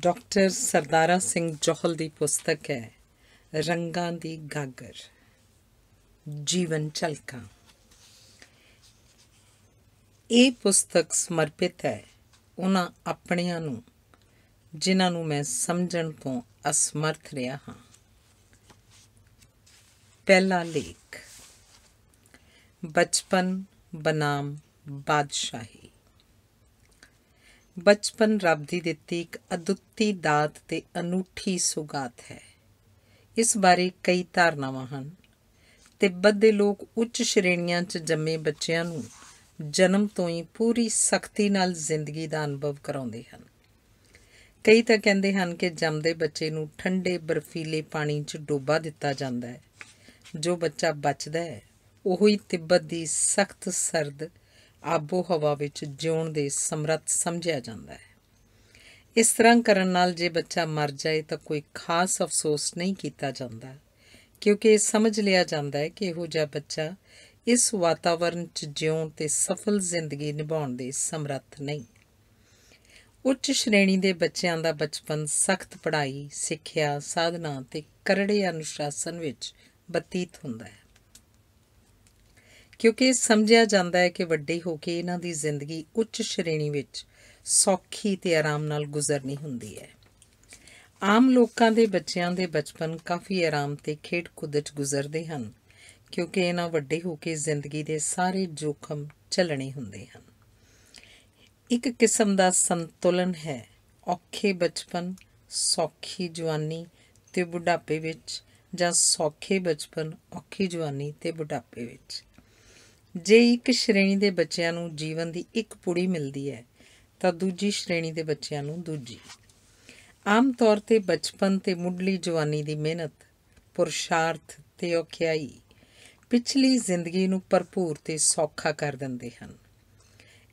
doctor Sardara Singh Johal ਦੀ ਪੁਸਤਕ ਹੈ ਰੰਗਾਂ ਦੀ ਗਾਗਰ ਜੀਵਨ ਚਲਕਾ ਇਹ ਪੁਸਤਕ ਸਮਰਪਿਤ ਹੈ ਉਹਨਾਂ ਆਪਣਿਆਂ ਨੂੰ ਜਿਨ੍ਹਾਂ ਨੂੰ ਮੈਂ ਸਮਝਣ ਤੋਂ ਅਸਮਰਥ ਰਿਹਾ ਹਾਂ ਪਹਿਲਾ ਲੇਖ ਬਚਪਨ ਬਨਾਮ ਬਾਦਸ਼ਾਹੀ ਬਚਪਨ ਰੱਬ ਦੀ ਦਿੱਤੀ ਇੱਕ ਅਦੁੱਤੀ ਦਾਤ ਤੇ ਅਨੂਠੀ ਸੁਗਾਤ ਹੈ ਇਸ ਬਾਰੇ ਕਈ ਧਾਰਨਾਵਾਂ ਹਨ ਤਿੱਬਤ ਦੇ ਲੋਕ ਉੱਚ ਸ਼੍ਰੇਣੀਆਂ 'ਚ ਜੰਮੇ ਬੱਚਿਆਂ ਨੂੰ ਜਨਮ ਤੋਂ ਹੀ ਪੂਰੀ ਸ਼ਕਤੀ ਨਾਲ ਜ਼ਿੰਦਗੀ ਦਾ ਅਨੁਭਵ ਕਰਾਉਂਦੇ ਹਨ ਕਈ ਤਾਂ ਕਹਿੰਦੇ ਹਨ ਕਿ ਜੰਮਦੇ ਬੱਚੇ ਨੂੰ ਠੰਡੇ ਬਰਫੀਲੇ ਪਾਣੀ 'ਚ ਡੋਬਾ ਦਿੱਤਾ ਜਾਂਦਾ ਹੈ ਜੋ ਬੱਚਾ ਬਚਦਾ ਹੈ ਉਹੀ ਤਿੱਬਤ ਦੀ ਸਖਤ ਸਰਦ ਆਬੋ ਹਵਾ ਵਿੱਚ ਜਿਉਣ ਦੇ ਸਮਰੱਥ ਸਮਝਿਆ ਜਾਂਦਾ ਹੈ ਇਸ ਤਰ੍ਹਾਂ ਕਰਨ ਨਾਲ ਜੇ ਬੱਚਾ ਮਰ ਜਾਏ ਤਾਂ ਕੋਈ ਖਾਸ ਅਫਸੋਸ ਨਹੀਂ ਕੀਤਾ ਜਾਂਦਾ ਕਿਉਂਕਿ ਇਹ ਸਮਝ ਲਿਆ ਜਾਂਦਾ ਹੈ ਕਿ ਇਹੋ ਜਿਹਾ ਬੱਚਾ ਇਸ ਵਾਤਾਵਰਣ 'ਚ ਜਿਉਣ ਤੇ ਸਫਲ ਜ਼ਿੰਦਗੀ ਨਿਭਾਉਣ ਦੇ ਸਮਰੱਥ ਨਹੀਂ ਉੱਚ ਸ਼੍ਰੇਣੀ ਦੇ ਬੱਚਿਆਂ ਦਾ ਬਚਪਨ ਸਖਤ ਪੜ੍ਹਾਈ ਸਿੱਖਿਆ ਸਾਧਨਾ ਤੇ ਕਰੜੇ ਅਨੁਸ਼ਾਸਨ ਵਿੱਚ ਬਤੀਤ ਹੁੰਦਾ ਹੈ ਕਿਉਂਕਿ ਸਮਝਿਆ ਜਾਂਦਾ ਹੈ ਕਿ ਵੱਡੇ ਹੋ ਕੇ ਇਹਨਾਂ ਦੀ ਜ਼ਿੰਦਗੀ ਉੱਚ ਸ਼੍ਰੇਣੀ ਵਿੱਚ ਸੌਖੀ ਤੇ ਆਰਾਮ ਨਾਲ ਗੁਜ਼ਰਨੀ ਹੁੰਦੀ ਹੈ ਆਮ ਲੋਕਾਂ ਦੇ ਬੱਚਿਆਂ ਦੇ ਬਚਪਨ ਕਾਫੀ ਆਰਾਮ ਤੇ ਖੇਡ ਕੁੱਦ ਵਿੱਚ ਗੁਜ਼ਰਦੇ ਹਨ ਕਿਉਂਕਿ ਇਹਨਾਂ ਵੱਡੇ ਹੋ ਕੇ ਜ਼ਿੰਦਗੀ ਦੇ ਸਾਰੇ ਜੋਖਮ ਚੱਲਣੇ ਹੁੰਦੇ ਹਨ ਇੱਕ ਕਿਸਮ ਦਾ ਸੰਤੁਲਨ ਹੈ ਔਖੇ ਬਚਪਨ ਸੌਖੀ ਜਵਾਨੀ ਤੇ ਬੁਢਾਪੇ ਵਿੱਚ ਜਾਂ ਸੌਖੇ ਬਚਪਨ ਔਖੀ ਜਵਾਨੀ ਤੇ ਬੁਢਾਪੇ ਵਿੱਚ ਜੇ ਇੱਕ ਸ਼੍ਰੇਣੀ ਦੇ ਬੱਚਿਆਂ ਨੂੰ ਜੀਵਨ ਦੀ ਇੱਕ ਪੁੜੀ ਮਿਲਦੀ ਹੈ ਤਾਂ ਦੂਜੀ ਸ਼੍ਰੇਣੀ ਦੇ ਬੱਚਿਆਂ ਨੂੰ ਦੂਜੀ ਆਮ ਤੌਰ ਤੇ ਬਚਪਨ ਤੇ ਮੁੱਢਲੀ ਜਵਾਨੀ ਦੀ ਮਿਹਨਤ ਪੁਰਸ਼ਾਰਥ ਤੇ ਔਖਿਆਈ ਪਿਛਲੀ ਜ਼ਿੰਦਗੀ ਨੂੰ ਭਰਪੂਰ ਤੇ ਸੌਖਾ ਕਰ ਦਿੰਦੇ ਹਨ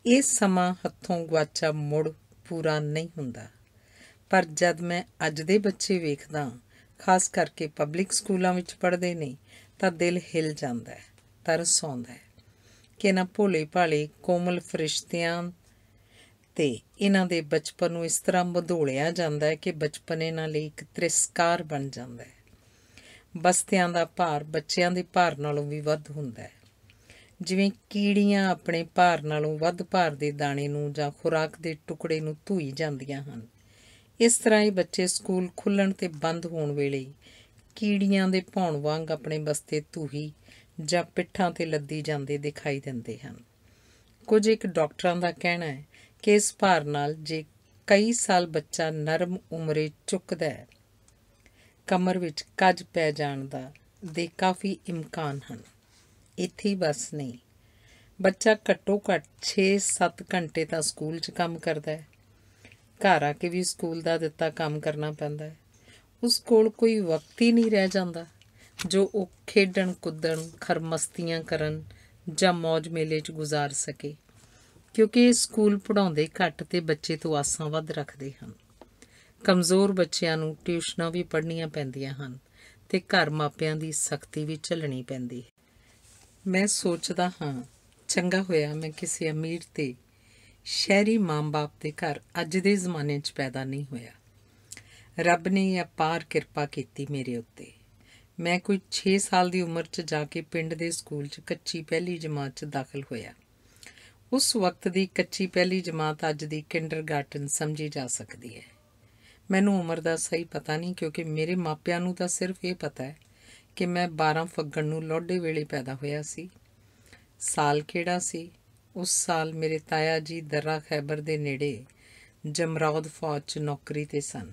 ਇਹ ਸਮਾਂ ਹੱਥੋਂ ਗਵਾਚਾ ਮੁੜ ਪੂਰਾ ਨਹੀਂ ਹੁੰਦਾ ਪਰ ਜਦ ਮੈਂ ਅੱਜ ਦੇ ਬੱਚੇ ਵੇਖਦਾ ਖਾਸ ਕਰਕੇ ਪਬਲਿਕ ਸਕੂਲਾਂ ਵਿੱਚ ਪੜ੍ਹਦੇ ਨੇ ਤਾਂ ਦਿਲ ਹਿਲ ਜਾਂਦਾ ਹੈ ਤਰਸ ਆਉਂਦਾ ਹੈ ਕਿ ਨਾ ਭੋਲੇ ਭਾਲੇ ਕੋਮਲ ਫਰਿਸ਼ਤਿਆਂ ਤੇ ਇਹਨਾਂ ਦੇ ਬਚਪਨ ਨੂੰ ਇਸ ਤਰ੍ਹਾਂ ਬਧੋਲਿਆ ਜਾਂਦਾ ਹੈ ਕਿ ਬਚਪਨ ਇਹਨਾਂ ਲਈ ਇੱਕ ਤ੍ਰਿਸਕਾਰ ਬਣ ਜਾਂਦਾ ਹੈ ਬਸਤਿਆਂ ਦਾ ਭਾਰ ਬੱਚਿਆਂ ਦੇ ਭਾਰ ਨਾਲੋਂ ਵੀ ਵੱਧ ਹੁੰਦਾ ਹੈ ਜਿਵੇਂ ਕੀੜੀਆਂ ਆਪਣੇ ਭਾਰ ਨਾਲੋਂ ਵੱਧ ਭਾਰ ਦੇ ਦਾਣੇ ਨੂੰ ਜਾਂ ਖੁਰਾਕ ਦੇ ਟੁਕੜੇ ਨੂੰ ਧੂਈ ਜਾਂਦੀਆਂ ਹਨ ਇਸ ਤਰ੍ਹਾਂ ਹੀ ਬੱਚੇ ਸਕੂਲ ਖੁੱਲਣ ਤੇ ਬੰਦ ਹੋਣ ਵੇਲੇ ਕੀੜੀਆਂ ਦੇ ਭੌਣ ਵਾਂਗ ਆਪਣੇ ਬਸਤੇ ਧੂਹੀ ਜਾਂ ਪਿੱਠਾਂ ਤੇ ਲੱਦੀ ਜਾਂਦੇ ਦਿਖਾਈ ਦਿੰਦੇ ਹਨ ਕੁਝ ਇੱਕ ਡਾਕਟਰਾਂ ਦਾ ਕਹਿਣਾ ਹੈ ਕਿ ਇਸ ਭਾਰ ਨਾਲ ਜੇ ਕਈ ਸਾਲ ਬੱਚਾ ਨਰਮ ਉਮਰੇ ਚੁੱਕਦਾ ਹੈ ਕਮਰ ਵਿੱਚ ਕੱਜ ਪੈ ਜਾਣ ਦਾ ਦੇ ਕਾਫੀ ਇਮਕਾਨ ਹਨ ਇੱਥੇ ਬਸ ਨਹੀਂ ਬੱਚਾ ਘੱਟੋ ਘੱਟ 6-7 ਘੰਟੇ ਤਾਂ ਸਕੂਲ 'ਚ ਕੰਮ ਕਰਦਾ ਹੈ ਘਰ ਆ ਕੇ ਵੀ ਸਕੂਲ ਦਾ ਦਿੱਤਾ ਕੰਮ ਕਰਨਾ ਪੈਂਦਾ ਹੈ ਉਸ ਕੋਲ ਕੋਈ ਵਕਤ ਹੀ ਨਹੀਂ ਰਹਿ ਜਾਂਦਾ ਜੋ ਉਹ ਖੇਡਣ ਕੁੱਦਣ ਖਰਮਸਤੀਆਂ ਕਰਨ ਜਾਂ ਮौज ਮੇਲੇ 'ਚ ਗੁਜ਼ਾਰ ਸਕੇ ਕਿਉਂਕਿ ਸਕੂਲ ਪੜਾਉਂਦੇ ਘੱਟ ਤੇ ਬੱਚੇ ਤੋਂ ਆਸਾਂ ਵੱਧ ਰੱਖਦੇ ਹਨ ਕਮਜ਼ੋਰ ਬੱਚਿਆਂ ਨੂੰ ਟਿਊਸ਼ਨਾਂ ਵੀ ਪੜ੍ਹਨੀਆਂ ਪੈਂਦੀਆਂ ਹਨ ਤੇ ਘਰ ਮਾਪਿਆਂ ਦੀ ਸਖਤੀ ਵੀ ਝੱਲਣੀ ਪੈਂਦੀ ਹੈ ਮੈਂ ਸੋਚਦਾ ਹਾਂ ਚੰਗਾ ਹੋਇਆ ਮੈਂ ਕਿਸੇ ਅਮੀਰ ਤੇ ਸ਼ਹਿਰੀ ਮਾਂ-ਬਾਪ ਦੇ ਘਰ ਅੱਜ ਦੇ ਜ਼ਮਾਨੇ 'ਚ ਪੈਦਾ ਨਹੀਂ ਹੋਇਆ ਰੱਬ ਨੇ ਪਾਰ ਕਿਰਪਾ ਕੀਤੀ ਮੇਰੇ ਉੱਤੇ ਮੈਂ ਕੋਈ 6 ਸਾਲ ਦੀ ਉਮਰ 'ਚ ਜਾ ਕੇ ਪਿੰਡ ਦੇ ਸਕੂਲ 'ਚ ਕੱਚੀ ਪਹਿਲੀ ਜਮਾਤ 'ਚ ਦਾਖਲ ਹੋਇਆ ਉਸ ਵਕਤ ਦੀ ਕੱਚੀ ਪਹਿਲੀ ਜਮਾਤ ਅੱਜ ਦੀ ਕਿੰਡਰਗਾਰਟਨ ਸਮਝੀ ਜਾ ਸਕਦੀ ਹੈ ਮੈਨੂੰ ਉਮਰ ਦਾ ਸਹੀ ਪਤਾ ਨਹੀਂ ਕਿਉਂਕਿ ਮੇਰੇ ਮਾਪਿਆਂ ਨੂੰ ਤਾਂ ਸਿਰਫ ਇਹ ਪਤਾ ਹੈ ਕਿ ਮੈਂ 12 ਫੱਗਣ ਨੂੰ ਲੋਡੇ ਵੇਲੇ ਪੈਦਾ ਹੋਇਆ ਸੀ ਸਾਲ ਕਿਹੜਾ ਸੀ ਉਸ ਸਾਲ ਮੇਰੇ ਤਾਇਆ ਜੀ ਦਰਾ ਖੈਬਰ ਦੇ ਨੇੜੇ ਜਮਰੌਦ ਫੌਜ 'ਚ ਨੌਕਰੀ ਤੇ ਸਨ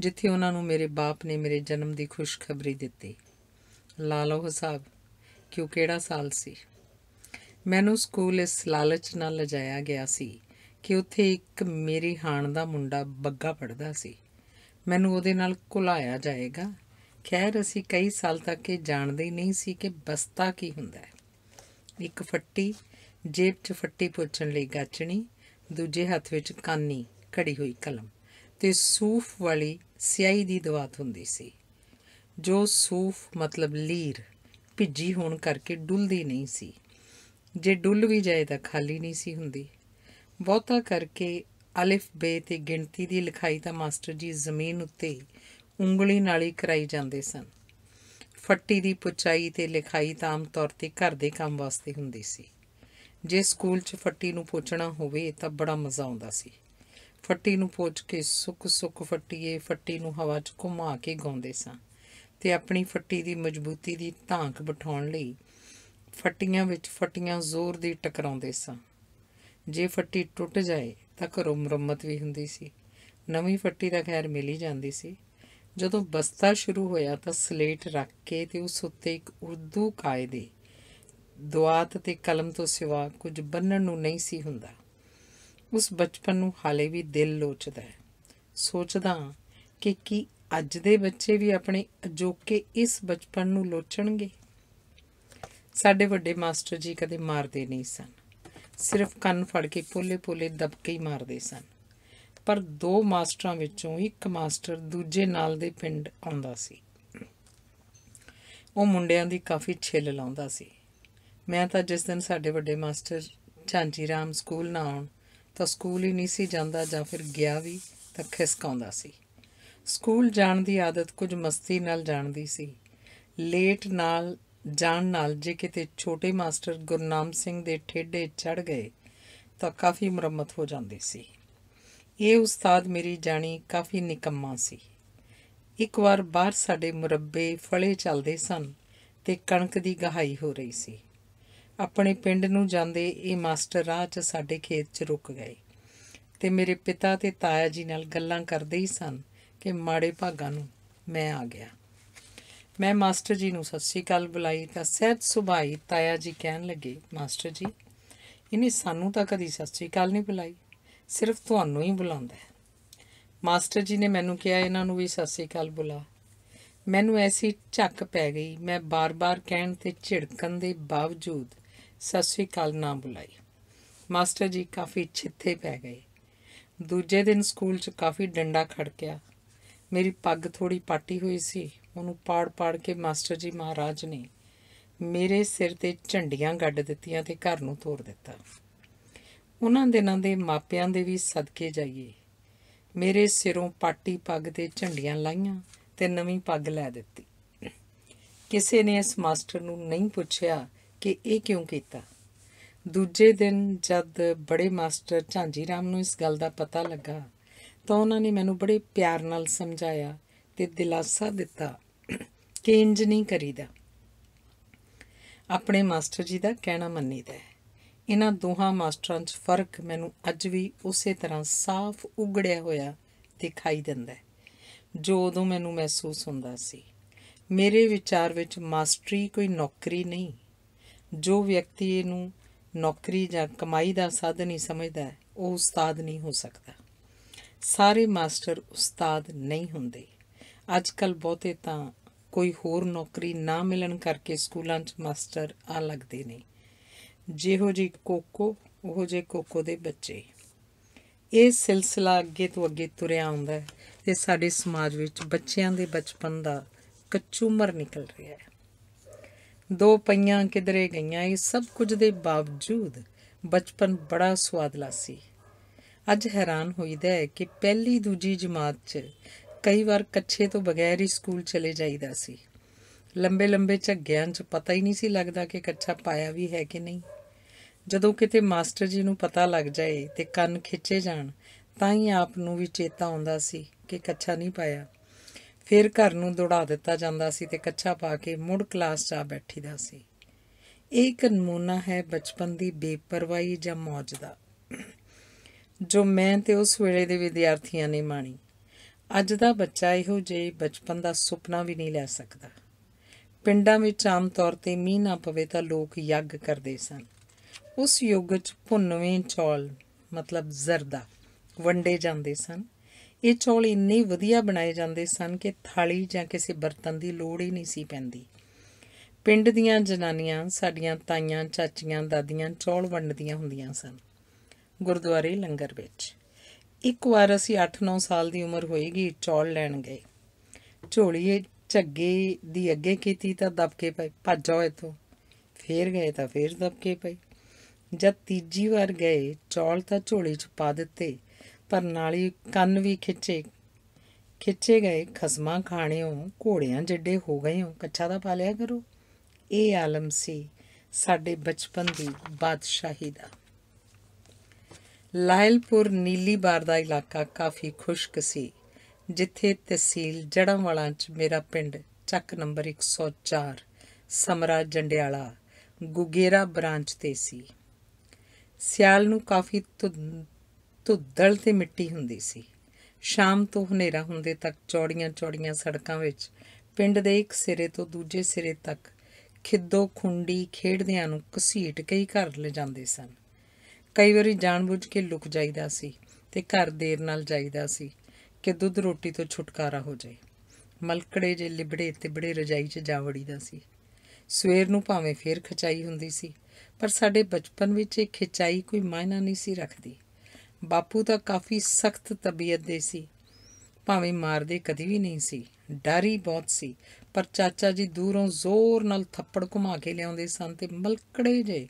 ਜਿੱਥੇ ਉਹਨਾਂ ਨੂੰ ਮੇਰੇ ਬਾਪ ਨੇ ਮੇਰੇ ਜਨਮ ਦੀ ਖੁਸ਼ਖਬਰੀ ਦਿੱਤੀ ਲਾ ਲਓ ਹਿਸਾਬ ਕਿ ਉਹ ਕਿਹੜਾ ਸਾਲ ਸੀ ਮੈਨੂੰ ਸਕੂਲ ਇਸ ਲਾਲਚ ਨਾਲ ਲਜਾਇਆ ਗਿਆ ਸੀ ਕਿ ਉੱਥੇ ਇੱਕ ਮੇਰੀ ਹਾਣ ਦਾ ਮੁੰਡਾ ਬੱਗਾ ਪੜਦਾ ਸੀ ਮੈਨੂੰ ਉਹਦੇ ਨਾਲ ਕੁਲਾਇਆ ਜਾਏਗਾ ਖੈਰ ਅਸੀਂ ਕਈ ਸਾਲ ਤੱਕ ਇਹ ਜਾਣਦੇ ਨਹੀਂ ਸੀ ਕਿ ਬਸਤਾ ਕੀ ਹੁੰਦਾ ਹੈ ਇੱਕ ਫੱਟੀ ਜੇਬ 'ਚ ਫੱਟੀ ਪੁੱਛਣ ਲਈ ਗਾਚਣੀ ਦੂਜੇ ਹੱਥ ਵਿੱਚ ਕਾਨੀ ਖੜੀ ਹੋਈ ਕਲਮ ਤੇ ਸੂਫ ਵਾਲੀ ਸਿਆਹੀ ਦੀ ਦਵਾਤ ਹੁੰਦੀ ਸੀ ਜੋ ਸੂਫ ਮਤਲਬ ਲੀਰ ਭਿੱਜੀ ਹੋਣ ਕਰਕੇ ਡੁੱਲਦੀ ਨਹੀਂ ਸੀ ਜੇ ਡੁੱਲ ਵੀ ਜਾਏ ਤਾਂ ਖਾਲੀ ਨਹੀਂ ਸੀ ਹੁੰਦੀ ਬਹੁਤਾ ਕਰਕੇ ਅਲਫ ਬੇ ਤੇ ਗਿਣਤੀ ਦੀ ਲਿਖਾਈ ਤਾਂ ਮਾਸਟਰ ਜੀ ਜ਼ਮੀਨ ਉੱਤੇ ਉਂਗਲੀ ਨਾਲ ਹੀ ਕਰਾਈ ਜਾਂਦੇ ਸਨ ਫੱਟੀ ਦੀ ਪੁਚਾਈ ਤੇ ਲਿਖਾਈ ਤਾਂ ਆਮ ਤੌਰ ਤੇ ਘਰ ਦੇ ਕੰਮ ਵਾਸਤੇ ਹੁੰਦੀ ਸੀ ਜੇ ਸਕੂਲ 'ਚ ਫੱਟੀ ਨੂੰ ਪੋਚਣਾ ਹੋਵੇ ਤਾਂ ਬੜਾ ਮਜ਼ਾ ਆਉਂਦਾ ਸੀ ਫੱਟੀ ਨੂੰ ਪੋਚ ਕੇ ਸੁੱਕ ਸੁੱਕ ਫੱਟੀਏ ਫੱਟੀ ਨੂੰ ਹਵਾ 'ਚ ਘੁਮਾ ਕੇ ਗਾਉਂਦੇ ਸਾਂ ਤੇ ਆਪਣੀ ਫੱਟੀ ਦੀ ਮਜ਼ਬੂਤੀ ਦੀ ਧਾਂਕ ਬਿਠਾਉਣ ਲਈ ਫੱਟੀਆਂ ਵਿੱਚ ਫੱਟੀਆਂ ਜ਼ੋਰ ਦੀ ਟਕਰਾਉਂਦੇ ਸਾਂ ਜੇ ਫੱਟੀ ਟੁੱਟ ਜਾਏ ਤਾਂ ਘਰੋਂ ਮੁਰੰਮਤ ਵੀ ਹੁੰਦੀ ਸੀ ਨਵੀਂ ਫੱਟੀ ਦਾ ਖੈਰ ਮਿਲ ਹੀ ਜਾਂਦੀ ਸੀ ਜਦੋਂ ਬਸਤਾ ਸ਼ੁਰੂ ਹੋਇਆ ਤਾਂ ਸਲੇਟ ਰੱਖ ਕੇ ਤੇ ਉਸ ਉੱਤੇ ਇੱਕ ਉਰਦੂ ਕਾਇਦੇ ਦੁਆਤ ਤੇ ਕਲਮ ਤੋਂ ਸਿਵਾ ਕੁਝ ਬੰਨਣ ਨੂੰ ਨਹੀਂ ਸੀ ਹੁੰਦਾ ਉਸ ਬਚਪਨ ਨੂੰ ਹਾਲੇ ਵੀ ਦਿਲ ਲੋਚਦਾ ਹੈ ਸੋਚਦਾ ਕਿ ਕੀ ਅੱਜ ਦੇ ਬੱਚੇ ਵੀ ਆਪਣੇ ਅਜੋਕੇ ਇਸ ਬਚਪਨ ਨੂੰ ਲੋਚਣਗੇ ਸਾਡੇ ਵੱਡੇ ਮਾਸਟਰ ਜੀ ਕਦੇ ਮਾਰਦੇ ਨਹੀਂ ਸਨ ਸਿਰਫ ਕੰਨ ਫੜ ਕੇ ਪੋਲੇ-ਪੋਲੇ ਦਬਕੇ ਹੀ ਮਾਰਦੇ ਸਨ ਪਰ ਦੋ ਮਾਸਟਰਾਂ ਵਿੱਚੋਂ ਇੱਕ ਮਾਸਟਰ ਦੂਜੇ ਨਾਲ ਦੇ ਪਿੰਡ ਆਉਂਦਾ ਸੀ ਉਹ ਮੁੰਡਿਆਂ ਦੀ ਕਾਫੀ ਛਿੱਲ ਲਾਉਂਦਾ ਸੀ ਮੈਂ ਤਾਂ ਜਿਸ ਦਿਨ ਸਾਡੇ ਵੱਡੇ ਮਾਸਟਰ ਚਾਂਜੀ ਰਾਮ ਸਕੂਲ ਨਾ ਆਉਣ ਤਾਂ ਸਕੂਲ ਹੀ ਨਹੀਂ ਸੀ ਜਾਂਦਾ ਜਾਂ ਫਿਰ ਗਿਆ ਵੀ ਤਾਂ ਖਿਸਕਾਉਂਦਾ ਸੀ ਸਕੂਲ ਜਾਣ ਦੀ ਆਦਤ ਕੁਝ ਮਸਤੀ ਨਾਲ ਜਾਣਦੀ ਸੀ ਲੇਟ ਨਾਲ ਜਾਣ ਨਾਲ ਜੇ ਕਿਤੇ ਛੋਟੇ ਮਾਸਟਰ ਗੁਰਨਾਮ ਸਿੰਘ ਦੇ ਠੇਡੇ ਚੜ ਗਏ ਤਾਂ ਕਾਫੀ ਮੁਰੰਮਤ ਹੋ ਜਾਂਦੀ ਸੀ ਇਹ ਉਸਤਾਦ ਮੇਰੀ ਜਾਣੀ ਕਾਫੀ ਨਿਕੰਮਾ ਸੀ ਇੱਕ ਵਾਰ ਬਾਹਰ ਸਾਡੇ ਮੁਰੱਬੇ ਫਲੇ ਚੱਲਦੇ ਸਨ ਤੇ ਕਣਕ ਦੀ ਗਹਾਈ ਹੋ ਰਹੀ ਸੀ ਆਪਣੇ ਪਿੰਡ ਨੂੰ ਜਾਂਦੇ ਇਹ ਮਾਸਟਰ ਰਾਹ 'ਚ ਸਾਡੇ ਖੇਤ 'ਚ ਰੁਕ ਗਏ ਤੇ ਮੇਰੇ ਪਿਤਾ ਤੇ ਤਾਇਆ ਜੀ ਨਾਲ ਗੱਲਾਂ ਕਰਦੇ ਹੀ ਸਨ ਕਿ ਮਾੜੇ ਭਾਗਾਂ ਨੂੰ ਮੈਂ ਆ ਗਿਆ ਮੈਂ ਮਾਸਟਰ ਜੀ ਨੂੰ ਸਤਿ ਸ੍ਰੀ ਅਕਾਲ ਬੁਲਾਈ ਤਾਂ ਸਹਿਜ ਸੁਭਾਈ ਤਾਇਆ ਜੀ ਕਹਿਣ ਲੱਗੇ ਮਾਸਟਰ ਜੀ ਇਹਨੇ ਸਾਨੂੰ ਤਾਂ ਕਦੀ ਸਤਿ ਸ੍ਰੀ ਅਕਾਲ ਨਹੀਂ ਬੁਲਾਈ ਸਿਰਫ ਤੁਹਾਨੂੰ ਹੀ ਬੁਲਾਉਂਦਾ ਹੈ ਮਾਸਟਰ ਜੀ ਨੇ ਮੈਨੂੰ ਕਿਹਾ ਇਹਨਾਂ ਨੂੰ ਵੀ ਸਤਿ ਸ੍ਰੀ ਅਕਾਲ ਬੁਲਾ ਮੈਨੂੰ ਐਸੀ ਝੱਕ ਪੈ ਗਈ ਮੈਂ ਬਾਰ-ਬਾਰ ਕਹਿਣ ਤੇ ਝਿੜਕਣ ਦੇ ਬਾਵਜੂਦ ਸਤਿ ਸ੍ਰੀ ਅਕਾਲ ਨਾ ਬੁਲਾਈ ਮਾਸਟਰ ਜੀ ਕਾਫੀ ਛਿੱਥੇ ਪੈ ਗਏ ਦੂਜੇ ਦਿਨ ਸਕੂਲ 'ਚ ਕਾਫੀ ਡੰਡਾ ਖੜਕਿਆ ਮੇਰੀ ਪੱਗ ਥੋੜੀ ਪਾਟੀ ਹੋਈ ਸੀ ਉਹਨੂੰ ਪਾੜ-ਪਾੜ ਕੇ ਮਾਸਟਰ ਜੀ ਮਹਾਰਾਜ ਨੇ ਮੇਰੇ ਸਿਰ ਤੇ ਝੰਡੀਆਂ ਗੱਡ ਦਿੱਤੀਆਂ ਤੇ ਘਰ ਨੂੰ ਤੋੜ ਦਿੱਤਾ ਉਹਨਾਂ ਦਿਨਾਂ ਦੇ ਮਾਪਿਆਂ ਦੇ ਵੀ ਸਦਕੇ ਜਾਈਏ ਮੇਰੇ ਸਿਰੋਂ ਪਾਟੀ ਪੱਗ ਤੇ ਝੰਡੀਆਂ ਲਾਈਆਂ ਤੇ ਨਵੀਂ ਪੱਗ ਲੈ ਦਿੱਤੀ ਕਿਸੇ ਨੇ ਇਸ ਮਾਸਟਰ ਨੂੰ ਨਹੀਂ ਪੁੱਛਿਆ ਕਿ ਇਹ ਕਿਉਂ ਕੀਤਾ ਦੂਜੇ ਦਿਨ ਜਦ ਬੜੇ ਮਾਸਟਰ ਝਾਂਜੀ ਰਾਮ ਨੂੰ ਇਸ ਗੱਲ ਦਾ ਪਤਾ ਲੱਗਾ ਤਾਂ ਉਹਨਾਂ ਨੇ ਮੈਨੂੰ ਬੜੇ ਪਿਆਰ ਨਾਲ ਸਮਝਾਇਆ ਤੇ ਦਿਲਾਸਾ ਦਿੱਤਾ ਕਿ ਇੰਜ ਨਹੀਂ ਕਰੀਦਾ ਆਪਣੇ ਮਾਸਟਰ ਜੀ ਦਾ ਕਹਿਣਾ ਮੰਨੀਦਾ ਹੈ ਇਹਨਾਂ ਦੋਹਾਂ ਮਾਸਟਰਾਂ 'ਚ ਫਰਕ ਮੈਨੂੰ ਅੱਜ ਵੀ ਉਸੇ ਤਰ੍ਹਾਂ ਸਾਫ਼ ਉਗੜਿਆ ਹੋਇਆ ਦਿਖਾਈ ਦਿੰਦਾ ਹੈ ਜੋ ਉਦੋਂ ਮੈਨੂੰ ਮਹਿਸੂਸ ਹੁੰਦਾ ਸੀ ਮੇਰੇ ਵਿਚਾਰ ਵਿੱਚ ਮਾਸਟਰੀ ਕੋਈ ਨੌਕਰੀ ਨਹੀਂ ਜੋ ਵਿਅਕਤੀ ਇਹਨੂੰ ਨੌਕਰੀ ਜਾਂ ਕਮਾਈ ਦਾ ਸਾਧਨ ਹੀ ਸਮਝਦਾ ਹੈ ਉਹ ਉਸਤਾਦ ਨਹੀਂ ਹੋ ਸਕਦਾ ਸਾਰੇ ਮਾਸਟਰ ਉਸਤਾਦ ਨਹੀਂ ਹੁੰਦੇ ਅੱਜ ਕੱਲ ਬਹੁਤੇ ਤਾਂ ਕੋਈ ਹੋਰ ਨੌਕਰੀ ਨਾ ਮਿਲਣ ਕਰਕੇ ਸਕੂਲਾਂ 'ਚ ਮਾਸਟਰ ਆ ਲੱਗਦੇ ਨੇ ਜਿਹੋ ਜੀ ਕੋਕੋ ਉਹੋ ਜੇ ਕੋਕੋ ਦੇ ਬੱਚੇ ਇਹ ਸਿਲਸਿਲਾ ਅੱਗੇ ਤੋਂ ਅੱਗੇ ਤੁਰਿਆ ਆਉਂਦਾ ਹੈ ਤੇ ਸਾਡੇ ਸਮਾਜ ਵਿੱਚ ਬੱਚਿਆਂ ਦੇ ਬਚਪਨ ਦਾ ਮਰ ਨਿਕਲ ਰਿਹਾ ਹੈ ਦੋ ਪਈਆਂ ਕਿਧਰੇ ਗਈਆਂ ਇਹ ਸਭ ਕੁਝ ਦੇ ਬਾਵਜੂਦ ਬਚਪਨ ਬੜਾ ਸਵਾਦਲਾ ਸੀ ਅੱਜ ਹੈਰਾਨ ਹੋਈਦਾ ਹੈ ਕਿ ਪਹਿਲੀ ਦੂਜੀ ਜਮਾਤ 'ਚ ਕਈ ਵਾਰ ਕੱਛੇ ਤੋਂ ਬਗੈਰ ਹੀ ਸਕੂਲ ਚਲੇ ਜਾਈਦਾ ਸੀ ਲੰਬੇ ਲੰਬੇ ਝੱਗਿਆਂ 'ਚ ਪਤਾ ਹੀ ਨਹੀਂ ਸੀ ਲੱਗਦਾ ਕਿ ਕੱਛਾ ਪਾਇਆ ਵੀ ਹੈ ਕਿ ਨਹੀਂ ਜਦੋਂ ਕਿਤੇ ਮਾਸਟਰ ਜੀ ਨੂੰ ਪਤਾ ਲੱਗ ਜਾਏ ਤੇ ਕੰਨ ਖਿੱਚੇ ਜਾਣ ਤਾਂ ਹੀ ਆਪ ਨੂੰ ਵੀ ਚੇਤਾ ਆਉਂਦਾ ਸੀ ਕਿ ਕੱਛਾ ਨਹੀਂ ਪਾਇਆ ਫਿਰ ਘਰ ਨੂੰ ਦੌੜਾ ਦਿੱਤਾ ਜਾਂਦਾ ਸੀ ਤੇ ਕੱਚਾ ਪਾ ਕੇ ਮੁੜ ਕਲਾਸ 'ਚ ਆ ਬੈਠੀਦਾ ਸੀ ਇਹ ਇੱਕ ਨਮੂਨਾ ਹੈ ਬਚਪਨ ਦੀ ਬੇਪਰਵਾਹੀ ਜਾਂ ਮੌਜ ਦਾ ਜੋ ਮੈਂ ਤੇ ਉਸ ਵੇਲੇ ਦੇ ਵਿਦਿਆਰਥੀਆਂ ਨੇ ਮਾਣੀ ਅੱਜ ਦਾ ਬੱਚਾ ਇਹੋ ਜਿਹਾ ਬਚਪਨ ਦਾ ਸੁਪਨਾ ਵੀ ਨਹੀਂ ਲੈ ਸਕਦਾ ਪਿੰਡਾਂ ਵਿੱਚ ਆਮ ਤੌਰ ਤੇ ਮੀਂਹ ਨਾ ਪਵੇ ਤਾਂ ਲੋਕ ਯੱਗ ਕਰਦੇ ਸਨ ਉਸ ਯੁੱਗ 'ਚ ਭੁੰਨਵੇਂ ਚੌਲ ਮਤਲਬ ਜ਼ਰਦਾ ਵੰਡੇ ਜਾਂਦੇ ਸਨ ਇਹ ਚੌਲ ਇੰਨੇ ਵਧੀਆ ਬਣਾਏ ਜਾਂਦੇ ਸਨ ਕਿ ਥਾਲੀ ਜਾਂ ਕਿਸੇ ਬਰਤਨ ਦੀ ਲੋੜ ਹੀ ਨਹੀਂ ਸੀ ਪੈਂਦੀ ਪਿੰਡ ਦੀਆਂ ਜਨਾਨੀਆਂ ਸਾਡੀਆਂ ਤਾਈਆਂ ਚਾਚੀਆਂ ਦਾਦੀਆਂ ਚੌਲ ਵੰਡਦੀਆਂ ਹੁੰਦੀਆਂ ਸਨ ਗੁਰਦੁਆਰੇ ਲੰਗਰ ਵਿੱਚ ਇੱਕ ਵਾਰ ਅਸੀਂ 8-9 ਸਾਲ ਦੀ ਉਮਰ ਹੋਏਗੀ ਚੌਲ ਲੈਣ ਗਏ ਝੋਲੀਏ ਝੱਗੇ ਦੀ ਅੱਗੇ ਕੀਤੀ ਤਾਂ ਦਬਕੇ ਪਏ ਭੱਜੋ ਇਥੋਂ ਫੇਰ ਗਏ ਤਾਂ ਫੇਰ ਦਬਕੇ ਪਏ ਜਦ ਤੀਜੀ ਵਾਰ ਗਏ ਚੌਲ ਤਾਂ ਝੋਲੀ 'ਚ ਪਾ ਦਿੱਤੇ ਪਰ ਨਾਲੇ ਕੰਨ ਵੀ ਖਿੱਚੇ ਖਿੱਚੇ ਗਏ ਖਸਮਾਂ ਖਾਣਿਓ ਘੋੜਿਆਂ ਜੱਡੇ ਹੋ ਗਏ ਹੋ ਕੱਛਾ ਦਾ ਪਾਲਿਆ ਕਰੋ ਇਹ ਆਲਮ ਸੀ ਸਾਡੇ ਬਚਪਨ ਦੀ ਬਾਦਸ਼ਾਹੀ ਦਾ ਲਾਇਲਪੁਰ ਨੀਲੀ ਬਾਰ ਦਾ ਇਲਾਕਾ ਕਾਫੀ ਖੁਸ਼ਕ ਸੀ ਜਿੱਥੇ ਤਹਿਸੀਲ ਵਾਲਾਂ 'ਚ ਮੇਰਾ ਪਿੰਡ ਚੱਕ ਨੰਬਰ 104 ਸਮਰਾ ਜੰਡਿਆਲਾ ਗੁਗੇਰਾ ਬ੍ਰਾਂਚ ਤੇ ਸੀ ਸਿਆਲ ਨੂੰ ਕਾਫੀ ਧੁੱਦਲ ਤੇ ਮਿੱਟੀ ਹੁੰਦੀ ਸੀ ਸ਼ਾਮ ਤੋਂ ਹਨੇਰਾ ਹੁੰਦੇ ਤੱਕ ਚੌੜੀਆਂ-ਚੌੜੀਆਂ ਸੜਕਾਂ ਵਿੱਚ ਪਿੰਡ ਦੇ ਇੱਕ ਸਿਰੇ ਤੋਂ ਦੂਜੇ ਸਿਰੇ ਤੱਕ ਖਿੱਦੋ ਖੁੰਡੀ ਖੇਡਦਿਆਂ ਨੂੰ ਕਸੀਟ ਕਈ ਘਰ ਲੈ ਜਾਂਦੇ ਸਨ ਕਈ ਵਾਰੀ ਜਾਣਬੁੱਝ ਕੇ ਲੁਕ ਜਾਈਦਾ ਸੀ ਤੇ ਘਰ ਦੇਰ ਨਾਲ ਜਾਈਦਾ ਸੀ ਕਿ ਦੁੱਧ ਰੋਟੀ ਤੋਂ ਛੁਟਕਾਰਾ ਹੋ ਜਾਏ ਮਲਕੜੇ ਜੇ ਲਿਬੜੇ ਤੇ ਬੜੇ ਰਜਾਈ 'ਚ ਜਾ ਵੜੀਦਾ ਸੀ ਸਵੇਰ ਨੂੰ ਭਾਵੇਂ ਫੇਰ ਖਚਾਈ ਹੁੰਦੀ ਸੀ ਪਰ ਸਾਡੇ ਬਚਪਨ ਵਿੱਚ ਇਹ ਖਚਾਈ ਕੋਈ ਮਾਇਨਾ ਨਹੀਂ ਸੀ ਰੱਖਦੀ ਬਾਪੂ ਤਾਂ ਕਾਫੀ ਸਖਤ ਤਬੀਅਤ ਦੇ ਸੀ ਭਾਵੇਂ ਮਾਰਦੇ ਕਦੀ ਵੀ ਨਹੀਂ ਸੀ ਡਰੀ ਬਹੁਤ ਸੀ ਪਰ ਚਾਚਾ ਜੀ ਦੂਰੋਂ ਜ਼ੋਰ ਨਾਲ ਥੱਪੜ ਘੁਮਾ ਕੇ ਲਿਆਉਂਦੇ ਸਨ ਤੇ ਮਲਕੜੇ ਜੇ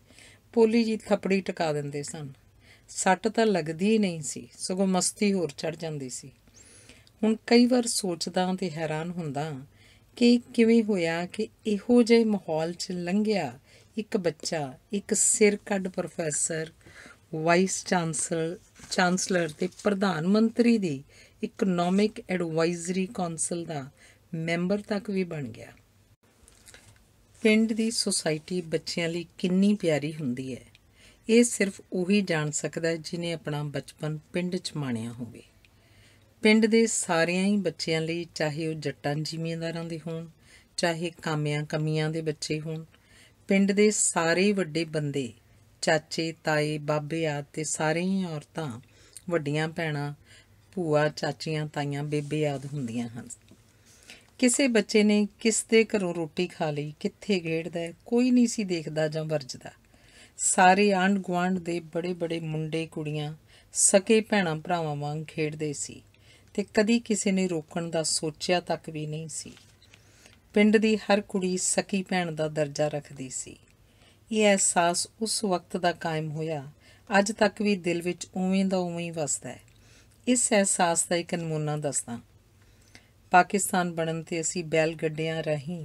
ਪੋਲੀ ਜੀ ਥੱਪੜੀ ਟਿਕਾ ਦਿੰਦੇ ਸਨ ਸੱਟ ਤਾਂ ਲੱਗਦੀ ਨਹੀਂ ਸੀ ਸਗੋਂ ਮਸਤੀ ਹੋਰ ਚੜ ਜਾਂਦੀ ਸੀ ਹੁਣ ਕਈ ਵਾਰ ਸੋਚਦਾ ਤੇ ਹੈਰਾਨ ਹੁੰਦਾ ਕਿ ਕਿਵੇਂ ਹੋਇਆ ਕਿ ਇਹੋ ਜਿਹੇ ਮਾਹੌਲ 'ਚ ਲੰਘਿਆ ਇੱਕ ਬੱਚਾ ਇੱਕ ਸਿਰ ਕੱਢ ਪ੍ਰੋਫੈਸਰ ਵਾਈਸ ਚਾਂਸਲਰ ਚਾਂਸਲਰ ਤੇ ਪ੍ਰਧਾਨ ਮੰਤਰੀ ਦੀ ਇਕਨੋਮਿਕ ਐਡਵਾਈਜ਼ਰੀ ਕਾਉਂਸਲ ਦਾ ਮੈਂਬਰ ਤੱਕ ਵੀ ਬਣ ਗਿਆ ਪਿੰਡ ਦੀ ਸੁਸਾਇਟੀ ਬੱਚਿਆਂ ਲਈ ਕਿੰਨੀ ਪਿਆਰੀ ਹੁੰਦੀ ਹੈ ਇਹ ਸਿਰਫ ਉਹੀ ਜਾਣ ਸਕਦਾ ਜਿਨੇ ਆਪਣਾ ਬਚਪਨ ਪਿੰਡ 'ਚ ਮਾਣਿਆ ਹੋਵੇ ਪਿੰਡ ਦੇ ਸਾਰਿਆਂ ਹੀ ਬੱਚਿਆਂ ਲਈ ਚਾਹੇ ਉਹ ਜੱਟਾਂ ਜ਼ਿਮੀਂਦਾਰਾਂ ਦੇ ਹੋਣ ਚਾਹੇ ਕਾਮਿਆਂ ਕਮੀਆਂ ਦੇ ਬੱਚੇ ਹੋਣ ਪਿੰਡ ਦੇ ਸਾਰੇ ਵੱਡੇ ਬੰਦੇ ਚਾਚੇ ਤਾਏ ਬਾਬੇ ਆ ਤੇ ਸਾਰੀਆਂ ਔਰਤਾਂ ਵੱਡੀਆਂ ਭੈਣਾਂ ਭੂਆ ਚਾਚੀਆਂ ਤਾਈਆਂ ਬੇਬੇ ਆਦ ਹੁੰਦੀਆਂ ਹਨ ਕਿਸੇ ਬੱਚੇ ਨੇ ਕਿਸ ਦੇ ਘਰੋਂ ਰੋਟੀ ਖਾ ਲਈ ਕਿੱਥੇ ਗੇੜਦਾ ਕੋਈ ਨਹੀਂ ਸੀ ਦੇਖਦਾ ਜਾਂ ਵਰਜਦਾ ਸਾਰੇ ਆਂਡ ਗਵਾਂਡ ਦੇ ਬੜੇ ਬੜੇ ਮੁੰਡੇ ਕੁੜੀਆਂ ਸਕੇ ਭੈਣਾਂ ਭਰਾਵਾਂ ਵਾਂਗ ਖੇਡਦੇ ਸੀ ਤੇ ਕਦੀ ਕਿਸੇ ਨੇ ਰੋਕਣ ਦਾ ਸੋਚਿਆ ਤੱਕ ਵੀ ਨਹੀਂ ਸੀ ਪਿੰਡ ਦੀ ਹਰ ਕੁੜੀ ਸਕੀ ਭੈਣ ਦਾ ਦਰਜਾ ਰੱਖਦੀ ਸੀ ਇਹ ਅਹਿਸਾਸ ਉਸ ਵਕਤ ਦਾ ਕਾਇਮ ਹੋਇਆ ਅੱਜ ਤੱਕ ਵੀ ਦਿਲ ਵਿੱਚ ਉਵੇਂ ਦਾ ਉਵੇਂ ਹੀ ਵਸਦਾ ਹੈ ਇਸ ਅਹਿਸਾਸ ਦਾ ਇੱਕ ਨਮੂਨਾ ਦੱਸਦਾ ਪਾਕਿਸਤਾਨ ਬਣਨ ਤੇ ਅਸੀਂ ਬੈਲ ਗੱਡਿਆਂ ਰਹੀਂ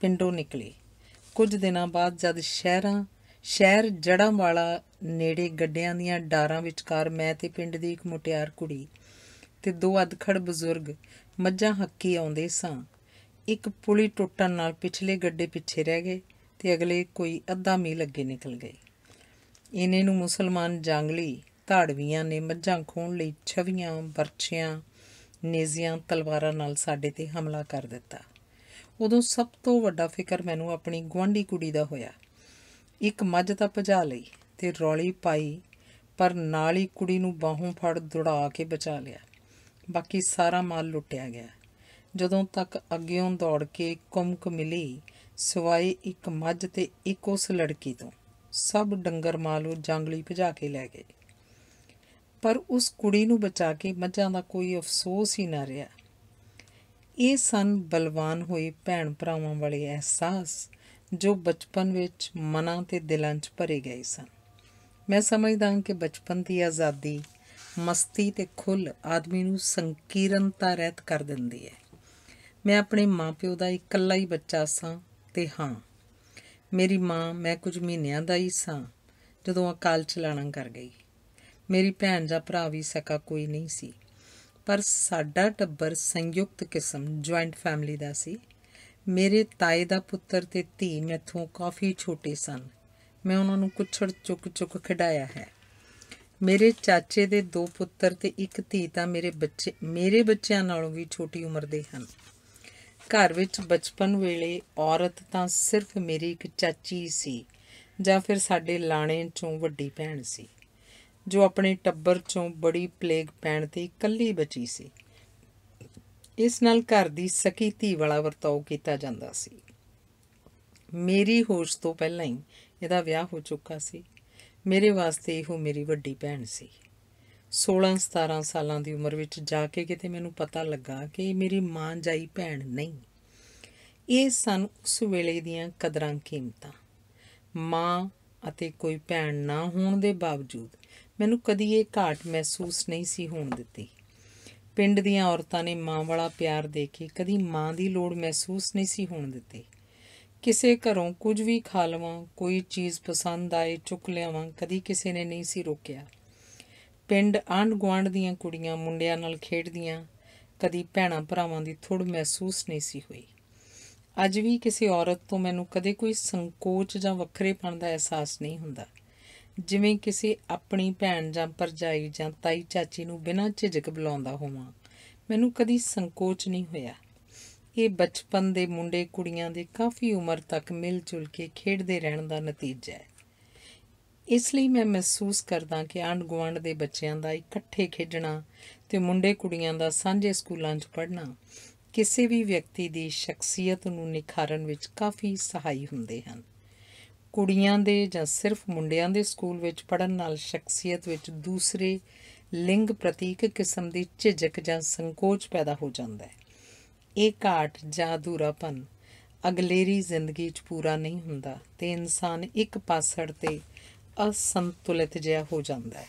ਪਿੰਡੋਂ ਨਿਕਲੇ ਕੁਝ ਦਿਨਾਂ ਬਾਅਦ ਜਦ ਸ਼ਹਿਰਾਂ ਸ਼ਹਿਰ ਜੜਾਂ ਵਾਲਾ ਨੇੜੇ ਗੱਡਿਆਂ ਦੀਆਂ ਡਾਰਾਂ ਵਿਚਕਾਰ ਮੈਂ ਤੇ ਪਿੰਡ ਦੀ ਇੱਕ ਮੁਟਿਆਰ ਕੁੜੀ ਤੇ ਦੋ ਅਧਖੜ ਬਜ਼ੁਰਗ ਮੱਝਾਂ ਹੱਕੀ ਆਉਂਦੇ ਸਾਂ ਇੱਕ ਪੁਲੀ ਟੁੱਟਣ ਨਾਲ ਪਿਛਲੇ ਗੱਡੇ ਪਿੱਛੇ ਰਹਿ ਗਏ ਤੇ ਅਗਲੇ ਕੋਈ ਅੱਧਾ ਮੀਲ ਅੱਗੇ ਨਿਕਲ ਗਏ ਇਹਨੇ ਨੂੰ ਮੁਸਲਮਾਨ ਜੰਗਲੀ ਧਾੜਵੀਆਂ ਨੇ ਮੱਝਾਂ ਖੋਣ ਲਈ ਛਵੀਆਂ ਵਰਛੀਆਂ ਨੇਜ਼ੀਆਂ ਤਲਵਾਰਾਂ ਨਾਲ ਸਾਡੇ ਤੇ ਹਮਲਾ ਕਰ ਦਿੱਤਾ ਉਦੋਂ ਸਭ ਤੋਂ ਵੱਡਾ ਫਿਕਰ ਮੈਨੂੰ ਆਪਣੀ ਗਵਾਂਢੀ ਕੁੜੀ ਦਾ ਹੋਇਆ ਇੱਕ ਮੱਝ ਤਾਂ ਭਜਾ ਲਈ ਤੇ ਰੌਲੀ ਪਾਈ ਪਰ ਨਾਲ ਹੀ ਕੁੜੀ ਨੂੰ ਬਾਹੋਂ ਫੜ ਦੁੜਾ ਕੇ ਬਚਾ ਲਿਆ ਬਾਕੀ ਸਾਰਾ ਮਾਲ ਲੁੱਟਿਆ ਗਿਆ ਜਦੋਂ ਤੱਕ ਅੱਗੇੋਂ ਦੌੜ ਕੇ ਕੁਮਕ ਮਿਲੀ ਸਵਾਈ ਇੱਕ ਮੱਝ ਤੇ ਇੱਕ ਉਸ ਲੜਕੀ ਤੋਂ ਸਭ ਡੰਗਰ ਮਾਲੂ ਜੰਗਲੀ ਭਜਾ ਕੇ ਲੈ ਗਏ ਪਰ ਉਸ ਕੁੜੀ ਨੂੰ ਬਚਾ ਕੇ ਮੱਝਾਂ ਦਾ ਕੋਈ ਅਫਸੋਸ ਹੀ ਨਾ ਰਿਹਾ ਇਹ ਸਨ ਬਲਵਾਨ ਹੋਏ ਭੈਣ ਭਰਾਵਾਂ ਵਾਲੇ ਅਹਿਸਾਸ ਜੋ ਬਚਪਨ ਵਿੱਚ ਮਨਾਂ ਤੇ ਦਿਲਾਂ 'ਚ ਭਰੇ ਗਏ ਸਨ ਮੈਂ ਸਮਝਦਾ ਹਾਂ ਕਿ ਬਚਪਨ ਦੀ ਆਜ਼ਾਦੀ ਮਸਤੀ ਤੇ ਖੁੱਲ ਆਦਮੀ ਨੂੰ ਸੰਕੀਰਨਤਾ ਰਹਿਤ ਕਰ ਦਿੰਦੀ ਹੈ ਮੈਂ ਆਪਣੇ ਮਾਪਿਓ ਦਾ ਇਕੱਲਾ ਹੀ ਬੱਚਾ ਸਾਂ ਤੇ ਹਾਂ ਮੇਰੀ ਮਾਂ ਮੈਂ ਕੁਝ ਮਹੀਨਿਆਂ ਦਾ ਹੀ ਸਾਂ ਜਦੋਂ ਅਕਾਲ ਚਲਾਣਾ ਕਰ ਗਈ ਮੇਰੀ ਭੈਣ ਦਾ ਭਰਾ ਵੀ ਸਕਾ ਕੋਈ ਨਹੀਂ ਸੀ ਪਰ ਸਾਡਾ ਟੱਬਰ ਸੰਯੁਕਤ ਕਿਸਮ ਜੁਆਇੰਟ ਫੈਮਿਲੀ ਦਾ ਸੀ ਮੇਰੇ ਤਾਏ ਦਾ ਪੁੱਤਰ ਤੇ ਧੀ ਮੈਥੋਂ ਕਾਫੀ ਛੋਟੇ ਸਨ ਮੈਂ ਉਹਨਾਂ ਨੂੰ ਕੁਛੜ ਚੁੱਕ ਚੁੱਕ ਖਿਡਾਇਆ ਹੈ ਮੇਰੇ ਚਾਚੇ ਦੇ ਦੋ ਪੁੱਤਰ ਤੇ ਇੱਕ ਧੀ ਤਾਂ ਮੇਰੇ ਬੱਚੇ ਮੇਰੇ ਬੱਚਿਆਂ ਨਾਲੋਂ ਵੀ ਛੋਟੀ ਉਮਰ ਦੇ ਹਨ ਘਰ ਵਿੱਚ ਬਚਪਨ ਵੇਲੇ ਔਰਤ ਤਾਂ ਸਿਰਫ ਮੇਰੀ ਇੱਕ ਚਾਚੀ ਸੀ ਜਾਂ ਫਿਰ ਸਾਡੇ ਲਾਣੇ ਚੋਂ ਵੱਡੀ ਭੈਣ ਸੀ ਜੋ ਆਪਣੇ ਟੱਬਰ ਚੋਂ ਬੜੀ ਪਲੇਗ ਪੈਣ ਤੇ ਇਕੱਲੀ ਬਚੀ ਸੀ ਇਸ ਨਾਲ ਘਰ ਦੀ ਸਕੀ ਧੀ ਵਾਲਾ ਵਰਤਾਓ ਕੀਤਾ ਜਾਂਦਾ ਸੀ ਮੇਰੀ ਹੋਸ਼ ਤੋਂ ਪਹਿਲਾਂ ਹੀ ਇਹਦਾ ਵਿਆਹ ਹੋ ਚੁੱਕਾ ਸੀ ਮੇਰੇ ਵਾਸਤੇ ਇਹੋ ਮੇਰੀ ਵੱਡੀ ਭੈਣ ਸੀ 16-17 ਸਾਲਾਂ ਦੀ ਉਮਰ ਵਿੱਚ ਜਾ ਕੇ ਕਿਤੇ ਮੈਨੂੰ ਪਤਾ ਲੱਗਾ ਕਿ ਮੇਰੀ ਮਾਂ ਜਾਈ ਭੈਣ ਨਹੀਂ ਇਹ ਸਨ ਉਸ ਵੇਲੇ ਦੀਆਂ ਕਦਰਾਂ ਕੀਮਤਾਂ ਮਾਂ ਅਤੇ ਕੋਈ ਭੈਣ ਨਾ ਹੋਣ ਦੇ ਬਾਵਜੂਦ ਮੈਨੂੰ ਕਦੀ ਇਹ ਘਾਟ ਮਹਿਸੂਸ ਨਹੀਂ ਸੀ ਹੋਣ ਦਿੱਤੀ ਪਿੰਡ ਦੀਆਂ ਔਰਤਾਂ ਨੇ ਮਾਂ ਵਾਲਾ ਪਿਆਰ ਦੇ ਕੇ ਕਦੀ ਮਾਂ ਦੀ ਲੋੜ ਮਹਿਸੂਸ ਨਹੀਂ ਸੀ ਹੋਣ ਦਿੱਤੀ ਕਿਸੇ ਘਰੋਂ ਕੁਝ ਵੀ ਖਾ ਲਵਾਂ ਕੋਈ ਚੀਜ਼ ਪਸੰਦ ਆਏ ਚੁੱਕ ਲਿਆਵਾਂ ਕਦੀ ਕਿਸੇ ਨੇ ਨਹੀਂ ਸੀ ਰੋਕਿਆ ਪਿੰਡ ਆਂਡ ਗੁਆਂਢ ਦੀਆਂ ਕੁੜੀਆਂ ਮੁੰਡਿਆਂ ਨਾਲ ਖੇਡਦੀਆਂ ਕਦੀ ਭੈਣਾ ਭਰਾਵਾਂ ਦੀ ਥੋੜ ਮਹਿਸੂਸ ਨਹੀਂ ਸੀ ਹੋਈ ਅੱਜ ਵੀ ਕਿਸੇ ਔਰਤ ਤੋਂ ਮੈਨੂੰ ਕਦੇ ਕੋਈ ਸੰਕੋਚ ਜਾਂ ਵੱਖਰੇਪਣ ਦਾ ਅਹਿਸਾਸ ਨਹੀਂ ਹੁੰਦਾ ਜਿਵੇਂ ਕਿਸੇ ਆਪਣੀ ਭੈਣ ਜਾਂ ਪਰਜਾਈ ਜਾਂ ਤਾਈ ਚਾਚੀ ਨੂੰ ਬਿਨਾਂ ਝਿਜਕ ਬੁਲਾਉਂਦਾ ਹੋਵਾਂ ਮੈਨੂੰ ਕਦੀ ਸੰਕੋਚ ਨਹੀਂ ਹੋਇਆ ਇਹ ਬਚਪਨ ਦੇ ਮੁੰਡੇ ਕੁੜੀਆਂ ਦੇ ਕਾਫੀ ਉਮਰ ਤੱਕ ਮਿਲ ਜੁਲ ਕੇ ਖੇਡਦੇ ਰਹਿਣ ਦਾ ਨਤੀਜਾ ਹੈ ਇਸ ਲਈ ਮੈਂ ਮਹਿਸੂਸ ਕਰਦਾ ਕਿ ਆਂਡ ਗਵਾਂਡ ਦੇ ਬੱਚਿਆਂ ਦਾ ਇਕੱਠੇ ਖੇਡਣਾ ਤੇ ਮੁੰਡੇ ਕੁੜੀਆਂ ਦਾ ਸਾਂਝੇ ਸਕੂਲਾਂ 'ਚ ਪੜ੍ਹਨਾ ਕਿਸੇ ਵੀ ਵਿਅਕਤੀ ਦੀ ਸ਼ਖਸੀਅਤ ਨੂੰ ਨਿਖਾਰਨ ਵਿੱਚ ਕਾਫੀ ਸਹਾਈ ਹੁੰਦੇ ਹਨ ਕੁੜੀਆਂ ਦੇ ਜਾਂ ਸਿਰਫ ਮੁੰਡਿਆਂ ਦੇ ਸਕੂਲ ਵਿੱਚ ਪੜਨ ਨਾਲ ਸ਼ਖਸੀਅਤ ਵਿੱਚ ਦੂਸਰੇ ਲਿੰਗ ਪ੍ਰਤੀਕ ਕਿਸਮ ਦੀ ਝਿਜਕ ਜਾਂ ਸੰਕੋਚ ਪੈਦਾ ਹੋ ਜਾਂਦਾ ਹੈ ਇਹ ਘਾਟ ਜਾਂ ਅਧੂਰਾਪਨ ਅਗਲੇਰੀ ਜ਼ਿੰਦਗੀ 'ਚ ਪੂਰਾ ਨਹੀਂ ਹੁੰਦਾ ਤੇ ਇਨਸਾਨ ਇੱਕ ਪਾਸੜ ਤੇ ਅਸੰਤੁਲਿਤ ਜਿਹਾ ਹੋ ਜਾਂਦਾ ਹੈ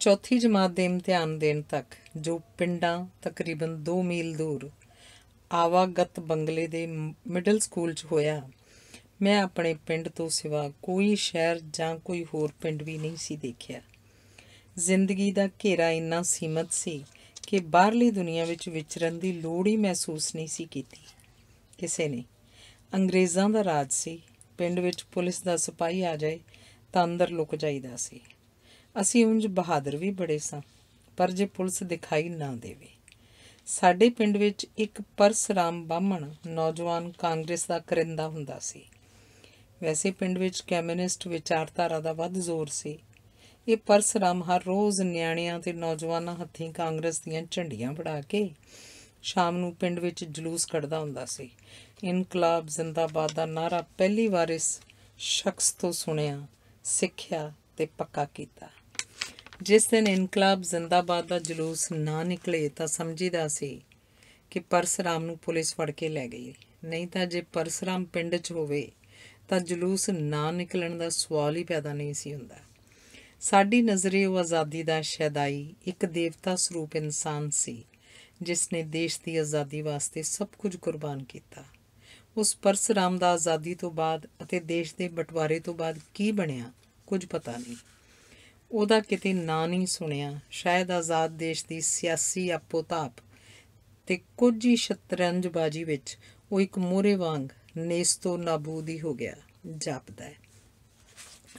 ਚੌਥੀ ਜਮਾਤ ਦੇ ਇਮਤਿਹਾਨ ਦੇਣ ਤੱਕ ਜੋ ਪਿੰਡਾਂ ਤਕਰੀਬਨ 2 ਮੀਲ ਦੂਰ ਆਵਾਗਤ ਬੰਗਲੇ ਦੇ ਮਿਡਲ ਸਕੂਲ 'ਚ ਹੋਇਆ ਮੈਂ ਆਪਣੇ ਪਿੰਡ ਤੋਂ ਸਿਵਾ ਕੋਈ ਸ਼ਹਿਰ ਜਾਂ ਕੋਈ ਹੋਰ ਪਿੰਡ ਵੀ ਨਹੀਂ ਸੀ ਦੇਖਿਆ ਜ਼ਿੰਦਗੀ ਦਾ ਘੇਰਾ ਇੰਨਾ ਸੀਮਤ ਸੀ ਕਿ ਬਾਹਰਲੀ ਦੁਨੀਆ ਵਿੱਚ ਵਿਚਰਨ ਦੀ ਲੋੜ ਹੀ ਮਹਿਸੂਸ ਨਹੀਂ ਸੀ ਕੀਤੀ ਕਿਸੇ ਨੇ ਅੰਗਰੇਜ਼ਾਂ ਦਾ ਰਾਜ ਸੀ ਪਿੰਡ ਵਿੱਚ ਪੁਲਿਸ ਦਾ ਸਿਪਾਹੀ ਆ ਜਾਏ ਤਾਂ ਅੰਦਰ ਲੁਕ ਜਾਈਦਾ ਸੀ ਅਸੀਂ ਉਂਝ ਬਹਾਦਰ ਵੀ ਬੜੇ ਸਾਂ ਪਰ ਜੇ ਪੁਲਿਸ ਦਿਖਾਈ ਨਾ ਦੇਵੇ ਸਾਡੇ ਪਿੰਡ ਵਿੱਚ ਇੱਕ ਪਰਸਰਾਮ ਬਾਹਮਣ ਨੌਜਵਾਨ ਕਾਂਗਰਸ ਦਾ ਕਰਿੰਦਾ ਹੁੰਦਾ ਸੀ ਵੈਸੇ ਪਿੰਡ ਵਿੱਚ ਕਮਿਊਨਿਸਟ ਵਿਚਾਰਧਾਰਾ ਦਾ ਵੱਧ ਜ਼ੋਰ ਸੀ ਇਹ ਪਰਸਰਾਮ ਹਰ ਰੋਜ਼ ਨਿਆਣਿਆਂ ਤੇ ਨੌਜਵਾਨਾਂ ਹੱਥੀਂ ਕਾਂਗਰਸ ਦੀਆਂ ਝੰਡੀਆਂ ਫੜਾ ਕੇ ਸ਼ਾਮ ਨੂੰ ਪਿੰਡ ਵਿੱਚ ਜਲੂਸ ਕੱਢਦਾ ਹੁੰਦਾ ਸੀ ਇਨਕਲਾਬ ਜ਼ਿੰਦਾਬਾਦ ਦਾ ਨਾਰਾ ਪਹਿਲੀ ਵਾਰ ਇਸ ਸ਼ਖਸ ਤੋਂ ਸੁਣਿਆ ਸਿੱਖਿਆ ਤੇ ਪੱਕਾ ਕੀਤਾ ਜਿਸ ਦਿਨ ਇਨਕਲਾਬ ਜ਼ਿੰਦਾਬਾਦ ਦਾ ਜਲੂਸ ਨਾ ਨਿਕਲੇ ਤਾਂ ਸਮਝੀਦਾ ਸੀ ਕਿ ਪਰਸਰਾਮ ਨੂੰ ਪੁਲਿਸ ਫੜ ਕੇ ਲੈ ਗਈ ਨਹੀਂ ਤਾਂ ਜੇ ਪਰਸਰਾਮ ਪਿੰਡ 'ਚ ਹੋਵੇ ਤਾਂ ਜਲੂਸ ਨਾ ਨਿਕਲਣ ਦਾ ਸਵਾਲ ਹੀ ਪੈਦਾ ਨਹੀਂ ਸੀ ਹੁੰਦਾ ਸਾਡੀ ਨਜ਼ਰੇ ਉਹ ਆਜ਼ਾਦੀ ਦਾ ਸ਼ਹਿਦਾਈ ਇੱਕ ਦੇਵਤਾ ਸਰੂਪ ਇਨਸਾਨ ਸੀ ਜਿਸ ਨੇ ਦੇਸ਼ ਦੀ ਆਜ਼ਾਦੀ ਵਾਸਤੇ ਸਭ ਕੁਝ ਕੁਰਬਾਨ ਕੀਤਾ ਉਸ ਪਰਸਰਾਮ ਦਾ ਆਜ਼ਾਦੀ ਤੋਂ ਬਾਅਦ ਅਤੇ ਦੇਸ਼ ਦੇ ਬਟਵਾਰੇ ਤੋਂ ਬਾਅਦ ਕੀ ਬਣਿਆ ਕੁਝ ਪਤਾ ਨਹੀਂ ਉਹਦਾ ਕਿਤੇ ਨਾਂ ਨਹੀਂ ਸੁਣਿਆ ਸ਼ਾਇਦ ਆਜ਼ਾਦ ਦੇਸ਼ ਦੀ ਸਿਆਸੀ ਆਪੋਤਾਪ ਤੇ ਕੁਝ ਹੀ ਬਾਜੀ ਵਿੱਚ ਉਹ ਇੱਕ ਮੋਰੇ ਵਾਂਗ ਨੇਸਤੋ ਤੋਂ ਨਾਬੂਦੀ ਹੋ ਗਿਆ ਜਾਪਦਾ ਹੈ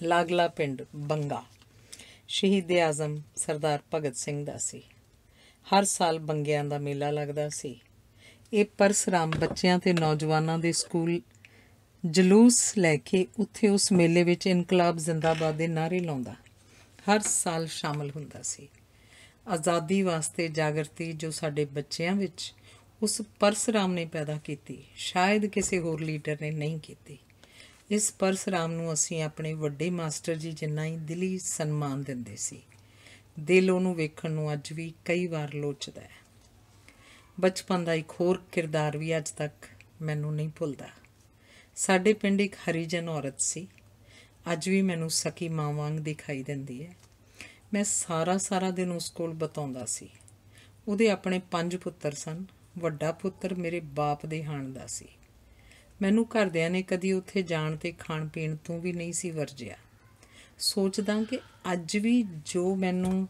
ਲਾਗਲਾ ਪਿੰਡ ਬੰਗਾ ਸ਼ਹੀਦ ਆਜ਼ਮ ਸਰਦਾਰ ਭਗਤ ਸਿੰਘ ਦਾ ਸੀ ਹਰ ਸਾਲ ਬੰਗਿਆਂ ਦਾ ਮੇਲਾ ਲੱਗਦਾ ਸੀ ਇਹ ਪਰਸਰਾਮ ਬੱਚਿਆਂ ਤੇ ਨੌਜਵਾਨਾਂ ਦੇ ਸਕੂਲ ਜਲੂਸ ਲੈ ਕੇ ਉੱਥੇ ਉਸ ਮੇਲੇ ਵਿੱਚ ਇਨਕਲਾਬ ਜ਼ਿੰਦਾਬਾਦ ਦੇ ਨਾਰੇ ਲਾਉਂਦਾ ਹਰ ਸਾਲ ਸ਼ਾਮਲ ਹੁੰਦਾ ਸੀ ਆਜ਼ਾਦੀ ਵਾਸਤੇ ਜਾਗਰਤੀ ਜੋ ਸਾਡੇ ਬੱਚਿਆਂ ਵਿੱਚ ਉਸ ਪਰਸਰਾਮ ਨੇ ਪੈਦਾ ਕੀਤੀ ਸ਼ਾਇਦ ਕਿਸੇ ਹੋਰ ਲੀਡਰ ਨੇ ਨਹੀਂ ਕੀਤੀ ਇਸ ਪਰਸਰਾਮ ਨੂੰ ਅਸੀਂ ਆਪਣੇ ਵੱਡੇ ਮਾਸਟਰ ਜੀ ਜਿੰਨਾ ਹੀ ਦਿਲੀ ਸਨਮਾਨ ਦਿੰਦੇ ਸੀ ਦਿਲ ਉਹਨੂੰ ਵੇਖਣ ਨੂੰ ਅੱਜ ਵੀ ਕਈ ਵਾਰ ਲੋਚਦਾ ਹੈ ਬਚਪਨ ਦਾ ਇੱਕ ਹੋਰ ਕਿਰਦਾਰ ਵੀ ਅੱਜ ਤੱਕ ਮੈਨੂੰ ਨਹੀਂ ਭੁੱਲਦਾ ਸਾਡੇ ਪਿੰਡ ਇੱਕ ਹਰੀਜਨ ਔਰਤ ਸੀ ਅੱਜ ਵੀ ਮੈਨੂੰ ਸਕੀ ਮਾਂ ਵਾਂਗ ਦਿਖਾਈ ਦਿੰਦੀ ਹੈ ਮੈਂ ਸਾਰਾ ਸਾਰਾ ਦਿਨ ਉਸ ਕੋਲ ਬਤਾਉਂਦਾ ਸੀ ਉਹਦੇ ਆਪਣੇ ਪੰਜ ਪੁੱਤਰ ਸਨ ਵੱਡਾ ਪੁੱਤਰ ਮੇਰੇ ਬਾਪ ਦੇ ਹਾਣ ਦਾ ਸੀ ਮੈਨੂੰ ਘਰਦਿਆਂ ਨੇ ਕਦੀ ਉੱਥੇ ਜਾਣ ਤੇ ਖਾਣ ਪੀਣ ਤੋਂ ਵੀ ਨਹੀਂ ਸੀ ਵਰਜਿਆ ਸੋਚਦਾ ਕਿ ਅੱਜ ਵੀ ਜੋ ਮੈਨੂੰ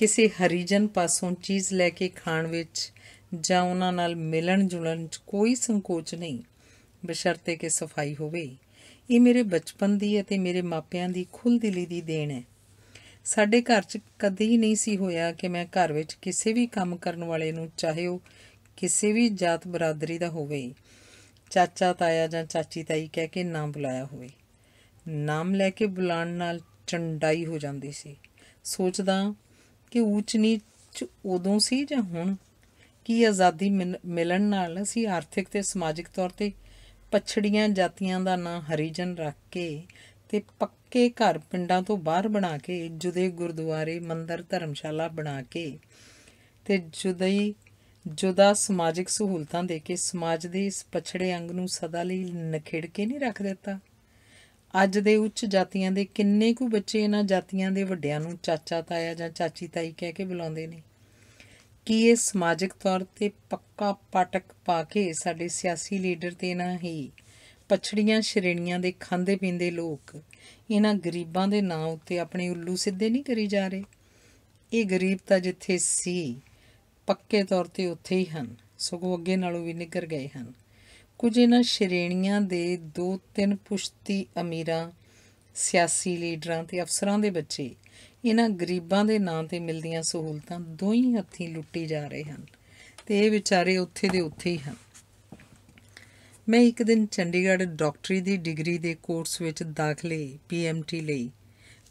ਕਿਸੇ ਹਰੀਜਨ ਪਾਸੋਂ ਚੀਜ਼ ਲੈ ਕੇ ਖਾਣ ਵਿੱਚ ਜਾਂ ਉਹਨਾਂ ਨਾਲ ਮਿਲਣ ਜੁਲਣ 'ਚ ਕੋਈ ਸੰਕੋਚ ਨਹੀਂ ਬਸ਼ਰਤੇ ਕਿ ਸਫਾਈ ਹੋਵੇ ਇਹ ਮੇਰੇ ਬਚਪਨ ਦੀ ਅਤੇ ਮੇਰੇ ਮਾਪਿਆਂ ਦੀ ਖੁੱਲ੍ਹਦਿਲੀ ਦੀ ਦੇਣ ਹੈ ਸਾਡੇ ਘਰ 'ਚ ਕਦੇ ਨਹੀਂ ਸੀ ਹੋਇਆ ਕਿ ਮੈਂ ਘਰ ਵਿੱਚ ਕਿਸੇ ਵੀ ਕੰਮ ਕਰਨ ਵਾਲੇ ਨੂੰ ਚਾਹੇ ਉਹ ਕਿਸੇ ਵੀ ਜਾਤ ਬਰਾਦਰੀ ਦਾ ਹੋਵੇ ਚਾਚਾ ਤਾਇਆ ਜਾਂ ਚਾਚੀ ਤਾਈ ਕਹਿ ਕੇ ਨਾਮ ਬੁਲਾਇਆ ਹੋਵੇ ਨਾਮ ਲੈ ਕੇ ਬੁਲਾਉਣ ਨਾਲ ਚੰਡਾਈ ਹੋ ਜਾਂਦੀ ਸੀ ਸੋਚਦਾ ਕਿ ਉੱਚ ਨੀਚ ਉਦੋਂ ਸੀ ਜਾਂ ਹੁਣ ਕੀ ਆਜ਼ਾਦੀ ਮਿਲਣ ਨਾਲ ਅਸੀਂ ਆਰਥਿਕ ਤੇ ਸਮਾਜਿਕ ਤੌਰ ਤੇ ਪਛੜੀਆਂ ਜਾਤੀਆਂ ਦਾ ਨਾਂ ਹਰੀਜਨ ਰੱਖ ਕੇ ਤੇ ਪੱਕੇ ਘਰ ਪਿੰਡਾਂ ਤੋਂ ਬਾਹਰ ਬਣਾ ਕੇ ਜੁਦੇ ਗੁਰਦੁਆਰੇ ਮੰਦਰ ਧਰਮਸ਼ਾਲਾ ਬਣਾ ਕੇ ਤੇ ਜੁਦਈ ਜੁਦਾ ਸਮਾਜਿਕ ਸਹੂਲਤਾਂ ਦੇ ਕੇ ਸਮਾਜ ਦੇ ਇਸ ਪਛੜੇ ਅੰਗ ਨੂੰ ਸਦਾ ਲਈ ਨਖੇੜ ਕੇ ਨਹੀਂ ਰੱਖ ਦਿੱਤਾ ਅੱਜ ਦੇ ਉੱਚ ਜਾਤੀਆਂ ਦੇ ਕਿੰਨੇ ਕੁ ਬੱਚੇ ਇਹਨਾਂ ਜਾਤੀਆਂ ਦੇ ਵੱਡਿਆਂ ਨੂੰ ਚਾਚਾ ਤਾਇਆ ਜਾਂ ਚਾਚੀ ਤਾਈ ਕਹਿ ਕੇ ਬੁਲਾਉਂਦੇ ਨੇ ਕੀ ਇਹ ਸਮਾਜਿਕ ਤੌਰ ਤੇ ਪੱਕਾ ਪਾਟਕ ਪਾ ਕੇ ਸਾਡੇ ਸਿਆਸੀ ਲੀਡਰ ਤੇ ਨਾ ਹੀ ਪਛੜੀਆਂ ਸ਼੍ਰੇਣੀਆਂ ਦੇ ਖਾਂਦੇ ਪੀਂਦੇ ਲੋਕ ਇਹਨਾਂ ਗਰੀਬਾਂ ਦੇ ਨਾਂ ਉੱਤੇ ਆਪਣੇ ਉੱਲੂ ਸਿੱਧੇ ਨਹੀਂ ਕਰੀ ਜਾ ਰਹੇ ਇਹ ਗਰੀਬ ਤਾਂ ਜਿੱਥੇ ਸੀ ਪੱਕੇ ਤੌਰ ਤੇ ਉੱਥੇ ਹੀ ਹਨ ਸਗੋਂ ਅੱਗੇ ਨਾਲੋਂ ਵੀ ਨਿਕਰ ਗਏ ਹਨ ਕੁਝ ਇਹਨਾਂ ਸ਼੍ਰੇਣੀਆਂ ਦੇ ਦੋ ਤਿੰਨ ਪੁਸ਼ਤੀ ਅਮੀਰਾਂ ਸਿਆਸੀ ਲੀਡਰਾਂ ਤੇ ਅਫਸਰਾਂ ਦੇ ਬੱਚੇ ਇਹਨਾਂ ਗਰੀਬਾਂ ਦੇ ਨਾਂ ਤੇ ਮਿਲਦੀਆਂ ਸਹੂਲਤਾਂ ਦੋਹੀ ਹੱਥੀ ਲੁੱਟੀ ਜਾ ਰਹੇ ਹਨ ਤੇ ਇਹ ਵਿਚਾਰੇ ਉੱਥੇ ਦੇ ਉੱਥੇ ਹੀ ਹਨ ਮੈਂ ਇੱਕ ਦਿਨ ਚੰਡੀਗੜ੍ਹ ਡਾਕਟਰੀ ਦੀ ਡਿਗਰੀ ਦੇ ਕੋਰਸ ਵਿੱਚ ਦਾਖਲੇ ਪੀਐਮਟੀ ਲਈ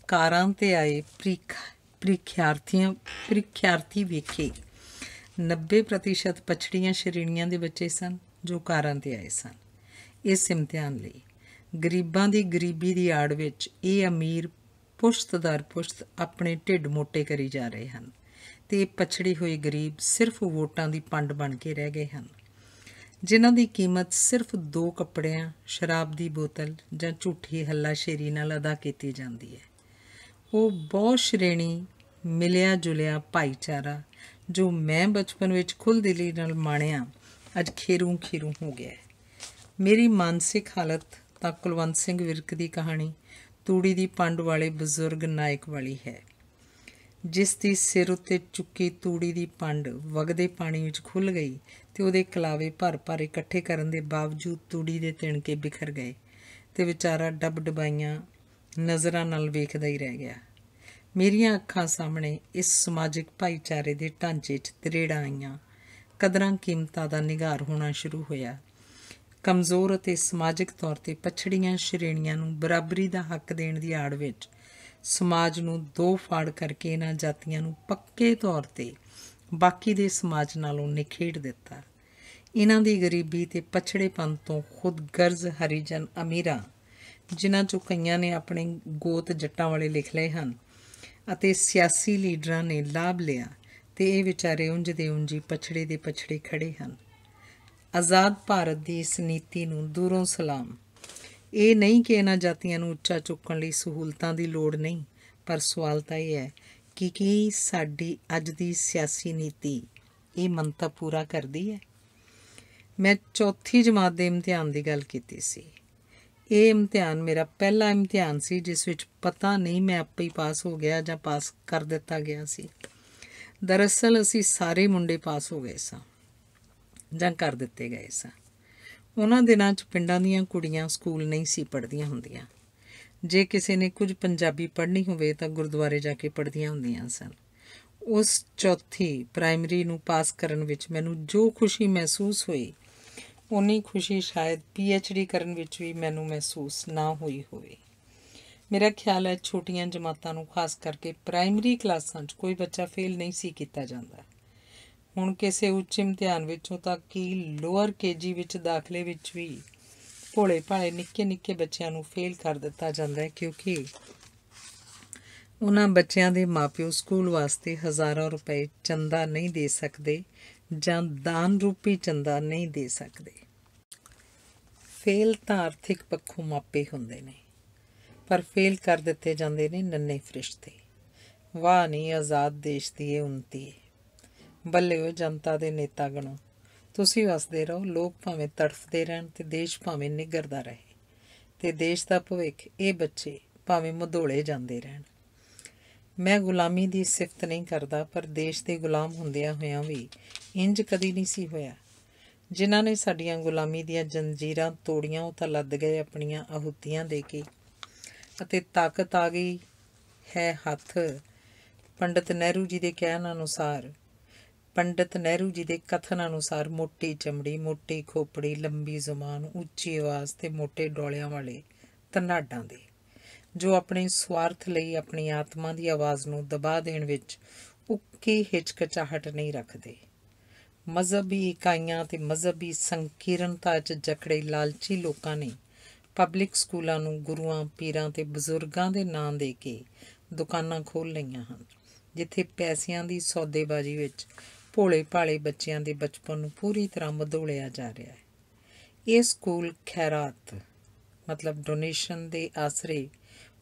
ਕਾਰਾਂ ਤੇ ਆਏ ਪ੍ਰੀਖਿਆਰਥੀਆਂ ਪ੍ਰੀਖਿਆਰਥੀ ਵੇਖੇ 90% ਪਛੜੀਆਂ ਸ਼੍ਰੇਣੀਆਂ ਦੇ ਬੱਚੇ ਸਨ ਜੋ ਕਾਰਨ ਤੇ ਆਏ ਸਨ ਇਸ ਇਮਤਿਹਾਨ ਲਈ ਗਰੀਬਾਂ ਦੀ ਗਰੀਬੀ ਦੀ ਆੜ ਵਿੱਚ ਇਹ ਅਮੀਰ ਪੁਸ਼ਤਦਾਰ ਪੁਸ਼ਤ ਆਪਣੇ ਢਿੱਡ ਮੋਟੇ ਕਰੀ ਜਾ ਰਹੇ ਹਨ ਤੇ ਪਛੜੀ ਹੋਈ ਗਰੀਬ ਸਿਰਫ ਵੋਟਾਂ ਦੀ ਪੰਡ ਬਣ ਕੇ ਰਹਿ ਗਏ ਹਨ ਜਿਨ੍ਹਾਂ ਦੀ ਕੀਮਤ ਸਿਰਫ ਦੋ ਕੱਪੜਿਆਂ ਸ਼ਰਾਬ ਦੀ ਬੋਤਲ ਜਾਂ ਝੂਠੀ ਹੱਲਾਸ਼ੇਰੀ ਨਾਲ ਅਦਾ ਕੀਤੀ ਜਾਂਦੀ ਹੈ ਉਹ ਬਹੁ ਸ਼੍ਰੇਣੀ ਮਿਲਿਆ ਜੁਲਿਆ ਭਾਈਚਾਰਾ ਜੋ ਮੈਂ ਬਚਪਨ ਵਿੱਚ ਖੁੱਲ੍ਹ ਦਿਲੀ ਨਾਲ ਮਾਣਿਆ ਅੱਜ ਖੇਰੂ ਖੇਰੂ ਹੋ ਗਿਆ ਮੇਰੀ ਮਾਨਸਿਕ ਹਾਲਤ ਤਾਂ ਕੁਲਵੰਤ ਸਿੰਘ ਵਿਰਕ ਦੀ ਕਹਾਣੀ ਤੂੜੀ ਦੀ ਪੰਡ ਵਾਲੇ ਬਜ਼ੁਰਗ ਨਾਇਕ ਵਾਲੀ ਹੈ ਜਿਸ ਦੀ ਸਿਰ ਉੱਤੇ ਚੁੱਕੀ ਤੂੜੀ ਦੀ ਪੰਡ ਵਗਦੇ ਪਾਣੀ ਵਿੱਚ ਖੁੱਲ ਗਈ ਤੇ ਉਹਦੇ ਕਲਾਵੇ ਭਰ ਭਰ ਇਕੱਠੇ ਕਰਨ ਦੇ ਬਾਵਜੂਦ ਤੂੜੀ ਦੇ ਤਿਣਕੇ ਬਿਖਰ ਗਏ ਤੇ ਵਿਚਾਰਾ ਡੱਬ ਡਬਾਈਆਂ ਨਜ਼ਰਾਂ ਨਾਲ ਵੇਖਦਾ ਹੀ ਰਹਿ ਗਿਆ ਮੇਰੀਆਂ ਅੱਖਾਂ ਸਾਹਮਣੇ ਇਸ ਸਮਾਜਿਕ ਭਾਈਚਾਰੇ ਦੇ ਢਾਂਚੇ 'ਚ ਤਰੇੜਾਂ ਆਈਆਂ ਕਦਰਾਂ ਕੀਮਤਾਂ ਦਾ ਨਿਗਾਰ ਹੋਣਾ ਸ਼ੁਰੂ ਹੋਇਆ ਕਮਜ਼ੋਰ ਅਤੇ ਸਮਾਜਿਕ ਤੌਰ ਤੇ ਪਛੜੀਆਂ ਸ਼੍ਰੇਣੀਆਂ ਨੂੰ ਬਰਾਬਰੀ ਦਾ ਹੱਕ ਦੇਣ ਦੀ ਆੜ ਵਿੱਚ ਸਮਾਜ ਨੂੰ ਦੋ ਫਾੜ ਕਰਕੇ ਇਹਨਾਂ ਜਾਤੀਆਂ ਨੂੰ ਪੱਕੇ ਤੌਰ ਤੇ ਬਾਕੀ ਦੇ ਸਮਾਜ ਨਾਲੋਂ ਨਿਖੇੜ ਦਿੱਤਾ ਇਹਨਾਂ ਦੀ ਗਰੀਬੀ ਤੇ ਪਛੜੇਪਨ ਤੋਂ ਖੁਦਗਰਜ਼ ਹਰੀਜਨ ਅਮੀਰਾਂ ਜਿਨ੍ਹਾਂ ਚੋਂ ਕਈਆਂ ਨੇ ਆਪਣੇ ਗੋਤ ਜੱਟਾਂ ਵਾਲੇ ਲਿਖ ਲਏ ਹਨ ਅਤੇ ਸਿਆਸੀ ਲੀਡਰਾਂ ਨੇ ਲਾਭ ਲਿਆ ਤੇ ਇਹ ਵਿਚਾਰੇ ਉਂਝ ਦੇ ਉਂਝੀ ਪਛੜੇ ਦੇ ਪਛੜੇ ਖੜੇ ਹਨ ਆਜ਼ਾਦ ਭਾਰਤ ਦੀ ਇਸ ਨੀਤੀ ਨੂੰ ਦੂਰੋਂ ਸਲਾਮ ਇਹ ਨਹੀਂ ਕਿ ਇਹਨਾਂ ਜਾਤੀਆਂ ਨੂੰ ਉੱਚਾ ਚੁੱਕਣ ਲਈ ਸਹੂਲਤਾਂ ਦੀ ਲੋੜ ਨਹੀਂ ਪਰ ਸਵਾਲ ਤਾਂ ਇਹ ਹੈ ਕਿ ਕੀ ਸਾਡੀ ਅੱਜ ਦੀ ਸਿਆਸੀ ਨੀਤੀ ਇਹ ਮੰਤਵ ਪੂਰਾ ਕਰਦੀ ਹੈ ਮੈਂ ਚੌਥੀ ਜਮਾਤ ਦੇ ਇਮਤਿਹਾਨ ਦੀ ਗੱਲ ਕੀਤੀ ਸੀ ਇਹ ਇਮਤਿਹਾਨ ਮੇਰਾ ਪਹਿਲਾ ਇਮਤਿਹਾਨ ਸੀ ਜਿਸ ਵਿੱਚ ਪਤਾ ਨਹੀਂ ਮੈਂ ਆਪੇ ਹੀ ਪਾਸ ਹੋ ਗਿਆ ਜਾਂ ਪਾਸ ਕਰ ਦਿੱਤਾ ਗਿਆ ਸੀ ਦਰਅਸਲ ਅਸੀਂ ਸਾਰੇ ਮੁੰਡੇ ਪਾਸ ਹੋ ਗਏ ਸਾਂ ਜਾਂ ਕਰ ਦਿੱਤੇ ਗਏ ਸਾਂ ਉਹਨਾਂ ਦਿਨਾਂ 'ਚ ਪਿੰਡਾਂ ਦੀਆਂ ਕੁੜੀਆਂ ਸਕੂਲ ਨਹੀਂ ਸੀ ਪੜ੍ਹਦੀਆਂ ਹੁੰਦੀਆਂ ਜੇ ਕਿਸੇ ਨੇ ਕੁਝ ਪੰਜਾਬੀ ਪੜ੍ਹਨੀ ਹੋਵੇ ਤਾਂ ਗੁਰਦੁਆਰੇ ਜਾ ਕੇ ਪੜ੍ਹਦੀਆਂ ਹੁੰਦੀਆਂ ਸਨ ਉਸ ਚੌਥੀ ਪ੍ਰਾਇਮਰੀ ਨੂੰ ਪਾਸ ਕਰਨ ਵਿੱਚ ਮੈਨੂੰ ਜੋ ਖੁਸ਼ੀ ਮਹਿਸੂਸ ਹੋਈ ਉਨੀ ਖੁਸ਼ੀ ਸ਼ਾਇਦ ਪੀਐਚਡੀ ਕਰਨ ਵਿੱਚ ਵੀ ਮੈਨੂੰ ਮਹਿਸੂਸ ਨਾ ਹੋਈ ਹੋਵੇ ਮੇਰਾ ਖਿਆਲ ਹੈ ਛੋਟੀਆਂ ਜਮਾਤਾਂ ਨੂੰ ਖਾਸ ਕਰਕੇ ਪ੍ਰਾਇਮਰੀ ਕਲਾਸਾਂ 'ਚ ਕੋਈ ਬੱਚਾ ਫੇਲ ਨਹੀਂ ਸੀ ਕੀਤਾ ਜਾਂਦਾ ਹੁਣ ਕਿਸੇ ਉੱਚ ਇਮਤਿਹਾਨ ਵਿੱਚੋਂ ਤਾਂ ਕਿ ਲੋਅਰ ਕੇਜੀ ਵਿੱਚ ਦਾਖਲੇ ਵਿੱਚ ਵੀ ਭੋਲੇ ਭਾਲੇ ਨਿੱਕੇ ਨਿੱਕੇ ਬੱਚਿਆਂ ਨੂੰ ਫੇਲ ਕਰ ਦਿੱਤਾ ਜਾਂਦਾ ਹੈ ਕਿਉਂਕਿ ਉਹਨਾਂ ਬੱਚਿਆਂ ਦੇ ਮਾਪਿਓ ਸਕੂਲ ਵਾਸਤੇ ਹਜ਼ਾਰਾਂ ਰੁਪਏ ਚੰਦਾ ਨਹੀਂ ਦੇ ਸਕਦੇ ਜਾਂ ਦਾਨ ਰੂਪੀ ਚੰਦਾ ਨਹੀਂ ਦੇ ਸਕਦੇ ਫੇਲ ਤਾਂ ਆਰਥਿਕ ਪੱਖੋਂ ਮਾਪੇ ਹੁੰਦੇ ਨੇ ਪਰ ਫੇਲ ਕਰ ਦਿੱਤੇ ਜਾਂਦੇ ਨੇ ਨੰਨੇ ਫਰਿਸ਼ਤੇ ਵਾਹ ਨਹੀਂ ਆਜ਼ਾਦ ਦੇਸ਼ ਦੀ ਇਹ ਉਨਤੀ ਉਹ ਜਨਤਾ ਦੇ ਨੇਤਾ ਗਣੋ ਤੁਸੀਂ ਵਸਦੇ ਰਹੋ ਲੋਕ ਭਾਵੇਂ ਤੜਫਦੇ ਰਹਿਣ ਤੇ ਦੇਸ਼ ਭਾਵੇਂ ਨਿਗਰਦਾ ਰਹੇ ਤੇ ਦੇਸ਼ ਦਾ ਭਵਿੱਖ ਇਹ ਬੱਚੇ ਭਾਵੇਂ ਮਧੋਲੇ ਜਾਂਦੇ ਰਹਿਣ ਮੈਂ ਗੁਲਾਮੀ ਦੀ ਸਿਫਤ ਨਹੀਂ ਕਰਦਾ ਪਰ ਦੇਸ਼ ਦੇ ਗੁਲਾਮ ਹੁੰਦਿਆਂ ਹੋਇਆਂ ਵੀ ਇੰਜ ਕਦੀ ਨਹੀਂ ਸੀ ਹੋਇਆ ਜਿਨ੍ਹਾਂ ਨੇ ਸਾਡੀਆਂ ਗੁਲਾਮੀ ਦੀਆਂ ਜੰਜੀਰਾਂ ਤੋੜੀਆਂ ਉਹ ਤਾਂ ਲੱਦ ਗਏ ਆਪਣੀਆਂ ਅਹੁਤੀਆਂ ਦੇ ਕੇ ਅਤੇ ਤਾਕਤ ਆ ਗਈ ਹੈ ਹੱਥ ਪੰਡਤ ਨਹਿਰੂ ਜੀ ਦੇ ਕਹਿਣ ਅਨੁਸਾਰ ਪੰਡਤ ਨਹਿਰੂ ਜੀ ਦੇ ਕਥਨ ਅਨੁਸਾਰ ਮੋਟੀ ਚਮੜੀ ਮੋਟੀ ਖੋਪੜੀ ਲੰਬੀ ਜ਼ਮਾਨ ਉੱਚੀ ਆਵਾਜ਼ ਤੇ ਮੋٹے ਡੋਲਿਆਂ ਵਾਲੇ ਤਨਾਡਾਂ ਦੇ ਜੋ ਆਪਣੇ ਸਵਾਰਥ ਲਈ ਆਪਣੀ ਆਤਮਾ ਦੀ ਆਵਾਜ਼ ਨੂੰ ਦਬਾ ਦੇਣ ਵਿੱਚ ਉੱਕੀ ਹਿਚਕਚਾਹਟ ਨਹੀਂ ਰੱਖਦੇ ਮਜ਼ਹਬੀ ਇਕਾਈਆਂ ਤੇ ਮਜ਼ਹਬੀ ਸੰਕੀਰਨਤਾ 'ਚ ਜਕੜੇ ਲਾਲਚੀ ਲੋਕਾਂ ਨੇ ਪਬਲਿਕ ਸਕੂਲਾਂ ਨੂੰ ਗੁਰੂਆਂ ਪੀਰਾਂ ਤੇ ਬਜ਼ੁਰਗਾਂ ਦੇ ਨਾਂ ਦੇ ਕੇ ਦੁਕਾਨਾਂ ਖੋਲ ਲਈਆਂ ਹਨ ਜਿੱਥੇ ਪੈਸਿਆਂ ਦੀ ਸੌਦੇਬਾਜ਼ੀ ਵਿੱਚ ਭੋਲੇ ਭਾਲੇ ਬੱਚਿਆਂ ਦੇ ਬਚਪਨ ਨੂੰ ਪੂਰੀ ਤਰ੍ਹਾਂ ਮਧੋਲਿਆ ਜਾ ਰਿਹਾ ਹੈ ਇਹ ਸਕੂਲ ਖੈਰਾਤ ਮਤਲਬ ਡੋਨੇਸ਼ਨ ਦੇ ਆਸਰੇ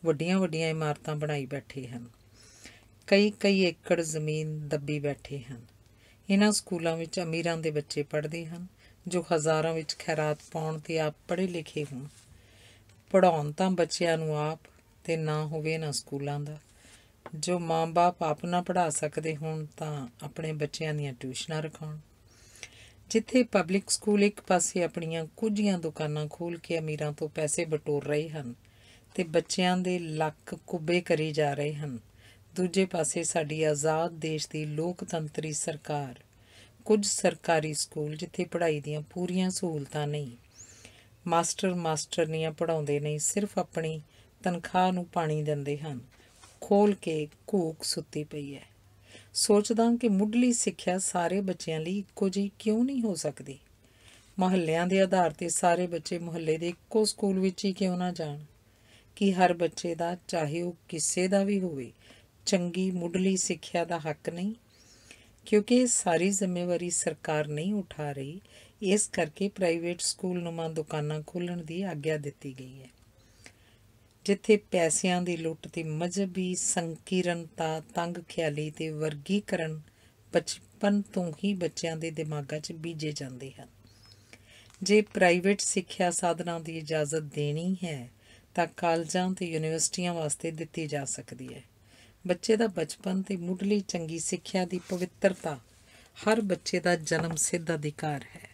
ਵੱਡੀਆਂ ਵੱਡੀਆਂ ਇਮਾਰਤਾਂ ਬਣਾਈ ਬੈਠੇ ਹਨ ਕਈ ਕਈ ਏਕੜ ਜ਼ਮੀਨ ਦੱਬੀ ਬੈਠੇ ਹਨ ਇਹਨਾਂ ਸਕੂਲਾਂ ਵਿੱਚ ਅਮੀਰਾਂ ਦੇ ਬੱਚੇ ਪੜ੍ਹਦੇ ਹਨ ਜੋ ਹਜ਼ਾਰਾਂ ਵਿੱਚ ਖੈਰਾਤ ਪਾਉਣ ਤੇ ਆਪ ਪੜ੍ਹੇ ਲਿਖੇ ਹੋਣ ਪੜਾਉਣ ਤਾਂ ਬੱਚਿਆਂ ਨੂੰ ਆਪ ਤੇ ਨਾ ਹੋਵੇ ਨਾ ਸਕੂਲਾਂ ਦਾ ਜੋ ਮਾਂ-ਬਾਪ ਆਪ ਨਾ ਪੜਾ ਸਕਦੇ ਹੋਣ ਤਾਂ ਆਪਣੇ ਬੱਚਿਆਂ ਦੀਆਂ ਟਿਊਸ਼ਨਾਂ ਰਖਾਉਣ ਜਿੱਥੇ ਪਬਲਿਕ ਸਕੂਲ ਇੱਕ ਪਾਸੇ ਆਪਣੀਆਂ ਕੁਝੀਆਂ ਦੁਕਾਨਾਂ ਖੋਲ ਕੇ ਅਮੀਰਾਂ ਤੋਂ ਪੈਸੇ ਬਟੋਰ ਰਹੇ ਹਨ ਤੇ ਬੱਚਿਆਂ ਦੇ ਲੱਕ ਕੁੱਬੇ ਕਰੀ ਜਾ ਰਹੇ ਹਨ ਦੂਜੇ ਪਾਸੇ ਸਾਡੀ ਆਜ਼ਾਦ ਦੇਸ਼ ਦੀ ਲੋਕਤੰਤਰੀ ਸਰਕਾਰ ਕੁਝ ਸਰਕਾਰੀ ਸਕੂਲ ਜਿੱਥੇ ਪੜ੍ਹਾਈ ਦੀਆਂ ਪੂਰੀਆਂ ਸਹੂਲਤਾਂ ਨਹੀਂ ਮਾਸਟਰ ਮਾਸਟਰਨੀਆਂ ਪੜਾਉਂਦੇ ਨਹੀਂ ਸਿਰਫ ਆਪਣੀ ਤਨਖਾਹ ਨੂੰ ਪਾਣੀ ਦਿੰਦੇ ਹਨ ਖੋਲ ਕੇ ਕੂਕ ਸੁੱਤੀ ਪਈ ਹੈ ਸੋਚਦਾ ਕਿ ਮੁੱਢਲੀ ਸਿੱਖਿਆ ਸਾਰੇ ਬੱਚਿਆਂ ਲਈ ਇੱਕੋ ਜਿਹੀ ਕਿਉਂ ਨਹੀਂ ਹੋ ਸਕਦੀ ਮਹੱਲਿਆਂ ਦੇ ਆਧਾਰ ਤੇ ਸਾਰੇ ਬੱਚੇ ਮੁਹੱਲੇ ਦੇ ਇੱਕੋ ਸਕੂਲ ਵਿੱਚ ਹੀ ਕਿਉਂ ਨਾ ਜਾਣ ਕਿ ਹਰ ਬੱਚੇ ਦਾ ਚਾਹੇ ਉਹ ਕਿਸੇ ਦਾ ਵੀ ਹੋਵੇ ਚੰਗੀ ਮੁੱਢਲੀ ਸਿੱਖਿਆ ਦਾ ਹੱਕ ਨਹੀਂ ਕਿਉਂਕਿ ਸਾਰੀ ਜ਼ਿੰਮੇਵਾਰੀ ਸਰਕਾਰ ਨਹੀਂ ਉਠਾ ਰਹੀ ਇਸ ਕਰਕੇ ਪ੍ਰਾਈਵੇਟ ਸਕੂਲ ਨੁਮਾ ਦੁਕਾਨਾਂ ਖੋਲਣ ਦੀ ਆਗਿਆ ਦਿੱਤੀ ਗਈ ਹੈ ਜਿੱਥੇ ਪੈਸਿਆਂ ਦੀ ਲੁੱਟ ਤੇ ਮਜ਼ਹਬੀ ਸੰਕੀਰਨਤਾ ਤੰਗ ਖਿਆਲੀ ਤੇ ਵਰਗੀਕਰਨ ਬਚਪਨ ਤੋਂ ਹੀ ਬੱਚਿਆਂ ਦੇ ਦਿਮਾਗਾਂ 'ਚ ਬੀਜੇ ਜਾਂਦੇ ਹਨ ਜੇ ਪ੍ਰਾਈਵੇਟ ਸਿੱਖਿਆ ਸਾਧਨਾਂ ਦੀ ਇਜਾਜ਼ਤ ਦੇਣੀ ਹੈ ਤਾਂ ਕਾਲਜਾਂ ਤੇ ਯੂਨੀਵਰਸਿਟੀਆਂ ਵਾਸਤੇ ਦਿੱਤੀ ਜਾ ਸਕਦੀ ਹੈ ਬੱਚੇ ਦਾ ਬਚਪਨ ਤੇ ਮੁੱਢਲੀ ਚੰਗੀ ਸਿੱਖਿਆ ਦੀ ਪਵਿੱਤਰਤਾ ਹਰ ਬੱਚੇ ਦਾ ਜਨਮ ਸਿੱਧ ਅਧਿਕਾਰ ਹੈ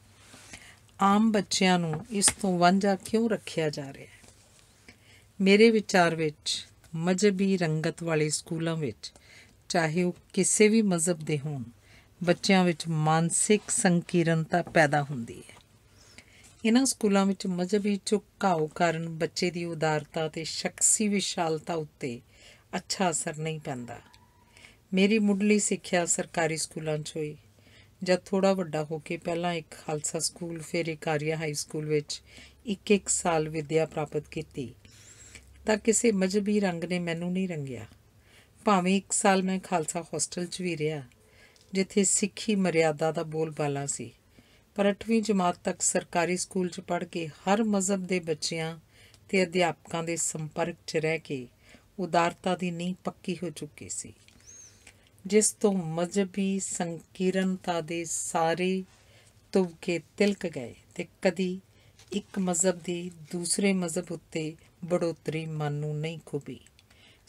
ਆਮ ਬੱਚਿਆਂ ਨੂੰ ਇਸ ਤੋਂ ਵਾਂਝਾ ਕਿਉਂ ਰੱਖਿਆ ਜਾ ਰਿਹਾ ਹੈ ਮੇਰੇ ਵਿਚਾਰ ਵਿੱਚ ਮਜ਼ਬੀ ਰੰਗਤ ਵਾਲੇ ਸਕੂਲਾਂ ਵਿੱਚ ਚਾਹੇ ਉਹ ਕਿਸੇ ਵੀ ਮਜ਼ਬ ਦੇ ਹੋਣ ਬੱਚਿਆਂ ਵਿੱਚ ਮਾਨਸਿਕ ਸੰਕੀਰਨਤਾ ਪੈਦਾ ਹੁੰਦੀ ਹੈ ਇਹਨਾਂ ਸਕੂਲਾਂ ਵਿੱਚ ਮਜ਼ਬੀ ਝੁਕਾਓ ਕਾਰਨ ਬੱਚੇ ਦੀ ਉਦਾਰਤਾ ਤੇ ਸ਼ਖਸੀ ਵਿਸ਼ਾਲਤਾ ਉੱਤੇ ਅੱਛਾ ਅਸਰ ਨਹੀਂ ਪੈਂਦਾ ਮੇਰੀ ਮੁੱਢਲੀ ਸਿੱਖਿਆ ਸਰਕਾਰੀ ਸਕੂਲਾਂ 'ਚ ਹੋਈ ਜਦ ਥੋੜਾ ਵੱਡਾ ਹੋ ਕੇ ਪਹਿਲਾਂ ਇੱਕ ਖਾਲਸਾ ਸਕੂਲ ਫਿਰ ਇੱਕ ਆਰੀਆ ਹਾਈ ਸਕੂਲ ਵਿੱਚ ਇੱਕ ਇੱਕ ਸਾਲ ਵਿਦਿਆ ਪ੍ਰਾਪਤ ਕੀਤੀ ਤਾਂ ਕਿਸੇ ਮਜਬੀ ਰੰਗ ਨੇ ਮੈਨੂੰ ਨਹੀਂ ਰੰਗਿਆ ਭਾਵੇਂ ਇੱਕ ਸਾਲ ਮੈਂ ਖਾਲਸਾ ਹੋਸਟਲ 'ਚ ਵੀ ਰਿਹਾ ਜਿੱਥੇ ਸਿੱਖੀ ਮਰਿਆਦਾ ਦਾ ਬੋਲਬਾਲਾ ਸੀ ਪਰ 8ਵੀਂ ਜਮਾਤ ਤੱਕ ਸਰਕਾਰੀ ਸਕੂਲ 'ਚ ਪੜ੍ਹ ਕੇ ਹਰ ਮਜ਼ਹਬ ਦੇ ਬੱਚਿਆਂ ਤੇ ਅਧਿਆਪਕਾਂ ਦੇ ਸੰਪਰਕ 'ਚ ਰਹਿ ਕੇ ਉਦਾਰਤਾ ਦੀ ਨੀਂਹ ਪੱਕੀ ਹੋ ਚੁੱਕੀ ਸੀ ਜਿਸ ਤੋਂ ਮਜਬੀ ਸੰਕੀਰਨਤਾ ਦੇ ਸਾਰੇ ਤੁਬਕੇ ਤਿਲਕ ਗਏ ਤੇ ਕਦੀ ਇੱਕ ਮਜ਼ਬ ਦੀ ਦੂਸਰੇ ਮਜ਼ਬ ਉੱਤੇ ਬੜੋਤਰੀ ਮਨ ਨੂੰ ਨਹੀਂ ਖੁਬੀ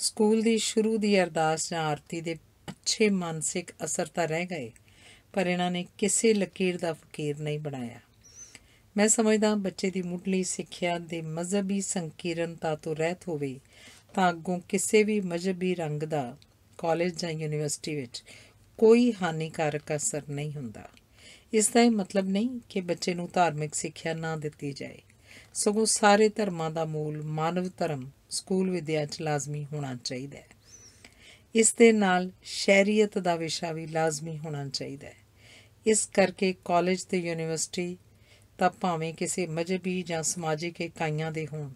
ਸਕੂਲ ਦੀ ਸ਼ੁਰੂ ਦੀ ਅਰਦਾਸ ਜਾਂ ਆਰਤੀ ਦੇ ਅੱਛੇ ਮਾਨਸਿਕ ਅਸਰ ਤਾਂ ਰਹਿ ਗਏ ਪਰ ਇਹਨਾਂ ਨੇ ਕਿਸੇ ਲਕੀਰ ਦਾ ਫਕੀਰ ਨਹੀਂ ਬਣਾਇਆ ਮੈਂ ਸਮਝਦਾ ਬੱਚੇ ਦੀ ਮੁੱਢਲੀ ਸਿੱਖਿਆ ਦੇ ਮਜ਼ਬੀ ਸੰਕੀਰਨਤਾ ਤੋਂ ਰਹਿਤ ਹੋਵੇ ਤਾਂ ਅੱਗੋਂ ਕਿਸੇ ਵੀ ਮਜ਼ਬੀ ਰੰਗ ਦਾ ਕਾਲਜ ਜਾਂ ਯੂਨੀਵਰਸਿਟੀ ਵਿੱਚ ਕੋਈ ਹਾਨੀਕਾਰਕ ਅਸਰ ਨਹੀਂ ਹੁੰਦਾ ਇਸ ਦਾ ਇਹ ਮਤਲਬ ਨਹੀਂ ਕਿ ਬੱਚੇ ਨੂੰ ਧਾਰਮਿਕ ਸਿੱਖਿਆ ਨਾ ਦਿੱਤੀ ਜਾਏ ਸਗੋਂ ਸਾਰੇ ਧਰਮਾਂ ਦਾ ਮੂਲ ਮਾਨਵ ਧਰਮ ਸਕੂਲ ਵਿਦਿਆ 'ਚ ਲਾਜ਼ਮੀ ਹੋਣਾ ਚਾਹੀਦਾ ਹੈ ਇਸ ਦੇ ਨਾਲ ਸ਼ਹਿਰੀਅਤ ਦਾ ਵਿਸ਼ਾ ਵੀ ਲਾਜ਼ਮੀ ਹੋਣਾ ਚਾਹੀਦਾ ਹੈ ਇਸ ਕਰਕੇ ਕਾਲਜ ਤੇ ਯੂਨੀਵਰਸਿਟੀ ਤਾਂ ਭਾਵੇਂ ਕਿਸੇ ਮਜਬੀ ਜਾਂ ਸਮਾਜਿਕ ਇਕਾਈਆਂ ਦੇ ਹੋਣ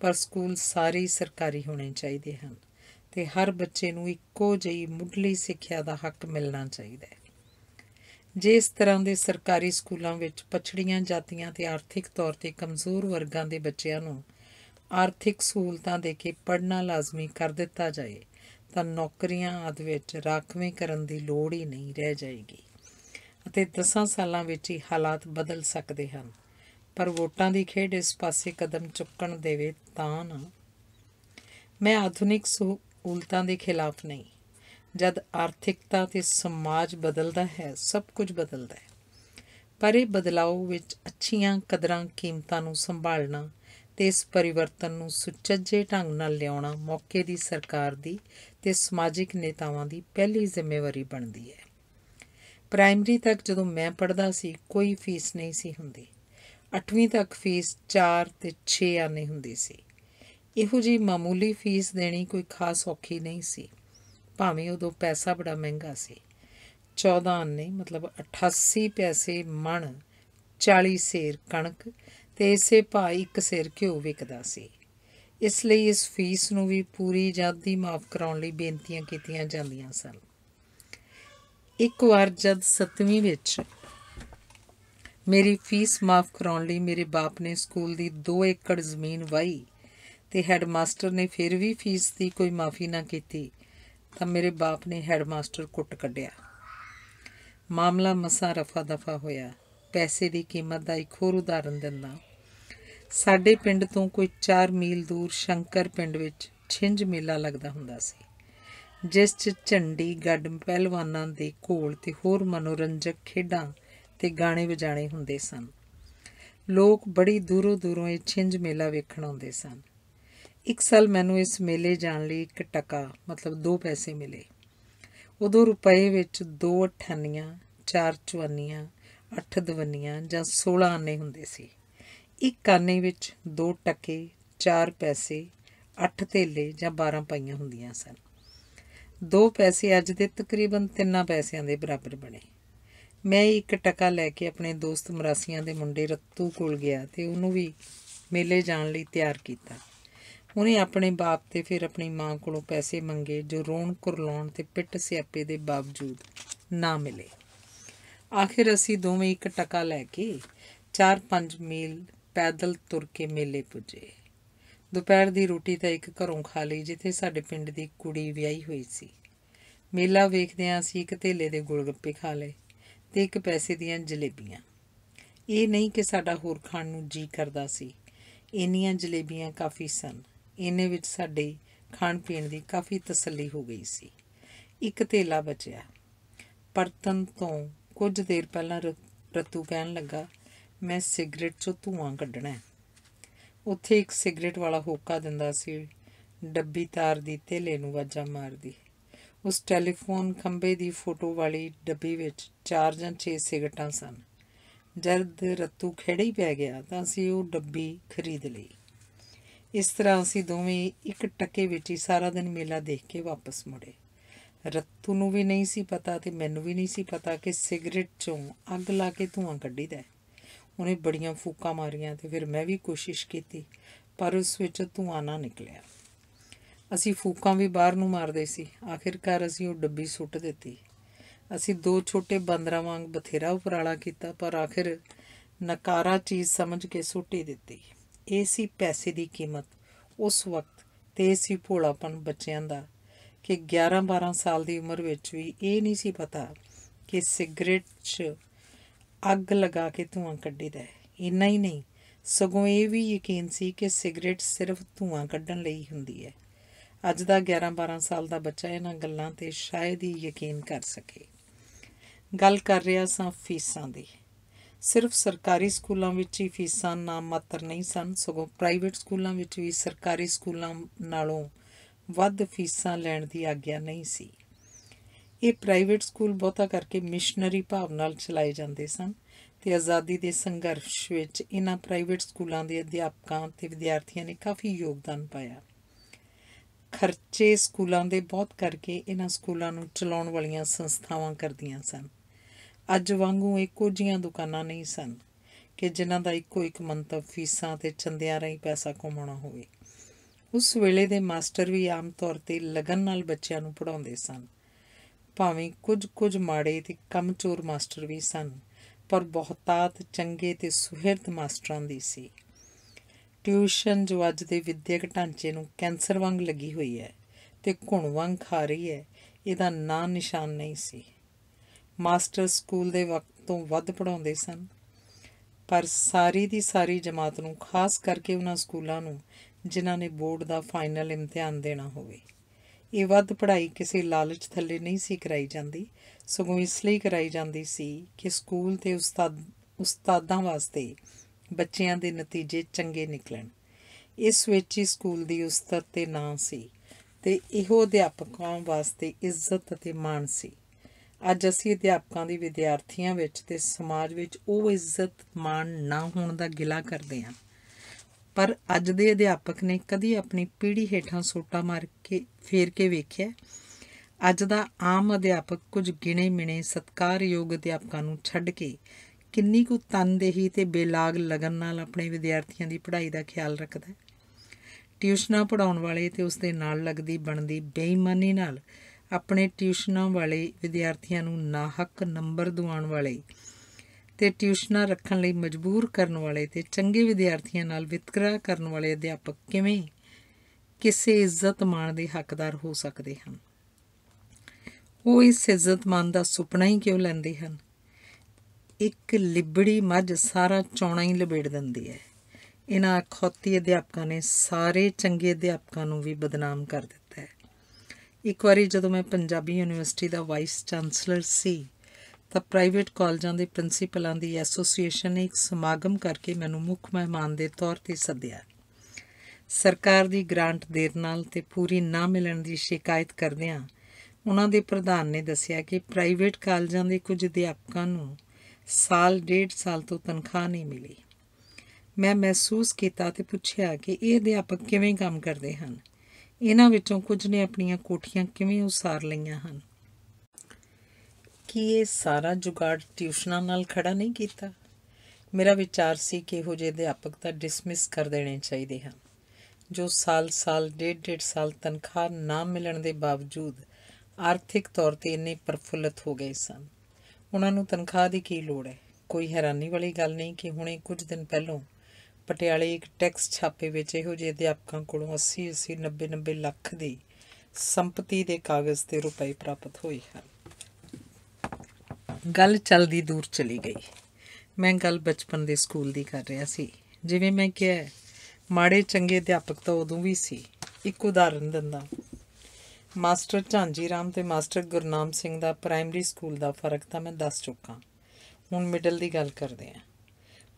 ਪਰ ਸਕੂਲ ਸਾਰੇ ਸਰਕਾਰੀ ਹੋਣੇ ਚਾਹੀਦੇ ਹਨ ਕਿ ਹਰ ਬੱਚੇ ਨੂੰ ਇੱਕੋ ਜਿਹੀ ਮੁੱਢਲੀ ਸਿੱਖਿਆ ਦਾ ਹੱਕ ਮਿਲਣਾ ਚਾਹੀਦਾ ਹੈ ਜੇ ਇਸ ਤਰ੍ਹਾਂ ਦੇ ਸਰਕਾਰੀ ਸਕੂਲਾਂ ਵਿੱਚ ਪਛੜੀਆਂ ਜਾਤੀਆਂ ਤੇ ਆਰਥਿਕ ਤੌਰ ਤੇ ਕਮਜ਼ੋਰ ਵਰਗਾਂ ਦੇ ਬੱਚਿਆਂ ਨੂੰ ਆਰਥਿਕ ਸਹੂਲਤਾਂ ਦੇ ਕੇ ਪੜ੍ਹਨਾ ਲਾਜ਼ਮੀ ਕਰ ਦਿੱਤਾ ਜਾਏ ਤਾਂ ਨੌਕਰੀਆਂ ਆਦਿ ਵਿੱਚ ਰਾਖਵੇਂ ਕਰਨ ਦੀ ਲੋੜ ਹੀ ਨਹੀਂ ਰਹਿ ਜਾਏਗੀ ਅਤੇ 10 ਸਾਲਾਂ ਵਿੱਚ ਹੀ ਹਾਲਾਤ ਬਦਲ ਸਕਦੇ ਹਨ ਪਰ ਵੋਟਾਂ ਦੀ ਖੇਡ ਇਸ ਪਾਸੇ ਕਦਮ ਚੁੱਕਣ ਦੇਵੇ ਤਾਂ ਨਾ ਮੈਂ ਆਧੁਨਿਕ ਉਲਟਾਂ ਦੇ ਖਿਲਾਫ ਨਹੀਂ ਜਦ ਆਰਥਿਕਤਾ ਤੇ ਸਮਾਜ ਬਦਲਦਾ ਹੈ ਸਭ ਕੁਝ ਬਦਲਦਾ ਹੈ ਪਰ ਇਹ ਬਦਲਾਅ ਵਿੱਚ ਅੱਛੀਆਂ ਕਦਰਾਂ ਕੀਮਤਾਂ ਨੂੰ ਸੰਭਾਲਣਾ ਤੇ ਇਸ ਪਰਿਵਰਤਨ ਨੂੰ ਸੁਚੱਜੇ ਢੰਗ ਨਾਲ ਲਿਆਉਣਾ ਮੌਕੇ ਦੀ ਸਰਕਾਰ ਦੀ ਤੇ ਸਮਾਜਿਕ ਨੇਤਾਵਾਂ ਦੀ ਪਹਿਲੀ ਜ਼ਿੰਮੇਵਾਰੀ ਬਣਦੀ ਹੈ ਪ੍ਰਾਇਮਰੀ ਤੱਕ ਜਦੋਂ ਮੈਂ ਪੜਦਾ ਸੀ ਕੋਈ ਫੀਸ ਨਹੀਂ ਸੀ ਹੁੰਦੀ 8ਵੀਂ ਤੱਕ ਫੀਸ 4 ਤੇ 6 ਆਨੇ ਹੁੰਦੀ ਸੀ ਇਹੋ ਜੀ ਮਾਮੂਲੀ ਫੀਸ ਦੇਣੀ ਕੋਈ ਖਾਸ ਔਖੀ ਨਹੀਂ ਸੀ ਭਾਵੇਂ ਉਦੋਂ ਪੈਸਾ ਬੜਾ ਮਹਿੰਗਾ ਸੀ 14 ਅੰਨੇ ਮਤਲਬ 88 ਪੈਸੇ ਮਣ 40 ਸੇਰ ਕਣਕ ਤੇ ਇਸੇ ਭਾਅ ਇੱਕ ਸੇਰ ਘਿਓ ਵਿਕਦਾ ਸੀ ਇਸ ਲਈ ਇਸ ਫੀਸ ਨੂੰ ਵੀ ਪੂਰੀ ਜਾਂਦੀ ਮਾਫ ਕਰਾਉਣ ਲਈ ਬੇਨਤੀਆਂ ਕੀਤੀਆਂ ਜਾਂਦੀਆਂ ਸਨ ਇੱਕ ਵਾਰ ਜਦ 7ਵੀਂ ਵਿੱਚ ਮੇਰੀ ਫੀਸ ਮਾਫ ਕਰਾਉਣ ਲਈ ਮੇਰੇ ਬਾਪ ਨੇ ਸਕੂਲ ਦੀ 2 ਏਕੜ ਜ਼ਮੀਨ ਵਾਹੀ ਤੇ ਹੈਡਮਾਸਟਰ ਨੇ ਫਿਰ ਵੀ ਫੀਸ ਦੀ ਕੋਈ ਮਾਫੀ ਨਾ ਕੀਤੀ ਤਾਂ ਮੇਰੇ ਬਾਪ ਨੇ ਹੈਡਮਾਸਟਰ ਕੁੱਟ ਕੱਢਿਆ ਮਾਮਲਾ ਮਸਾ ਰਫਾ ਦਫਾ ਹੋਇਆ ਪੈਸੇ ਦੀ ਕੀਮਤ ਦਾ ਇੱਕ ਹੋਰ ਉਦਾਹਰਨ ਦਿੰਦਾ ਸਾਡੇ ਪਿੰਡ ਤੋਂ ਕੋਈ 4 ਮੀਲ ਦੂਰ ਸ਼ੰਕਰ ਪਿੰਡ ਵਿੱਚ ਛਿੰਝ ਮੇਲਾ ਲੱਗਦਾ ਹੁੰਦਾ ਸੀ ਜਿਸ 'ਚ ਝੰਡੀ ਗੱਡ ਪਹਿਲਵਾਨਾਂ ਦੇ ਕੋਲ ਤੇ ਹੋਰ ਮਨੋਰੰਜਕ ਖੇਡਾਂ ਤੇ ਗਾਣੇ ਵਜਾਣੇ ਹੁੰਦੇ ਸਨ ਲੋਕ ਬੜੀ ਦੂਰੋਂ ਦੂਰੋਂ ਇਹ ਛਿੰਝ ਮੇਲਾ ਵੇਖਣ ਆਉਂਦੇ ਸਨ ਇੱਕ ਸਾਲ ਮੈਨੂੰ ਇਸ ਮੇਲੇ ਜਾਣ ਲਈ ਇੱਕ ਟਕਾ ਮਤਲਬ 2 ਪੈਸੇ ਮਿਲੇ ਉਦੋਂ ਰੁਪਏ ਵਿੱਚ 2 ਅਠਾਨੀਆਂ 4 ਚਵਾਨੀਆਂ 8 ਦਵਨੀਆਂ ਜਾਂ 16 ਆਨੇ ਹੁੰਦੇ ਸੀ ਇੱਕ ਆਨੇ ਵਿੱਚ 2 ਟਕੇ 4 ਪੈਸੇ 8 ਥੇਲੇ ਜਾਂ 12 ਪਾਈਆਂ ਹੁੰਦੀਆਂ ਸਨ 2 ਪੈਸੇ ਅੱਜ ਦੇ ਤਕਰੀਬਨ 3 ਪੈਸਿਆਂ ਦੇ ਬਰਾਬਰ ਬਣੇ ਮੈਂ ਇੱਕ ਟਕਾ ਲੈ ਕੇ ਆਪਣੇ ਦੋਸਤ ਮਰਾਸੀਆਂ ਦੇ ਮੁੰਡੇ ਰੱਤੂ ਕੋਲ ਗਿਆ ਤੇ ਉਹਨੂੰ ਵੀ ਮੇਲੇ ਜਾਣ ਲਈ ਤਿਆਰ ਕੀਤਾ ਉਹਨੇ ਆਪਣੇ ਬਾਪ ਤੇ ਫਿਰ ਆਪਣੀ ਮਾਂ ਕੋਲੋਂ ਪੈਸੇ ਮੰਗੇ ਜੋ ਰੋਣ ਕੁਰਲਾਉਣ ਤੇ ਪਿੱਟ ਸਿਆਪੇ ਦੇ ਬਾਵਜੂਦ ਨਾ ਮਿਲੇ ਆਖਿਰ ਅਸੀਂ ਦੋਵੇਂ ਇੱਕ ਟਕਾ ਲੈ ਕੇ 4-5 ਮੀਲ ਪੈਦਲ ਤੁਰ ਕੇ ਮੇਲੇ ਪੁੱਜੇ ਦੁਪਹਿਰ ਦੀ ਰੋਟੀ ਤਾਂ ਇੱਕ ਘਰੋਂ ਖਾ ਲਈ ਜਿੱਥੇ ਸਾਡੇ ਪਿੰਡ ਦੀ ਕੁੜੀ ਵਿਆਹੀ ਹੋਈ ਸੀ ਮੇਲਾ ਵੇਖਦਿਆਂ ਅਸੀਂ ਇੱਕ ਥੇਲੇ ਦੇ ਗੁਲਗੱਪੇ ਖਾ ਲਏ ਤੇ ਇੱਕ ਪੈਸੇ ਦੀਆਂ ਜਲੇਬੀਆਂ ਇਹ ਨਹੀਂ ਕਿ ਸਾਡਾ ਹੋਰ ਖਾਣ ਨੂੰ ਜੀ ਕਰਦਾ ਸੀ ਇੰਨੀਆਂ ਜਲੇਬੀਆਂ ਕਾਫੀ ਸਨ ਇਹਨੇ ਵਿੱਚ ਸਾਡੇ ਖਾਣ ਪੀਣ ਦੀ ਕਾਫੀ ਤਸੱਲੀ ਹੋ ਗਈ ਸੀ ਇੱਕ ਤੇਲਾ ਬਚਿਆ ਪਰਤਨ ਤੋਂ ਕੁਝ ਦੇਰ ਪਹਿਲਾਂ ਰਤੂ ਕਹਿਣ ਲੱਗਾ ਮੈਂ ਸਿਗਰਟ ਚੋਂ ਧੂਆਂ ਕੱਢਣਾ ਹੈ ਉੱਥੇ ਇੱਕ ਸਿਗਰਟ ਵਾਲਾ ਹੋਕਾ ਦਿੰਦਾ ਸੀ ਡੱਬੀ ਤਾਰ ਦੀ ਤੇਲੇ ਨੂੰ ਵਾਜਾ ਮਾਰਦੀ ਉਸ ਟੈਲੀਫੋਨ ਖੰਬੇ ਦੀ ਫੋਟੋ ਵਾਲੀ ਡੱਬੀ ਵਿੱਚ ਚਾਰ ਜਾਂ 6 ਸਿਗਰਟਾਂ ਸਨ ਜਦ ਰਤੂ ਖੇੜੇ ਹੀ ਪੈ ਗਿਆ ਤਾਂ ਅਸੀਂ ਉਹ ਡੱਬੀ ਖਰੀਦ ਲਈ ਇਸ ਤਰ੍ਹਾਂ ਅਸੀਂ ਦੋਵੇਂ ਇੱਕ ਟੱਕੇ ਵਿੱਚ ਹੀ ਸਾਰਾ ਦਿਨ ਮੇਲਾ ਦੇਖ ਕੇ ਵਾਪਸ ਮੁੜੇ ਰੱਤੂ ਨੂੰ ਵੀ ਨਹੀਂ ਸੀ ਪਤਾ ਤੇ ਮੈਨੂੰ ਵੀ ਨਹੀਂ ਸੀ ਪਤਾ ਕਿ ਸਿਗਰਟ ਚੋਂ ਅੱਗ ਲਾ ਕੇ ਧੂਆਂ ਕੱਢੀਦਾ ਉਹਨੇ ਬੜੀਆਂ ਫੂਕਾਂ ਮਾਰੀਆਂ ਤੇ ਫਿਰ ਮੈਂ ਵੀ ਕੋਸ਼ਿਸ਼ ਕੀਤੀ ਪਰ ਉਸ ਵਿੱਚ ਧੂਆਂ ਨਾ ਨਿਕਲਿਆ ਅਸੀਂ ਫੂਕਾਂ ਵੀ ਬਾਹਰ ਨੂੰ ਮਾਰਦੇ ਸੀ ਆਖਿਰਕਾਰ ਅਸੀਂ ਉਹ ਡੱਬੀ ਸੁੱਟ ਦਿੱਤੀ ਅਸੀਂ ਦੋ ਛੋਟੇ ਬੰਦਰਾ ਵਾਂਗ ਬਥੇਰਾ ਉਪਰਾਲਾ ਕੀਤਾ ਪਰ ਆਖਿਰ ਨਕਾਰਾ ਚੀਜ਼ ਸਮਝ ਕੇ ਸੁੱਟੀ ਦਿੱਤੀ ਇਹ ਸੀ ਪੈਸੇ ਦੀ ਕੀਮਤ ਉਸ ਵਕਤ ਤੇ ਇਹ ਸੀ ਭੋਲਾਪਨ ਬੱਚਿਆਂ ਦਾ ਕਿ 11-12 ਸਾਲ ਦੀ ਉਮਰ ਵਿੱਚ ਵੀ ਇਹ ਨਹੀਂ ਸੀ ਪਤਾ ਕਿ ਸਿਗਰਟ 'ਚ ਅੱਗ ਲਗਾ ਕੇ ਧੂਆਂ ਕੱਢੀਦਾ ਹੈ ਇੰਨਾ ਹੀ ਨਹੀਂ ਸਗੋਂ ਇਹ ਵੀ ਯਕੀਨ ਸੀ ਕਿ ਸਿਗਰਟ ਸਿਰਫ ਧੂਆਂ ਕੱਢਣ ਲਈ ਹੁੰਦੀ ਹੈ ਅੱਜ ਦਾ 11-12 ਸਾਲ ਦਾ ਬੱਚਾ ਇਹਨਾਂ ਗੱਲਾਂ ਤੇ ਸ਼ਾਇਦ ਹੀ ਯਕੀਨ ਕਰ ਸਕੇ ਗੱਲ ਕਰ ਰਿਹਾ ਸਾਂ ਫੀਸਾਂ ਦੀ ਸਿਰਫ ਸਰਕਾਰੀ ਸਕੂਲਾਂ ਵਿੱਚ ਹੀ ਫੀਸਾਂ ਨਾ ਮਾਤਰ ਨਹੀਂ ਸਨ ਸਗੋਂ ਪ੍ਰਾਈਵੇਟ ਸਕੂਲਾਂ ਵਿੱਚ ਵੀ ਸਰਕਾਰੀ ਸਕੂਲਾਂ ਨਾਲੋਂ ਵੱਧ ਫੀਸਾਂ ਲੈਣ ਦੀ ਆਗਿਆ ਨਹੀਂ ਸੀ ਇਹ ਪ੍ਰਾਈਵੇਟ ਸਕੂਲ ਬਹੁਤਾ ਕਰਕੇ ਮਿਸ਼ਨਰੀ ਭਾਵ ਨਾਲ ਚਲਾਏ ਜਾਂਦੇ ਸਨ ਤੇ ਆਜ਼ਾਦੀ ਦੇ ਸੰਘਰਸ਼ ਵਿੱਚ ਇਹਨਾਂ ਪ੍ਰਾਈਵੇਟ ਸਕੂਲਾਂ ਦੇ ਅਧਿਆਪਕਾਂ ਤੇ ਵਿਦਿਆਰਥੀਆਂ ਨੇ ਕਾਫੀ ਯੋਗਦਾਨ ਪਾਇਆ ਖਰਚੇ ਸਕੂਲਾਂ ਦੇ ਬਹੁਤ ਕਰਕੇ ਇਹਨਾਂ ਸਕੂਲਾਂ ਨੂੰ ਚਲਾਉਣ ਵਾਲੀਆਂ ਸੰਸਥਾਵਾਂ ਕਰਦੀਆਂ ਸਨ ਅੱਜ ਵਾਂਗੂ ਇੱਕੋ ਜੀਆਂ ਦੁਕਾਨਾਂ ਨਹੀਂ ਸਨ ਕਿ ਜਿਨ੍ਹਾਂ ਦਾ ਇੱਕੋ ਇੱਕ ਮੰਤਵ ਫੀਸਾਂ ਤੇ ਚੰਦਿਆਂ ਰਹੀ ਪੈਸਾ ਕਮਾਉਣਾ ਹੋਵੇ ਉਸ ਵੇਲੇ ਦੇ ਮਾਸਟਰ ਵੀ ਆਮ ਤੌਰ ਤੇ ਲਗਨ ਨਾਲ ਬੱਚਿਆਂ ਨੂੰ ਪੜ੍ਹਾਉਂਦੇ ਸਨ ਭਾਵੇਂ ਕੁਝ ਕੁਝ ਮਾੜੇ ਤੇ ਕਮਜ਼ੋਰ ਮਾਸਟਰ ਵੀ ਸਨ ਪਰ ਬਹੁਤਾਤ ਚੰਗੇ ਤੇ ਸੁਹਿਰਦ ਮਾਸਟਰਾਂ ਦੀ ਸੀ ਟਿਊਸ਼ਨ ਜੋ ਅੱਜ ਦੇ ਵਿਦਿਅਕ ਢਾਂਚੇ ਨੂੰ ਕੈਂਸਰ ਵਾਂਗ ਲੱਗੀ ਹੋਈ ਹੈ ਤੇ ਘੁਣ ਵਾਂਗ ਖਾ ਰਹੀ ਹੈ ਇਹਦਾ ਨਾਂ ਨਿਸ਼ਾਨ ਨਹੀਂ ਸੀ ਮਾਸਟਰ ਸਕੂਲ ਦੇ ਵਕਤ ਤੋਂ ਵੱਧ ਪੜਾਉਂਦੇ ਸਨ ਪਰ ਸਾਰੀ ਦੀ ਸਾਰੀ ਜਮਾਤ ਨੂੰ ਖਾਸ ਕਰਕੇ ਉਹਨਾਂ ਸਕੂਲਾਂ ਨੂੰ ਜਿਨ੍ਹਾਂ ਨੇ ਬੋਰਡ ਦਾ ਫਾਈਨਲ ਇਮਤਿਹਾਨ ਦੇਣਾ ਹੋਵੇ ਇਹ ਵੱਧ ਪੜ੍ਹਾਈ ਕਿਸੇ ਲਾਲਚ ਥੱਲੇ ਨਹੀਂ ਸੀ ਕਰਾਈ ਜਾਂਦੀ ਸਗੋਂ ਇਸ ਲਈ ਕਰਾਈ ਜਾਂਦੀ ਸੀ ਕਿ ਸਕੂਲ ਤੇ ਉਸਤਾਦ ਉਸਤਾਦਾਂ ਵਾਸਤੇ ਬੱਚਿਆਂ ਦੇ ਨਤੀਜੇ ਚੰਗੇ ਨਿਕਲਣ ਇਸ ਵਿੱਚ ਹੀ ਸਕੂਲ ਦੀ ਉਸਤਤ ਤੇ ਨਾਂ ਸੀ ਤੇ ਇਹੋ ਅਧਿਆਪਕਾਂ ਵਾਸਤੇ ਇੱਜ਼ਤ ਅਤੇ ਮਾਣ ਸੀ ਅੱਜ ਅਸੀਂ ਅਧਿਆਪਕਾਂ ਦੀ ਵਿਦਿਆਰਥੀਆਂ ਵਿੱਚ ਤੇ ਸਮਾਜ ਵਿੱਚ ਉਹ ਇੱਜ਼ਤ ਮਾਣ ਨਾ ਹੋਣ ਦਾ ਗਿਲਾ ਕਰਦੇ ਹਾਂ ਪਰ ਅੱਜ ਦੇ ਅਧਿਆਪਕ ਨੇ ਕਦੀ ਆਪਣੀ ਪੀੜ੍ਹੀ ਹੇਠਾਂ ਸੋਟਾ ਮਾਰ ਕੇ ਫੇਰ ਕੇ ਵੇਖਿਆ ਅੱਜ ਦਾ ਆਮ ਅਧਿਆਪਕ ਕੁਝ ਗਿਣੇ ਮਿਣੇ ਸਤਕਾਰਯੋਗ ਅਧਿਆਪਕਾਂ ਨੂੰ ਛੱਡ ਕੇ ਕਿੰਨੀ ਕੁ ਤਨਦੇਹੀ ਤੇ ਬੇਲਾਗ ਲਗਨ ਨਾਲ ਆਪਣੇ ਵਿਦਿਆਰਥੀਆਂ ਦੀ ਪੜ੍ਹਾਈ ਦਾ ਖਿਆਲ ਰੱਖਦਾ ਹੈ ਟਿਊਸ਼ਨਾਂ ਪੜਾਉਣ ਵਾਲੇ ਤੇ ਉਸ ਦੇ ਨਾਲ ਲੱਗਦੀ ਬਣਦੀ ਬੇਈਮਾਨੀ ਨਾਲ ਆਪਣੇ ਟਿਊਸ਼ਨਾਂ ਵਾਲੇ ਵਿਦਿਆਰਥੀਆਂ ਨੂੰ ਨਾਹਕ ਨੰਬਰ ਦਿਵਾਉਣ ਵਾਲੇ ਤੇ ਟਿਊਸ਼ਨਾਂ ਰੱਖਣ ਲਈ ਮਜਬੂਰ ਕਰਨ ਵਾਲੇ ਤੇ ਚੰਗੇ ਵਿਦਿਆਰਥੀਆਂ ਨਾਲ ਵਿਤਕਰਾ ਕਰਨ ਵਾਲੇ ਅਧਿਆਪਕ ਕਿਵੇਂ ਕਿਸੇ ਇੱਜ਼ਤ ਮਾਣ ਦੇ ਹੱਕਦਾਰ ਹੋ ਸਕਦੇ ਹਨ ਉਹ ਇਸ ਇੱਜ਼ਤ ਮਾਣ ਦਾ ਸੁਪਨਾ ਹੀ ਕਿਉਂ ਲੈਂਦੇ ਹਨ ਇੱਕ ਲਿਬੜੀ ਮੱਝ ਸਾਰਾ ਚੌਣਾ ਹੀ ਲਬੇੜ ਦਿੰਦੀ ਹੈ ਇਹਨਾਂ ਖੋਤੀ ਅਧਿਆਪਕਾਂ ਨੇ ਸਾਰੇ ਚੰਗੇ ਅਧਿਆਪਕਾਂ ਨੂੰ ਵੀ ਬਦਨਾਮ ਕਰ ਦਿੱਤਾ ਇੱਕ ਵਾਰੀ ਜਦੋਂ ਮੈਂ ਪੰਜਾਬੀ ਯੂਨੀਵਰਸਿਟੀ ਦਾ ਵਾਈਸ ਚਾਂਸਲਰ ਸੀ ਤਾਂ ਪ੍ਰਾਈਵੇਟ ਕਾਲਜਾਂ ਦੇ ਪ੍ਰਿੰਸੀਪਲਾਂ ਦੀ ਐਸੋਸੀਏਸ਼ਨ ਨੇ ਇੱਕ ਸਮਾਗਮ ਕਰਕੇ ਮੈਨੂੰ ਮੁੱਖ ਮਹਿਮਾਨ ਦੇ ਤੌਰ ਤੇ ਸੱਦਿਆ ਸਰਕਾਰ ਦੀ ਗ੍ਰਾਂਟ ਦੇਰ ਨਾਲ ਤੇ ਪੂਰੀ ਨਾ ਮਿਲਣ ਦੀ ਸ਼ਿਕਾਇਤ ਕਰਦਿਆਂ ਉਹਨਾਂ ਦੇ ਪ੍ਰਧਾਨ ਨੇ ਦੱਸਿਆ ਕਿ ਪ੍ਰਾਈਵੇਟ ਕਾਲਜਾਂ ਦੇ ਕੁਝ ਅਧਿਆਪਕਾਂ ਨੂੰ ਸਾਲ ਡੇਢ ਸਾਲ ਤੋਂ ਤਨਖਾਹ ਨਹੀਂ ਮਿਲੀ ਮੈਂ ਮਹਿਸੂਸ ਕੀਤਾ ਤੇ ਪੁੱਛਿਆ ਕਿ ਇਹ ਅਧਿਆਪਕ ਕਿਵੇਂ ਕੰਮ ਕਰਦੇ ਹਨ ਇਹਨਾਂ ਵਿੱਚੋਂ ਕੁਝ ਨੇ ਆਪਣੀਆਂ ਕੋਠੀਆਂ ਕਿਵੇਂ ਉਸਾਰ ਲਈਆਂ ਹਨ ਕੀ ਇਹ ਸਾਰਾ ਜੁਗਾੜ ਟਿਊਸ਼ਨਾਂ ਨਾਲ ਖੜਾ ਨਹੀਂ ਕੀਤਾ ਮੇਰਾ ਵਿਚਾਰ ਸੀ ਕਿ ਇਹੋ ਜਿਹੇ ਅਧਿਆਪਕ ਤਾਂ ਡਿਸਮਿਸ ਕਰ ਦੇਣੇ ਚਾਹੀਦੇ ਹਨ ਜੋ ਸਾਲ-ਸਾਲ ਡੇਢ ਡੇਢ ਸਾਲ ਤਨਖਾਹ ਨਾ ਮਿਲਣ ਦੇ ਬਾਵਜੂਦ ਆਰਥਿਕ ਤੌਰ ਤੇ ਇੰਨੇ ਪਰਫੁੱਲਤ ਹੋ ਗਏ ਸਨ ਉਹਨਾਂ ਨੂੰ ਤਨਖਾਹ ਦੀ ਕੀ ਲੋੜ ਹੈ ਕੋਈ ਹੈਰਾਨੀ ਵਾਲੀ ਗੱਲ ਨਹੀਂ ਕਿ ਹੁਣੇ ਕੁਝ ਦਿਨ ਪਹਿਲਾਂ ਪਟਿਆਲੇ ਇੱਕ ਟੈਕਸ ਛਾਪੇ ਵਿੱਚ ਇਹੋ ਜਿਹੇ ਅਧਿਆਪਕਾਂ ਕੋਲੋਂ 80 80 90 90 ਲੱਖ ਦੀ ਸੰਪਤੀ ਦੇ ਕਾਗਜ਼ ਤੇ ਰੁਪਏ ਪ੍ਰਾਪਤ ਹੋਏ ਹਨ ਗੱਲ ਚੱਲਦੀ ਦੂਰ ਚਲੀ ਗਈ ਮੈਂ ਗੱਲ ਬਚਪਨ ਦੇ ਸਕੂਲ ਦੀ ਕਰ ਰਿਹਾ ਸੀ ਜਿਵੇਂ ਮੈਂ ਕਿਹਾ ਮਾੜੇ ਚੰਗੇ ਅਧਿਆਪਕ ਤਾਂ ਉਦੋਂ ਵੀ ਸੀ ਇੱਕ ਉਦਾਹਰਨ ਦਿੰਦਾ ਮਾਸਟਰ ਝਾਂਜੀ ਰਾਮ ਤੇ ਮਾਸਟਰ ਗੁਰਨਾਮ ਸਿੰਘ ਦਾ ਪ੍ਰਾਇਮਰੀ ਸਕੂਲ ਦਾ ਫਰਕ ਤਾਂ ਮੈਂ ਦੱਸ ਚੁੱਕਾ ਹੁਣ ਮਿਡਲ ਦੀ ਗੱਲ ਕਰਦੇ ਆਂ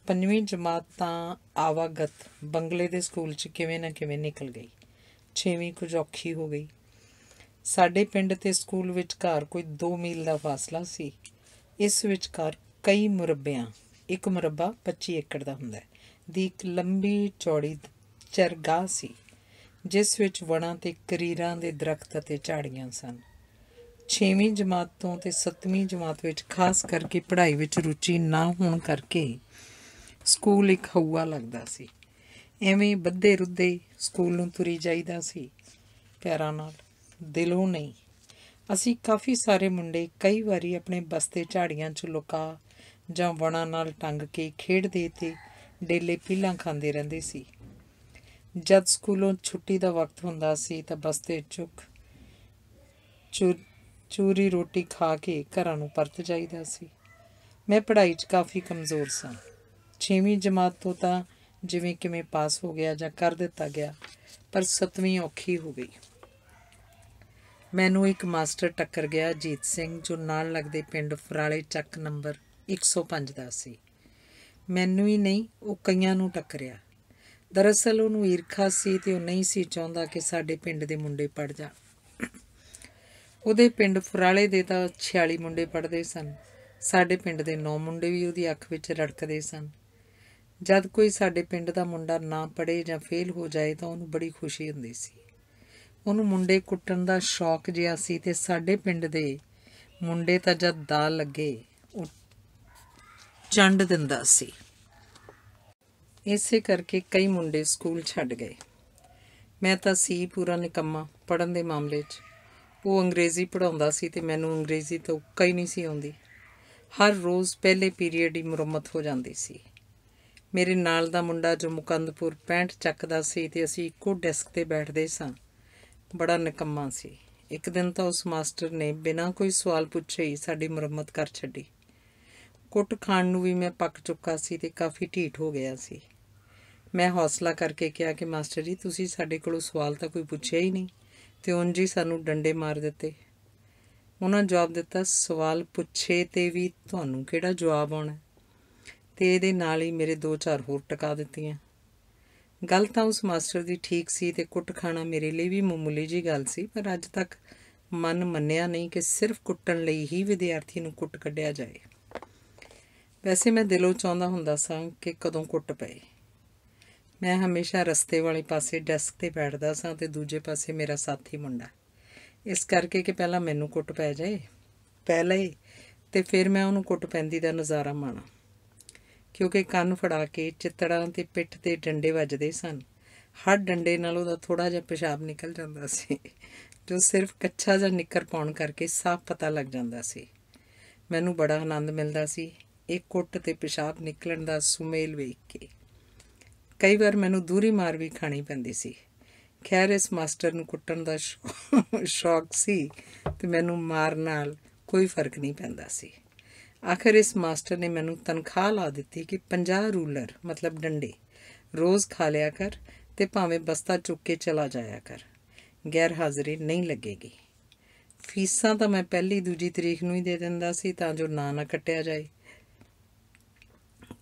ਪੰਜਵੀਂ ਜਮਾਤ ਤਾਂ ਆਵਾਗਤ ਬੰਗਲੇ ਦੇ ਸਕੂਲ 'ਚ ਕਿਵੇਂ ਨਾ ਕਿਵੇਂ ਨਿਕਲ ਗਈ ਛੇਵੀਂ ਕੁਝ ਔਖੀ ਹੋ ਗਈ ਸਾਡੇ ਪਿੰਡ ਤੇ ਸਕੂਲ ਵਿਚਕਾਰ ਕੋਈ 2 ਮੀਲ ਦਾ ਫਾਸਲਾ ਸੀ ਇਸ ਵਿਚਕਾਰ ਕਈ ਮੁਰੱਬਿਆਂ ਇੱਕ ਮੁਰੱਬਾ 25 ਏਕੜ ਦਾ ਹੁੰਦਾ ਦੀ ਇੱਕ ਲੰਬੀ ਚੌੜੀ ਚਰਗਾ ਸੀ ਜਿਸ ਵਿੱਚ ਵਣਾਂ ਤੇ ਕਰੀਰਾਂ ਦੇ ਦਰਖਤ ਅਤੇ ਝਾੜੀਆਂ ਸਨ 6ਵੀਂ ਜਮਾਤ ਤੋਂ ਤੇ 7ਵੀਂ ਜਮਾਤ ਵਿੱਚ ਖਾਸ ਕਰਕੇ ਪੜ੍ਹਾਈ ਵਿੱਚ ਰੁਚੀ ਨਾ ਹੋਣ ਕਰਕੇ ਸਕੂਲ ਇੱਕ ਹਊਆ ਲੱਗਦਾ ਸੀ ਐਵੇਂ ਬੱਦੇ ਰੁੱਧੇ ਸਕੂਲ ਨੂੰ ਤੁਰੀ ਜਾਈਦਾ ਸੀ ਪੈਰਾਂ ਨਾਲ ਦਿਲੋਂ ਨਹੀਂ ਅਸੀਂ ਕਾਫੀ ਸਾਰੇ ਮੁੰਡੇ ਕਈ ਵਾਰੀ ਆਪਣੇ ਬਸਤੇ ਝਾੜੀਆਂ 'ਚ ਲੁਕਾ ਜਾਂ ਵਣਾ ਨਾਲ ਟੰਗ ਕੇ ਖੇਡਦੇ ਤੇ ਡੇਲੇ ਪੀਲਾਂ ਖਾਂਦੇ ਰਹਿੰਦੇ ਸੀ ਜਦ ਸਕੂਲੋਂ ਛੁੱਟੀ ਦਾ ਵਕਤ ਹੁੰਦਾ ਸੀ ਤਾਂ ਬਸਤੇ ਚੁੱਕ ਚੂਰੀ ਰੋਟੀ ਖਾ ਕੇ ਘਰਾਂ ਨੂੰ ਪਰਤ ਜਾਈਦਾ ਸੀ ਮੈਂ ਪੜ੍ਹਾਈ 'ਚ ਕਾਫੀ ਕਮਜ਼ੋਰ ਸਾਂ 6ਵੀਂ ਜਮਾਤ ਤੋਂ ਤਾਂ ਜਿਵੇਂ ਕਿਵੇਂ ਪਾਸ ਹੋ ਗਿਆ ਜਾਂ ਕਰ ਦਿੱਤਾ ਗਿਆ ਪਰ 7ਵੀਂ ਔਖੀ ਹੋ ਗਈ ਮੈਨੂੰ ਇੱਕ ਮਾਸਟਰ ਟੱਕਰ ਗਿਆ ਜੀਤ ਸਿੰਘ ਜੋ ਨਾਲ ਲੱਗਦੇ ਪਿੰਡ ਫਰਾਲੇ ਚੱਕ ਨੰਬਰ 105 ਦਾ ਸੀ ਮੈਨੂੰ ਹੀ ਨਹੀਂ ਉਹ ਕਈਆਂ ਨੂੰ ਟੱਕਰਿਆ ਦਰਅਸਲ ਉਹਨੂੰ ਈਰਖਾ ਸੀ ਤੇ ਉਹ ਨਹੀਂ ਸੀ ਚਾਹੁੰਦਾ ਕਿ ਸਾਡੇ ਪਿੰਡ ਦੇ ਮੁੰਡੇ ਪੜ ਜਾਣ ਉਹਦੇ ਪਿੰਡ ਫਰਾਲੇ ਦੇ ਤਾਂ 46 ਮੁੰਡੇ ਪੜਦੇ ਸਨ ਸਾਡੇ ਪਿੰਡ ਦੇ 9 ਮੁੰਡੇ ਵੀ ਉਹਦੀ ਅੱਖ ਵਿੱਚ ਰੜਕਦੇ ਸਨ ਜਦ ਕੋਈ ਸਾਡੇ ਪਿੰਡ ਦਾ ਮੁੰਡਾ ਨਾ ਪੜੇ ਜਾਂ ਫੇਲ ਹੋ ਜਾਏ ਤਾਂ ਉਹਨੂੰ ਬੜੀ ਖੁਸ਼ੀ ਹੁੰਦੀ ਸੀ ਉਹਨੂੰ ਮੁੰਡੇ ਕੁੱਟਣ ਦਾ ਸ਼ੌਕ ਜਿਹਾ ਸੀ ਤੇ ਸਾਡੇ ਪਿੰਡ ਦੇ ਮੁੰਡੇ ਤਾਂ ਜਦ ਦਾ ਲੱਗੇ ਉਹ ਚੰਡ ਦਿੰਦਾ ਸੀ ਇਸੇ ਕਰਕੇ ਕਈ ਮੁੰਡੇ ਸਕੂਲ ਛੱਡ ਗਏ ਮੈਂ ਤਾਂ ਸੀ ਪੂਰਾ ਨਿਕੰਮਾ ਪੜਨ ਦੇ ਮਾਮਲੇ 'ਚ ਉਹ ਅੰਗਰੇਜ਼ੀ ਪੜਾਉਂਦਾ ਸੀ ਤੇ ਮੈਨੂੰ ਅੰਗਰੇਜ਼ੀ ਤਾਂ ਕਈ ਨਹੀਂ ਸੀ ਆਉਂਦੀ ਹਰ ਰੋਜ਼ ਪਹਿਲੇ ਪੀਰੀਅਡ ਦੀ ਮੁਰੰਮਤ ਹੋ ਜਾਂਦੀ ਸੀ ਮੇਰੇ ਨਾਲ ਦਾ ਮੁੰਡਾ ਜੋ ਮੁਕੰਦਪੁਰ 65 ਚੱਕਦਾ ਸੀ ਤੇ ਅਸੀਂ ਇੱਕੋ ਡੈਸਕ ਤੇ ਬੈਠਦੇ ਸਾਂ ਬੜਾ ਨਿਕੰਮਾ ਸੀ ਇੱਕ ਦਿਨ ਤਾਂ ਉਸ ਮਾਸਟਰ ਨੇ ਬਿਨਾਂ ਕੋਈ ਸਵਾਲ ਪੁੱਛੇ ਹੀ ਸਾਡੀ ਮੁਰੰਮਤ ਕਰ ਛੱਡੀ ਕੁੱਟ ਖਾਣ ਨੂੰ ਵੀ ਮੈਂ ਪੱਕ ਚੁੱਕਾ ਸੀ ਤੇ ਕਾਫੀ ਢੀਠ ਹੋ ਗਿਆ ਸੀ ਮੈਂ ਹੌਸਲਾ ਕਰਕੇ ਕਿਹਾ ਕਿ ਮਾਸਟਰ ਜੀ ਤੁਸੀਂ ਸਾਡੇ ਕੋਲੋਂ ਸਵਾਲ ਤਾਂ ਕੋਈ ਪੁੱਛਿਆ ਹੀ ਨਹੀਂ ਤੇ ਉਹਨਾਂ ਜੀ ਸਾਨੂੰ ਡੰਡੇ ਮਾਰ ਦਿੱਤੇ ਉਹਨਾਂ ਜਵਾਬ ਦਿੱਤਾ ਸਵਾਲ ਪੁੱਛੇ ਤੇ ਵੀ ਤੁਹਾਨੂੰ ਕਿਹੜਾ ਜਵਾਬ ਆਉਣਾ ਤੇ ਇਹਦੇ ਨਾਲ ਹੀ ਮੇਰੇ ਦੋ ਚਾਰ ਹੋਰ ਟਿਕਾ ਦਿੱਤੀਆਂ ਗੱਲ ਤਾਂ ਉਸ ਮਾਸਟਰ ਦੀ ਠੀਕ ਸੀ ਤੇ ਕੁੱਟ ਖਾਣਾ ਮੇਰੇ ਲਈ ਵੀ ਮਾਮੂਲੀ ਜੀ ਗੱਲ ਸੀ ਪਰ ਅੱਜ ਤੱਕ ਮਨ ਮੰਨਿਆ ਨਹੀਂ ਕਿ ਸਿਰਫ ਕੁੱਟਣ ਲਈ ਹੀ ਵਿਦਿਆਰਥੀ ਨੂੰ ਕੁੱਟ ਕੱਢਿਆ ਜਾਏ ਵੈਸੇ ਮੈਂ ਦਿਲੋਂ ਚਾਹੁੰਦਾ ਹੁੰਦਾ ਸਾਂ ਕਿ ਕਦੋਂ ਕੁੱਟ ਪਏ ਮੈਂ ਹਮੇਸ਼ਾ ਰਸਤੇ ਵਾਲੇ ਪਾਸੇ ਡੈਸਕ ਤੇ ਬੈਠਦਾ ਸਾਂ ਤੇ ਦੂਜੇ ਪਾਸੇ ਮੇਰਾ ਸਾਥੀ ਮੁੰਡਾ ਇਸ ਕਰਕੇ ਕਿ ਪਹਿਲਾਂ ਮੈਨੂੰ ਕੁੱਟ ਪੈ ਜਾਏ ਪਹਿਲਾਂ ਹੀ ਤੇ ਫਿਰ ਮੈਂ ਉਹਨੂੰ ਕੁੱਟ ਪੈਂਦੀ ਦਾ ਨਜ਼ਾਰਾ ਮਾਣਾ ਕਿਉਂਕਿ ਕੰਨ ਫੜਾ ਕੇ ਚਿੱਤੜਾਂ ਤੇ ਪਿੱਠ ਤੇ ਡੰਡੇ ਵੱਜਦੇ ਸਨ ਹਰ ਡੰਡੇ ਨਾਲ ਉਹਦਾ ਥੋੜਾ ਜਿਹਾ ਪਿਸ਼ਾਬ ਨਿਕਲ ਜਾਂਦਾ ਸੀ ਜੋ ਸਿਰਫ ਕੱਚਾ ਜਿਹਾ ਨਿੱਕਰ ਪਾਉਣ ਕਰਕੇ ਸਾਫ਼ ਪਤਾ ਲੱਗ ਜਾਂਦਾ ਸੀ ਮੈਨੂੰ ਬੜਾ ਆਨੰਦ ਮਿਲਦਾ ਸੀ ਇੱਕ ਕੁੱਟ ਤੇ ਪਿਸ਼ਾਬ ਨਿਕਲਣ ਦਾ ਸੁਮੇਲ ਵੇਖ ਕੇ ਕਈ ਵਾਰ ਮੈਨੂੰ ਦੂਰੀ ਮਾਰ ਵੀ ਖਾਣੀ ਪੈਂਦੀ ਸੀ ਖੈਰ ਇਸ ਮਾਸਟਰ ਨੂੰ ਕੁੱਟਣ ਦਾ ਸ਼ੌਕ ਸੀ ਤੇ ਮੈਨੂੰ ਮਾਰ ਨਾਲ ਕੋਈ ਫਰਕ ਨਹੀਂ ਪੈਂਦਾ ਸੀ ਆਖਰ ਇਸ ਮਾਸਟਰ ਨੇ ਮੈਨੂੰ ਤਨਖਾਹ ਲਾ ਦਿੱਤੀ ਕਿ 50 ਰੂਲਰ ਮਤਲਬ ਡੰਡੇ ਰੋਜ਼ ਖਾ ਲਿਆ ਕਰ ਤੇ ਭਾਵੇਂ ਬਸਤਾ ਚੁੱਕ ਕੇ ਚਲਾ ਜਾਇਆ ਕਰ ਗੈਰ ਹਾਜ਼ਰੀ ਨਹੀਂ ਲੱਗੇਗੀ ਫੀਸਾਂ ਤਾਂ ਮੈਂ ਪਹਿਲੀ ਦੂਜੀ ਤਰੀਕ ਨੂੰ ਹੀ ਦੇ ਦਿੰਦਾ ਸੀ ਤਾਂ ਜੋ ਨਾ ਨਾ ਕੱਟਿਆ ਜਾਏ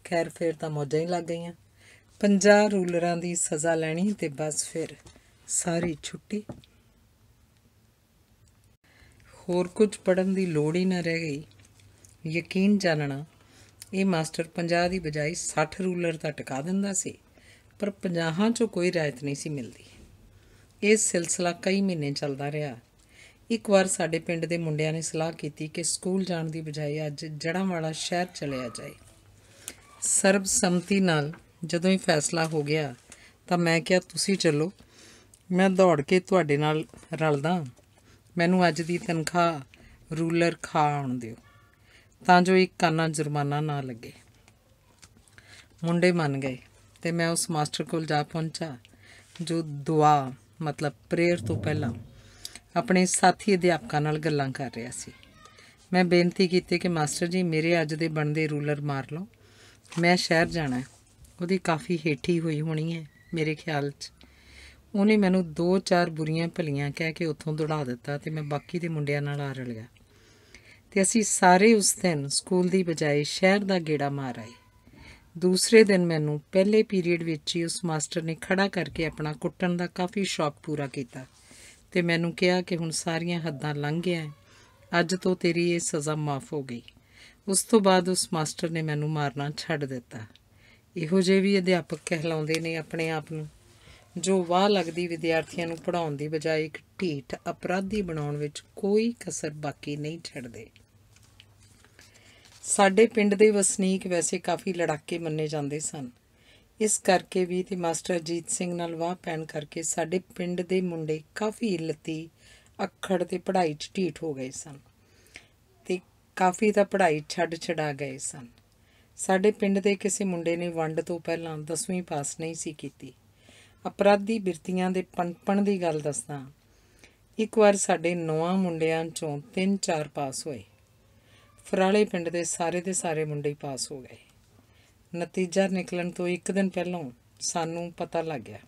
ਖੈਰ ਫੇਰ ਤਾਂ ਮੌਜਾਂ ਹੀ ਲੱਗ ਗਈਆਂ 50 ਰੂਲਰਾਂ ਦੀ ਸਜ਼ਾ ਲੈਣੀ ਤੇ ਬਸ ਫਿਰ ਸਾਰੀ ਛੁੱਟੀ ਹੋਰ ਕੁਝ ਪੜਨ ਦੀ ਲੋੜ ਹੀ ਨਾ ਰਹਿ ਗਈ ਯਕੀਨ ਜਾਣਨਾ ਇਹ ਮਾਸਟਰ 50 ਦੀ ਬਜਾਏ 60 ਰੂਲਰ ਦਾ ਟਿਕਾ ਦਿੰਦਾ ਸੀ ਪਰ 50ਾਂ ਚੋਂ ਕੋਈ ਰਾਇਤ ਨਹੀਂ ਸੀ ਮਿਲਦੀ ਇਹ ਸਿਲਸਿਲਾ ਕਈ ਮਹੀਨੇ ਚੱਲਦਾ ਰਿਹਾ ਇੱਕ ਵਾਰ ਸਾਡੇ ਪਿੰਡ ਦੇ ਮੁੰਡਿਆਂ ਨੇ ਸਲਾਹ ਕੀਤੀ ਕਿ ਸਕੂਲ ਜਾਣ ਦੀ ਬਜਾਏ ਅੱਜ ਜੜਾਂ ਵਾਲਾ ਸ਼ਹਿਰ ਚਲਿਆ ਜਾਏ ਸਰਬ ਸੰਮਤੀ ਨਾਲ ਜਦੋਂ ਇਹ ਫੈਸਲਾ ਹੋ ਗਿਆ ਤਾਂ ਮੈਂ ਕਿਹਾ ਤੁਸੀਂ ਚੱਲੋ ਮੈਂ ਦੌੜ ਕੇ ਤੁਹਾਡੇ ਨਾਲ ਰਲਦਾ ਮੈਨੂੰ ਅੱਜ ਦੀ ਤਨਖਾਹ ਰੂਲਰ ਖਾ ਆਉਣ ਦਿਓ ਤਾਂ ਜੋ ਇੱਕ ਕੰਨਾਂ ਜੁਰਮਾਨਾ ਨਾ ਲੱਗੇ ਮੁੰਡੇ ਮੰਨ ਗਏ ਤੇ ਮੈਂ ਉਸ ਮਾਸਟਰ ਕੋਲ ਜਾ ਪਹੁੰਚਾ ਜੋ ਦੁਆ ਮਤਲਬ ਪ੍ਰੇਅਰ ਤੋਂ ਪਹਿਲਾਂ ਆਪਣੇ ਸਾਥੀ ਅਧਿਆਪਕਾਂ ਨਾਲ ਗੱਲਾਂ ਕਰ ਰਿਹਾ ਸੀ ਮੈਂ ਬੇਨਤੀ ਕੀਤੀ ਕਿ ਮਾਸਟਰ ਜੀ ਮੇਰੇ ਅੱਜ ਦੇ ਬਣਦੇ ਰੂਲਰ ਮਾਰ ਲਓ ਮੈਂ ਸ਼ਹਿਰ ਜਾਣਾ ਉਹਦੀ ਕਾਫੀ ਹੇਠੀ ਹੋਈ ਹੋਣੀ ਹੈ ਮੇਰੇ ਖਿਆਲ 'ਚ ਉਹਨੇ ਮੈਨੂੰ ਦੋ ਚਾਰ ਬੁਰੀਆਂ ਭਲੀਆਂ ਕਹਿ ਕੇ ਉੱਥੋਂ ਦੁੜਾ ਦਿੱਤਾ ਤੇ ਮੈਂ ਬਾਕੀ ਦੇ ਮੁੰਡਿਆਂ ਨਾਲ ਆ ਰਲ ਗਿਆ ਤੇ ਅਸੀਂ ਸਾਰੇ ਉਸ ਦਿਨ ਸਕੂਲ ਦੀ ਬਜਾਏ ਸ਼ਹਿਰ ਦਾ ਗੇੜਾ ਮਾਰ ਆਏ ਦੂਸਰੇ ਦਿਨ ਮੈਨੂੰ ਪਹਿਲੇ ਪੀਰੀਅਡ ਵਿੱਚ ਹੀ ਉਸ ਮਾਸਟਰ ਨੇ ਖੜਾ ਕਰਕੇ ਆਪਣਾ ਕੁੱਟਣ ਦਾ ਕਾਫੀ ਸ਼ੌਕ ਪੂਰਾ ਕੀਤਾ ਤੇ ਮੈਨੂੰ ਕਿਹਾ ਕਿ ਹੁਣ ਸਾਰੀਆਂ ਹੱਦਾਂ ਲੰਘ ਗਿਆ ਹੈ ਅੱਜ ਤੋਂ ਤੇਰੀ ਇਹ ਸਜ਼ਾ ਮਾਫ ਹੋ ਗਈ ਉਸ ਤੋਂ ਬਾਅਦ ਉਸ ਮਾਸਟਰ ਨੇ ਮੈਨੂੰ ਮਾਰਨਾ ਛੱਡ ਦਿੱਤਾ ਇਹੋ ਜਿਹੇ ਵੀ ਅਧਿਆਪਕ ਕਹਿਲਾਉਂਦੇ ਨੇ ਆਪਣੇ ਆਪ ਨੂੰ ਜੋ ਵਾਹ ਲੱਗਦੀ ਵਿਦਿਆਰਥੀਆਂ ਨੂੰ ਪੜਾਉਣ ਦੀ ਬਜਾਏ ਇੱਕ ਢੀਠ ਅਪਰਾਧੀ ਬਣਾਉਣ ਵਿੱਚ ਕੋਈ ਕਸਰ ਬਾਕੀ ਨਹੀਂ ਛੱਡਦੇ ਸਾਡੇ ਪਿੰਡ ਦੇ ਵਸਨੀਕ ਵੈਸੇ ਕਾਫੀ ਲੜਾਕੇ ਮੰਨੇ ਜਾਂਦੇ ਸਨ ਇਸ ਕਰਕੇ ਵੀ ਤੇ ਮਾਸਟਰ ਅਜੀਤ ਸਿੰਘ ਨਾਲ ਵਾਹ ਪੈਣ ਕਰਕੇ ਸਾਡੇ ਪਿੰਡ ਦੇ ਮੁੰਡੇ ਕਾਫੀ ਲੱਤੀ ਅੱਖੜ ਤੇ ਪੜ੍ਹਾਈ 'ਚ ਢੀਠ ਹੋ ਗਏ ਸਨ ਤੇ ਕਾਫੀ ਤਾਂ ਪੜ੍ਹਾਈ ਛੱਡ ਛਡਾ ਗਏ ਸਨ ਸਾਡੇ ਪਿੰਡ ਦੇ ਕਿਸੇ ਮੁੰਡੇ ਨੇ ਵੰਡ ਤੋਂ ਪਹਿਲਾਂ 10ਵੀਂ ਪਾਸ ਨਹੀਂ ਸੀ ਕੀਤੀ ਅਪਰਾਧੀ ਬਿਰਤੀਆਂ ਦੇ ਪਨਪਣ ਦੀ ਗੱਲ ਦੱਸਦਾ ਇੱਕ ਵਾਰ ਸਾਡੇ ਨੌਵਾਂ ਮੁੰਡਿਆਂ ਚੋਂ ਤਿੰਨ ਚਾਰ ਪਾਸ ਹੋਏ ਫਰਾਲੇ ਪਿੰਡ ਦੇ ਸਾਰੇ ਦੇ ਸਾਰੇ ਮੁੰਡੇ ਪਾਸ ਹੋ ਗਏ ਨਤੀਜਾ ਨਿਕਲਣ ਤੋਂ ਇੱਕ ਦਿਨ ਪਹਿਲਾਂ ਸਾਨੂੰ ਪਤਾ ਲੱਗ ਗਿਆ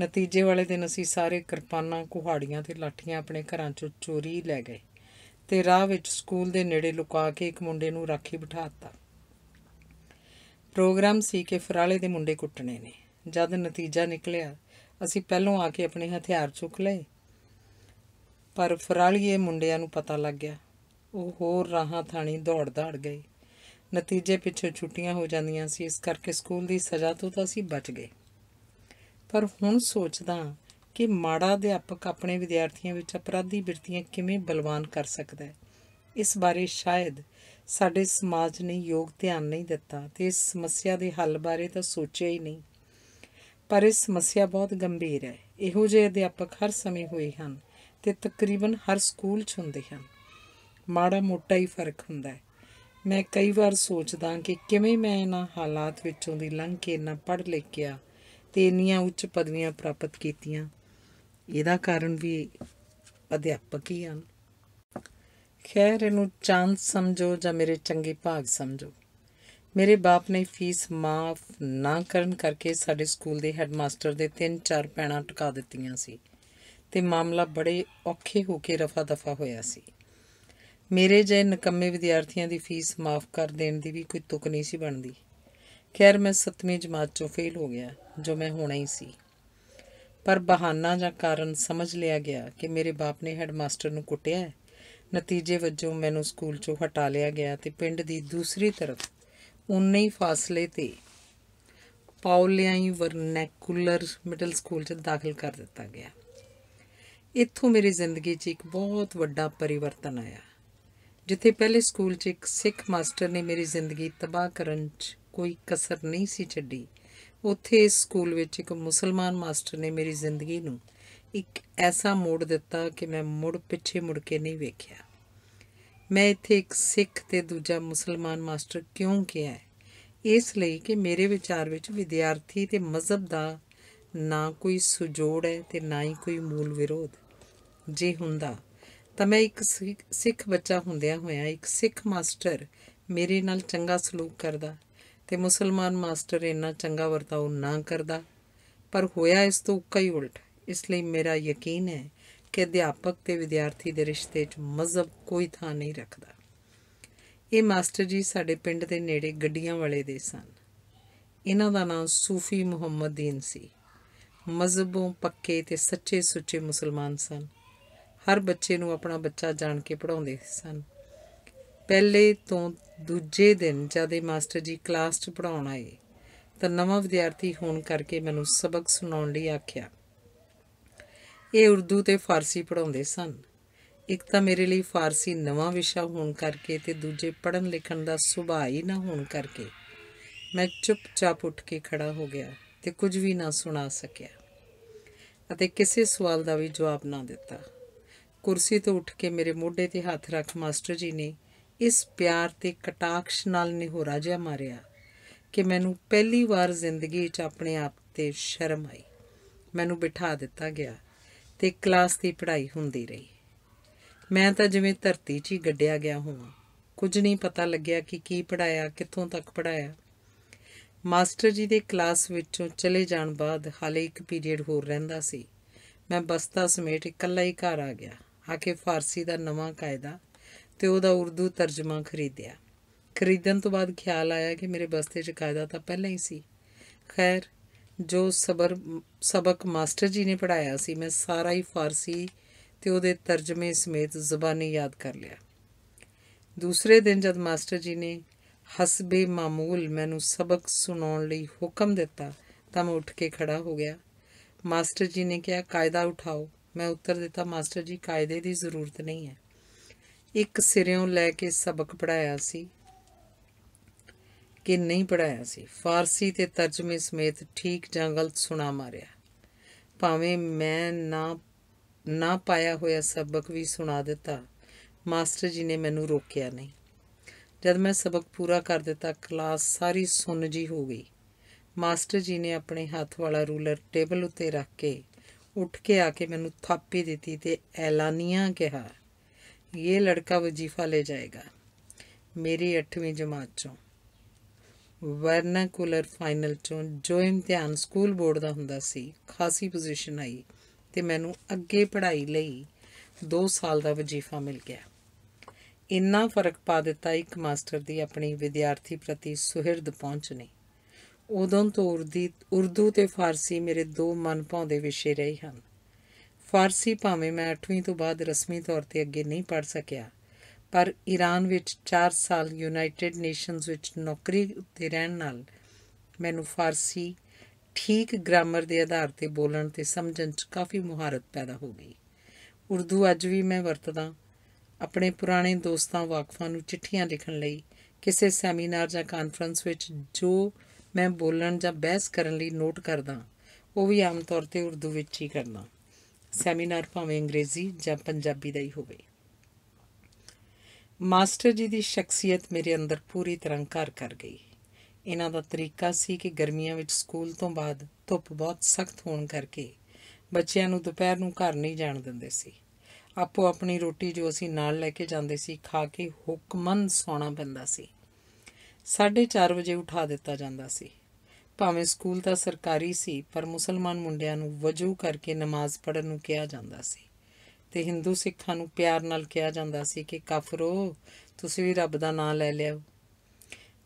ਨਤੀਜੇ ਵਾਲੇ ਦਿਨ ਅਸੀਂ ਸਾਰੇ ਕਿਰਪਾਨਾਂ ਕੁਹਾੜੀਆਂ ਤੇ ਲਾਠੀਆਂ ਆਪਣੇ ਘਰਾਂ ਚੋਂ ਚੋਰੀ ਲੈ ਗਏ ਤੇ ਰਾਹ ਵਿੱਚ ਸਕੂਲ ਦੇ ਨੇੜੇ ਲੁਕਾ ਕੇ ਇੱਕ ਮੁੰਡੇ ਨੂੰ ਰਾਖੀ ਬਿਠਾ ਦਿੱਤਾ ਪ੍ਰੋਗਰਾਮ ਸੀ ਕਿ ਫਰਾਲੇ ਦੇ ਮੁੰਡੇ ਕੁੱਟਣੇ ਨੇ ਜਦ ਨਤੀਜਾ ਨਿਕਲਿਆ ਅਸੀਂ ਪਹਿਲੋਂ ਆ ਕੇ ਆਪਣੇ ਹਥਿਆਰ ਚੁੱਕ ਲਏ ਪਰ ਫਰਾਲੀਏ ਮੁੰਡਿਆਂ ਨੂੰ ਪਤਾ ਲੱਗ ਗਿਆ ਉਹ ਹੋਰ ਰਾਹਾਂ ਥਾਣੀ ਦੌੜ ਦੌੜ ਗਏ ਨਤੀਜੇ ਪਿੱਛੇ ਛੁੱਟੀਆਂ ਹੋ ਜਾਂਦੀਆਂ ਸੀ ਇਸ ਕਰਕੇ ਸਕੂਲ ਦੀ ਸਜ਼ਾ ਤੋਂ ਤਾਂ ਅਸੀਂ ਬਚ ਗਏ ਪਰ ਹੁਣ ਸੋਚਦਾ ਕਿ ਮਾੜਾ ਅਧਿਆਪਕ ਆਪਣੇ ਵਿਦਿਆਰਥੀਆਂ ਵਿੱਚ ਅਪਰਾਧੀ ਬਿਰਤੀਆਂ ਕਿਵੇਂ ਬਲਵਾਨ ਕਰ ਸਕਦਾ ਹੈ ਇਸ ਬਾਰੇ ਸ਼ਾਇਦ ਸਾਡੇ ਸਮਾਜ ਨੇ ਯੋਗ ਧਿਆਨ ਨਹੀਂ ਦਿੱਤਾ ਤੇ ਇਸ ਸਮੱਸਿਆ ਦੇ ਹੱਲ ਬਾਰੇ ਤਾਂ ਸੋਚਿਆ ਹੀ ਨਹੀਂ ਪਰ ਇਹ ਸਮੱਸਿਆ ਬਹੁਤ ਗੰਭੀਰ ਹੈ ਇਹੋ ਜਿਹੇ ਅਧਿਆਪਕ ਹਰ ਸਮੇਂ ਹੋਏ ਹਨ ਤੇ ਤਕਰੀਬਨ ਹਰ ਸਕੂਲ 'ਚ ਹੁੰਦੇ ਹਨ ਮਾੜਾ ਮੋਟਾ ਹੀ ਫਰਕ ਹੁੰਦਾ ਹੈ ਮੈਂ ਕਈ ਵਾਰ ਸੋਚਦਾ ਕਿ ਕਿਵੇਂ ਮੈਂ ਇਹਨਾਂ ਹਾਲਾਤ ਵਿੱਚੋਂ ਦੀ ਲੰਘ ਕੇ ਇੰਨਾ ਪੜ ਲਿਖ ਗਿਆ ਤੇ ਇੰਨੀਆਂ ਉੱਚ ਪਦਵੀਆਂ ਪ੍ਰਾਪਤ ਕੀਤੀਆਂ ਇਹਦਾ ਕਾਰਨ ਵੀ ਅਧਿਆਪਕ ਹੀ ਹਨ ਖੈਰ ਇਹਨੂੰ ਚਾਂਸ ਸਮਝੋ ਜਾਂ ਮੇਰੇ ਚੰਗੇ ਭਾਗ ਸਮਝੋ ਮੇਰੇ ਬਾਪ ਨੇ ਫੀਸ ਮਾਫ ਨਾ ਕਰਨ ਕਰਕੇ ਸਾਡੇ ਸਕੂਲ ਦੇ ਹੈੱਡਮਾਸਟਰ ਦੇ ਤਿੰਨ ਚਾਰ ਪੈਣਾ ਟਕਾ ਦਿੱਤੀਆਂ ਸੀ ਤੇ ਮਾਮਲਾ ਬੜੇ ਔਖੇ ਹੋ ਕੇ ਰਫਾ ਦਫਾ ਹੋਇਆ ਸੀ ਮੇਰੇ ਜੇ ਨਕੰਮੇ ਵਿਦਿਆਰਥੀਆਂ ਦੀ ਫੀਸ ਮਾਫ ਕਰ ਦੇਣ ਦੀ ਵੀ ਕੋਈ ਤੁਕ ਨਹੀਂ ਸੀ ਬਣਦੀ ਖੈਰ ਮੈਂ 7ਵੀਂ ਜਮਾਤ ਚੋਂ ਫੇਲ ਹੋ ਗਿਆ ਜੋ ਮੈਂ ਹੋਣਾ ਹੀ ਸੀ ਪਰ ਬਹਾਨਾ ਜਾਂ ਕਾਰਨ ਸਮਝ ਲਿਆ ਗਿਆ ਕਿ ਮੇਰੇ ਬਾਪ ਨੇ ਹੈੱਡਮਾਸਟਰ ਨੂੰ ਕੁੱਟਿਆ ਨਤੀਜੇ ਵਜੋਂ ਮੈਨੂੰ ਸਕੂਲ ਚੋਂ ਹਟਾ ਲਿਆ ਗਿਆ ਤੇ ਪਿੰਡ ਦੀ ਦੂਸਰੀ ਤਰਫ ਉਨੇ ਹੀ ਫਾਸਲੇ ਤੇ ਪੌਲਿਆਈ ਵਰਨੈਕੂਲਰ ਮਿਡਲ ਸਕੂਲ 'ਚ ਦਾਖਲ ਕਰ ਦਿੱਤਾ ਗਿਆ ਇੱਥੋਂ ਮੇਰੀ ਜ਼ਿੰਦਗੀ 'ਚ ਇੱਕ ਬਹੁਤ ਵੱਡਾ ਪਰਿਵਰਤਨ ਆਇਆ ਜਿੱਥੇ ਪਹਿਲੇ ਸਕੂਲ 'ਚ ਇੱਕ ਸਿੱਖ ਮਾਸਟਰ ਨੇ ਮੇਰੀ ਜ਼ਿੰਦਗੀ ਤਬਾਹ ਕਰਨ 'ਚ ਕੋਈ ਕਸਰ ਨਹੀਂ ਸੀ ਛੱਡੀ ਉੱਥੇ ਇਸ ਸਕੂਲ ਵਿੱਚ ਇੱਕ ਮੁਸਲਮਾਨ ਮਾਸਟਰ ਨੇ ਮੇਰੀ ਜ਼ਿੰਦਗੀ ਨੂੰ ਇੱਕ ਐਸਾ ਮੋੜ ਦਿੱਤਾ ਕਿ ਮੈਂ ਮੁੜ ਪਿੱਛੇ ਮੁੜ ਕੇ ਨਹੀਂ ਵੇਖਿਆ ਮੈਂ ਇੱਥੇ ਇੱਕ ਸਿੱਖ ਤੇ ਦੂਜਾ ਮੁਸਲਮਾਨ ਮਾਸਟਰ ਕਿਉਂ ਕਿਹਾ ਹੈ ਇਸ ਲਈ ਕਿ ਮੇਰੇ ਵਿਚਾਰ ਵਿੱਚ ਵਿਦਿਆਰਥੀ ਤੇ ਮਜ਼ਹਬ ਦਾ ਨਾ ਕੋਈ ਸੁਜੋੜ ਹੈ ਤੇ ਨਾ ਹੀ ਕੋਈ ਮੂਲ ਵਿਰੋਧ ਜੇ ਹੁੰਦਾ ਤਾਂ ਮੈਂ ਇੱਕ ਸਿੱਖ ਬੱਚਾ ਹੁੰਦਿਆਂ ਹੋਇਆ ਇੱਕ ਸਿੱਖ ਮਾਸਟਰ ਮੇਰੇ ਨਾਲ ਚੰਗਾ ਸਲੂਕ ਕਰਦਾ ਤੇ ਮੁਸਲਮਾਨ ਮਾਸਟਰ ਇੰਨਾ ਚੰਗਾ ਵਰਤਾਓ ਨਾ ਕਰਦਾ ਪਰ ਹੋਇਆ ਇਸ ਤੋਂ ਉੱਕਾ ਹੀ ਉਲਟ ਇਸ ਲਈ ਮੇਰਾ ਯਕੀਨ ਹੈ ਕਿ ਅਧਿਆਪਕ ਤੇ ਵਿਦਿਆਰਥੀ ਦੇ ਰਿਸ਼ਤੇ 'ਚ ਮਜ਼ਬ ਕੋਈ ਥਾਂ ਨਹੀਂ ਰੱਖਦਾ ਇਹ ਮਾਸਟਰ ਜੀ ਸਾਡੇ ਪਿੰਡ ਦੇ ਨੇੜੇ ਗੱਡੀਆਂ ਵਾਲੇ ਦੇ ਸਨ ਇਹਨਾਂ ਦਾ ਨਾਮ ਸੂਫੀ ਮੁਹੰਮਦੀਨ ਸੀ ਮਜ਼ਬੂ ਪੱਕੇ ਤੇ ਸੱਚੇ ਸੁੱਚੇ ਮੁਸਲਮਾਨ ਸਨ ਹਰ ਬੱਚੇ ਨੂੰ ਆਪਣਾ ਬੱਚਾ ਜਾਣ ਕੇ ਪੜਾਉਂਦੇ ਸਨ ਪਹਿਲੇ ਤੋਂ ਦੂਜੇ ਦਿਨ ਜਦ ਇਹ ਮਾਸਟਰ ਜੀ ਕਲਾਸ 'ਚ ਪੜਾਉਣ ਆਏ ਤਾਂ ਨਵਾਂ ਵਿਦਿਆਰਥੀ ਹੋਣ ਕਰਕੇ ਮੈਨੂੰ ਸਬਕ ਸੁਣਾਉਣ ਲਈ ਆਖਿਆ ਇਹ ਉਰਦੂ ਤੇ ਫਾਰਸੀ ਪੜਾਉਂਦੇ ਸਨ ਇੱਕ ਤਾਂ ਮੇਰੇ ਲਈ ਫਾਰਸੀ ਨਵਾਂ ਵਿਸ਼ਾ ਹੋਣ ਕਰਕੇ ਤੇ ਦੂਜੇ ਪੜਨ ਲਿਖਣ ਦਾ ਸੁਭਾਅ ਹੀ ਨਾ ਹੋਣ ਕਰਕੇ ਮੈਂ ਚੁੱਪਚਾਪ ਉੱਠ ਕੇ ਖੜਾ ਹੋ ਗਿਆ ਤੇ ਕੁਝ ਵੀ ਨਾ ਸੁਣਾ ਸਕਿਆ ਅਤੇ ਕਿਸੇ ਸਵਾਲ ਦਾ ਵੀ ਜਵਾਬ ਨਾ ਦਿੱਤਾ ਕੁਰਸੀ ਤੋਂ ਉੱਠ ਕੇ ਮੇਰੇ ਮੋਢੇ ਤੇ ਹੱਥ ਰੱਖ ਮਾਸਟਰ ਜੀ ਨੇ ਇਸ ਪਿਆਰ ਤੇ ਕਟਾਕਸ਼ ਨਾਲ ਨਿਹੋਰਾ ਜਿਹਾ ਮਾਰਿਆ ਕਿ ਮੈਨੂੰ ਪਹਿਲੀ ਵਾਰ ਜ਼ਿੰਦਗੀ 'ਚ ਆਪਣੇ ਆਪ ਤੇ ਸ਼ਰਮ ਆਈ ਮੈਨੂੰ ਬਿਠਾ ਦਿੱਤਾ ਗਿਆ ਤੇ ਕਲਾਸ ਦੀ ਪੜ੍ਹਾਈ ਹੁੰਦੀ ਰਹੀ ਮੈਂ ਤਾਂ ਜਿਵੇਂ ਧਰਤੀ 'ਚ ਹੀ ਗੱਡਿਆ ਗਿਆ ਹੋਵਾਂ ਕੁਝ ਨਹੀਂ ਪਤਾ ਲੱਗਿਆ ਕਿ ਕੀ ਪੜਾਇਆ ਕਿੱਥੋਂ ਤੱਕ ਪੜਾਇਆ ਮਾਸਟਰ ਜੀ ਦੇ ਕਲਾਸ ਵਿੱਚੋਂ ਚਲੇ ਜਾਣ ਬਾਅਦ ਹਾਲੇ ਇੱਕ ਪੀਰੀਅਡ ਹੋਰ ਰਹਿੰਦਾ ਸੀ ਮੈਂ ਬਸਤਾ ਸਮੇਟ ਇਕੱਲਾ ਹੀ ਘਰ ਆ ਗਿਆ ਆ ਕੇ ਫਾਰਸੀ ਦਾ ਨਵਾਂ ਕਾਇਦਾ ਤੇ ਉਹਦਾ ਉਰਦੂ ਤਰਜਮਾ ਖਰੀਦਿਆ ਖਰੀਦਣ ਤੋਂ ਬਾਅਦ ਖਿਆਲ ਆਇਆ ਕਿ ਮੇਰੇ ਬਸਤੇ 'ਚ ਕਾਇਦਾ ਤਾਂ ਪਹਿਲਾਂ ਹੀ ਸੀ ਖੈਰ ਜੋ ਸਬਰ ਸਬਕ ਮਾਸਟਰ ਜੀ ਨੇ ਪੜਾਇਆ ਸੀ ਮੈਂ ਸਾਰਾ ਹੀ ਫਾਰਸੀ ਤੇ ਉਹਦੇ ਤਰਜਮੇ ਸਮੇਤ ਜ਼ਬਾਨੀ ਯਾਦ ਕਰ ਲਿਆ ਦੂਸਰੇ ਦਿਨ ਜਦ ਮਾਸਟਰ ਜੀ ਨੇ ਹਸਬੇ ਮਾਮੂਲ ਮੈਨੂੰ ਸਬਕ ਸੁਣਾਉਣ ਲਈ ਹੁਕਮ ਦਿੱਤਾ ਤਾਂ ਮੈਂ ਉੱਠ ਕੇ ਖੜਾ ਹੋ ਗਿਆ ਮਾਸਟਰ ਜੀ ਨੇ ਕਿਹਾ ਕਾਇਦਾ ਉਠਾਓ ਮੈਂ ਉੱਤਰ ਦਿੱਤਾ ਮਾਸਟਰ ਜੀ ਕਾਇਦੇ ਦੀ ਜ਼ਰੂਰਤ ਨਹੀਂ ਹੈ ਇੱਕ ਸਿਰਿਓਂ ਲੈ ਕੇ ਸਬਕ ਪੜਾਇਆ ਸੀ ਕਿ ਨਹੀਂ ਪੜਾਇਆ ਸੀ ਫਾਰਸੀ ਤੇ ਤਰਜਮੇ ਸਮੇਤ ਠੀਕ ਜਾਂ ਗਲਤ ਸੁਣਾ ਮਾਰਿਆ ਭਾਵੇਂ ਮੈਂ ਨਾ ਨਾ ਪਾਇਆ ਹੋਇਆ ਸਬਕ ਵੀ ਸੁਣਾ ਦਿੱਤਾ ਮਾਸਟਰ ਜੀ ਨੇ ਮੈਨੂੰ ਰੋਕਿਆ ਨਹੀਂ ਜਦ ਮੈਂ ਸਬਕ ਪੂਰਾ ਕਰ ਦਿੱਤਾ ਕਲਾਸ ਸਾਰੀ ਸੁਣ ਜੀ ਹੋ ਗਈ ਮਾਸਟਰ ਜੀ ਨੇ ਆਪਣੇ ਹੱਥ ਵਾਲਾ ਰੂਲਰ ਟੇਬਲ ਉੱਤੇ ਰੱਖ ਕੇ ਉੱਠ ਕੇ ਆ ਕੇ ਮੈਨੂੰ ਥਾਪੀ ਦਿੱਤੀ ਤੇ ਐਲਾਨੀਆਂ ਕਿਹਾ ਇਹ ਲੜਕਾ ਵਜੀਫਾ ਲੈ ਜਾਏਗਾ ਮੇਰੀ 8ਵੀਂ ਜਮਾਤ ਚੋਂ ਵਰਨਾਕੂਲਰ ਫਾਈਨਲ ਚੋਂ ਜੋ ਇਮਤਿਹਾਨ ਸਕੂਲ ਬੋਰਡ ਦਾ ਹੁੰਦਾ ਸੀ ਖਾਸੀ ਪੋਜੀਸ਼ਨ ਆਈ ਤੇ ਮੈਨੂੰ ਅੱਗੇ ਪੜ੍ਹਾਈ ਲਈ 2 ਸਾਲ ਦਾ ਵਜ਼ੀਫਾ ਮਿਲ ਗਿਆ ਇੰਨਾ ਫਰਕ ਪਾ ਦਿੱਤਾ ਇੱਕ ਮਾਸਟਰ ਦੀ ਆਪਣੀ ਵਿਦਿਆਰਥੀ ਪ੍ਰਤੀ ਸੁਹਿਰਦ ਪਹੁੰਚ ਨੇ ਉਦੋਂ ਤੋਂ ਉਰਦੀ ਉਰਦੂ ਤੇ ਫਾਰਸੀ ਮੇਰੇ ਦੋ ਮਨਪਾਉਂਦੇ ਵਿਸ਼ੇ ਰਹੇ ਹਨ ਫਾਰਸੀ ਭਾਵੇਂ ਮੈਂ 8ਵੀਂ ਤੋਂ ਬਾਅਦ ਰਸਮੀ ਤੌਰ ਤੇ ਅੱਗੇ ਨਹੀਂ ਪੜ ਸਕਿਆ ਪਰ ਈਰਾਨ ਵਿੱਚ 4 ਸਾਲ ਯੂਨਾਈਟਿਡ ਨੇਸ਼ਨਸ ਵਿੱਚ ਨੌਕਰੀ ਉੱਤੇ ਰਹਿਣ ਨਾਲ ਮੈਨੂੰ ਫਾਰਸੀ ਠੀਕ ਗ੍ਰਾਮਰ ਦੇ ਆਧਾਰ ਤੇ ਬੋਲਣ ਤੇ ਸਮਝਣ 'ਚ ਕਾਫੀ ਮੁਹਾਰਤ ਪੈਦਾ ਹੋ ਗਈ ਉਰਦੂ ਅੱਜ ਵੀ ਮੈਂ ਵਰਤਦਾ ਆਪਣੇ ਪੁਰਾਣੇ ਦੋਸਤਾਂ ਵਾਕਫਾਂ ਨੂੰ ਚਿੱਠੀਆਂ ਲਿਖਣ ਲਈ ਕਿਸੇ ਸੈਮੀਨਾਰ ਜਾਂ ਕਾਨਫਰੰਸ ਵਿੱਚ ਜੋ ਮੈਂ ਬੋਲਣ ਜਾਂ ਬਹਿਸ ਕਰਨ ਲਈ ਨੋਟ ਕਰਦਾ ਉਹ ਵੀ ਆਮ ਤੌਰ ਤੇ ਉਰਦੂ ਵਿੱਚ ਹੀ ਕਰਦਾ ਸੈਮੀਨਾਰ ਭਾਵੇਂ ਅੰਗਰੇਜ਼ੀ ਜਾਂ ਪੰਜਾਬੀ ਦਾ ਹੀ ਹੋਵੇ ਮਾਸਟਰ ਜੀ ਦੀ ਸ਼ਖਸੀਅਤ ਮੇਰੇ ਅੰਦਰ ਪੂਰੀ ਤਰ੍ਹਾਂ ਘਰ ਕਰ ਗਈ ਇਹਨਾਂ ਦਾ ਤਰੀਕਾ ਸੀ ਕਿ ਗਰਮੀਆਂ ਵਿੱਚ ਸਕੂਲ ਤੋਂ ਬਾਅਦ ਧੁੱਪ ਬਹੁਤ ਸਖਤ ਹੋਣ ਕਰਕੇ ਬੱਚਿਆਂ ਨੂੰ ਦੁਪਹਿਰ ਨੂੰ ਘਰ ਨਹੀਂ ਜਾਣ ਦਿੰਦੇ ਸੀ ਆਪੋ ਆਪਣੀ ਰੋਟੀ ਜੋ ਅਸੀਂ ਨਾਲ ਲੈ ਕੇ ਜਾਂਦੇ ਸੀ ਖਾ ਕੇ ਹੁਕਮਨ ਸੌਣਾ ਪੈਂਦਾ ਸੀ 4:30 ਵਜੇ ਉਠਾ ਦਿੱਤਾ ਜਾਂਦਾ ਸੀ ਭਾਵੇਂ ਸਕੂਲ ਤਾਂ ਸਰਕਾਰੀ ਸੀ ਪਰ ਮੁਸਲਮਾਨ ਮੁੰਡਿਆਂ ਨੂੰ ਵਜੂ ਕਰਕੇ ਨਮਾਜ਼ ਪੜ੍ਹਨ ਨੂੰ ਕਿਹਾ ਜਾਂਦਾ ਸੀ ਤੇ ਹਿੰਦੂ ਸਿੱਖਾਂ ਨੂੰ ਪਿਆਰ ਨਾਲ ਕਿਹਾ ਜਾਂਦਾ ਸੀ ਕਿ ਕਾਫਰੋ ਤੁਸੀਂ ਵੀ ਰੱਬ ਦਾ ਨਾਮ ਲੈ ਲਿਓ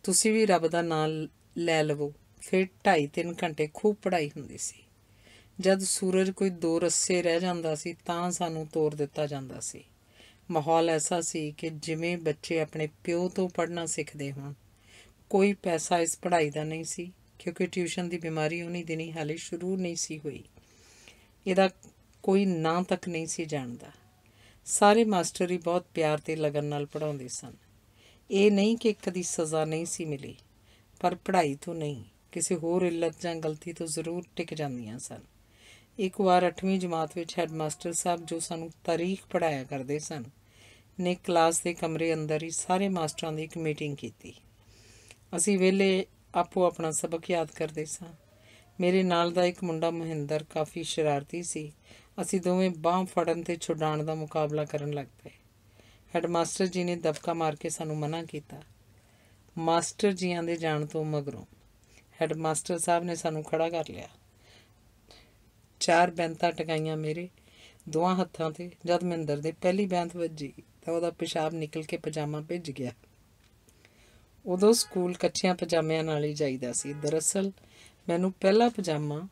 ਤੁਸੀਂ ਵੀ ਰੱਬ ਦਾ ਨਾਮ ਲੈ ਲਵੋ ਫਿਰ 2.5-3 ਘੰਟੇ ਖੂਬ ਪੜ੍ਹਾਈ ਹੁੰਦੀ ਸੀ ਜਦ ਸੂਰਜ ਕੋਈ ਦੋ ਰੱਸੇ ਰਹਿ ਜਾਂਦਾ ਸੀ ਤਾਂ ਸਾਨੂੰ ਤੋੜ ਦਿੱਤਾ ਜਾਂਦਾ ਸੀ ਮਾਹੌਲ ਐਸਾ ਸੀ ਕਿ ਜਿਵੇਂ ਬੱਚੇ ਆਪਣੇ ਪਿਓ ਤੋਂ ਪੜ੍ਹਨਾ ਸਿੱਖਦੇ ਹੋਣ ਕੋਈ ਪੈਸਾ ਇਸ ਪੜ੍ਹਾਈ ਦਾ ਨਹੀਂ ਸੀ ਕਿਉਂਕਿ ਟਿਊਸ਼ਨ ਦੀ ਬਿਮਾਰੀ ਉਹਨੀ ਦਿਨੀ ਹਾਲੇ ਸ਼ੁਰੂ ਨਹੀਂ ਸੀ ਹੋਈ ਇਹਦਾ ਕੋਈ ਨਾਂ ਤੱਕ ਨਹੀਂ ਸੀ ਜਾਣਦਾ ਸਾਰੇ ਮਾਸਟਰ ਹੀ ਬਹੁਤ ਪਿਆਰ ਤੇ ਲਗਨ ਨਾਲ ਪੜਾਉਂਦੇ ਸਨ ਇਹ ਨਹੀਂ ਕਿ ਕਦੀ ਸਜ਼ਾ ਨਹੀਂ ਸੀ ਮਿਲੀ ਪਰ ਪੜ੍ਹਾਈ ਤੋਂ ਨਹੀਂ ਕਿਸੇ ਹੋਰ ਇੱਲਤ ਜਾਂ ਗਲਤੀ ਤੋਂ ਜ਼ਰੂਰ ਟਿਕ ਜਾਂਦੀਆਂ ਸਨ ਇੱਕ ਵਾਰ 8ਵੀਂ ਜਮਾਤ ਵਿੱਚ ਹੈਡਮਾਸਟਰ ਸਾਹਿਬ ਜੋ ਸਾਨੂੰ ਤਾਰੀਖ ਪੜਾਇਆ ਕਰਦੇ ਸਨ ਨੇ ਕਲਾਸ ਦੇ ਕਮਰੇ ਅੰਦਰ ਹੀ ਸਾਰੇ ਮਾਸਟਰਾਂ ਦੀ ਇੱਕ ਮੀਟਿੰਗ ਕੀਤੀ ਅਸੀਂ ਵੇਲੇ ਆਪੋ ਆਪਣਾ ਸਬਕ ਯਾਦ ਕਰਦੇ ਸਾਂ ਮੇਰੇ ਨਾਲ ਦਾ ਇੱਕ ਮੁੰਡਾ ਮਹਿੰਦਰ ਕਾਫੀ ਸ਼ਰਾਰਤੀ ਸੀ ਅਸੀਂ ਦੋਵੇਂ ਬਾਹ ਫੜਨ ਤੇ ਛੁਡਾਉਣ ਦਾ ਮੁਕਾਬਲਾ ਕਰਨ ਲੱਗ ਪਏ ਹੈਡਮਾਸਟਰ ਜੀ ਨੇ ਦਬਕਾ ਮਾਰ ਕੇ ਸਾਨੂੰ ਮਨਾ ਕੀਤਾ ਮਾਸਟਰ ਜੀਆਂ ਦੇ ਜਾਣ ਤੋਂ ਮਗਰੋਂ ਹੈਡਮਾਸਟਰ ਸਾਹਿਬ ਨੇ ਸਾਨੂੰ ਖੜਾ ਕਰ ਲਿਆ ਚਾਰ ਬੈਂਤਾ ਟਕਾਈਆਂ ਮੇਰੇ ਦੋਹਾਂ ਹੱਥਾਂ ਤੇ ਜਦ ਮਹਿੰਦਰ ਦੇ ਪਹਿਲੀ ਬੈਂਤ ਵੱਜੀ ਤਾਂ ਉਹਦਾ ਪਿਸ਼ਾਬ ਨਿਕਲ ਕੇ ਪਜਾਮਾ ਭਿੱਜ ਗਿਆ ਉਦੋਂ ਸਕੂਲ ਕੱਚੀਆਂ ਪਜਾਮਿਆਂ ਨਾਲ ਹੀ ਜਾਈਦਾ ਸੀ ਦਰਅਸਲ ਮੈਨੂੰ ਪਹਿਲਾ ਪਜਾਮਾ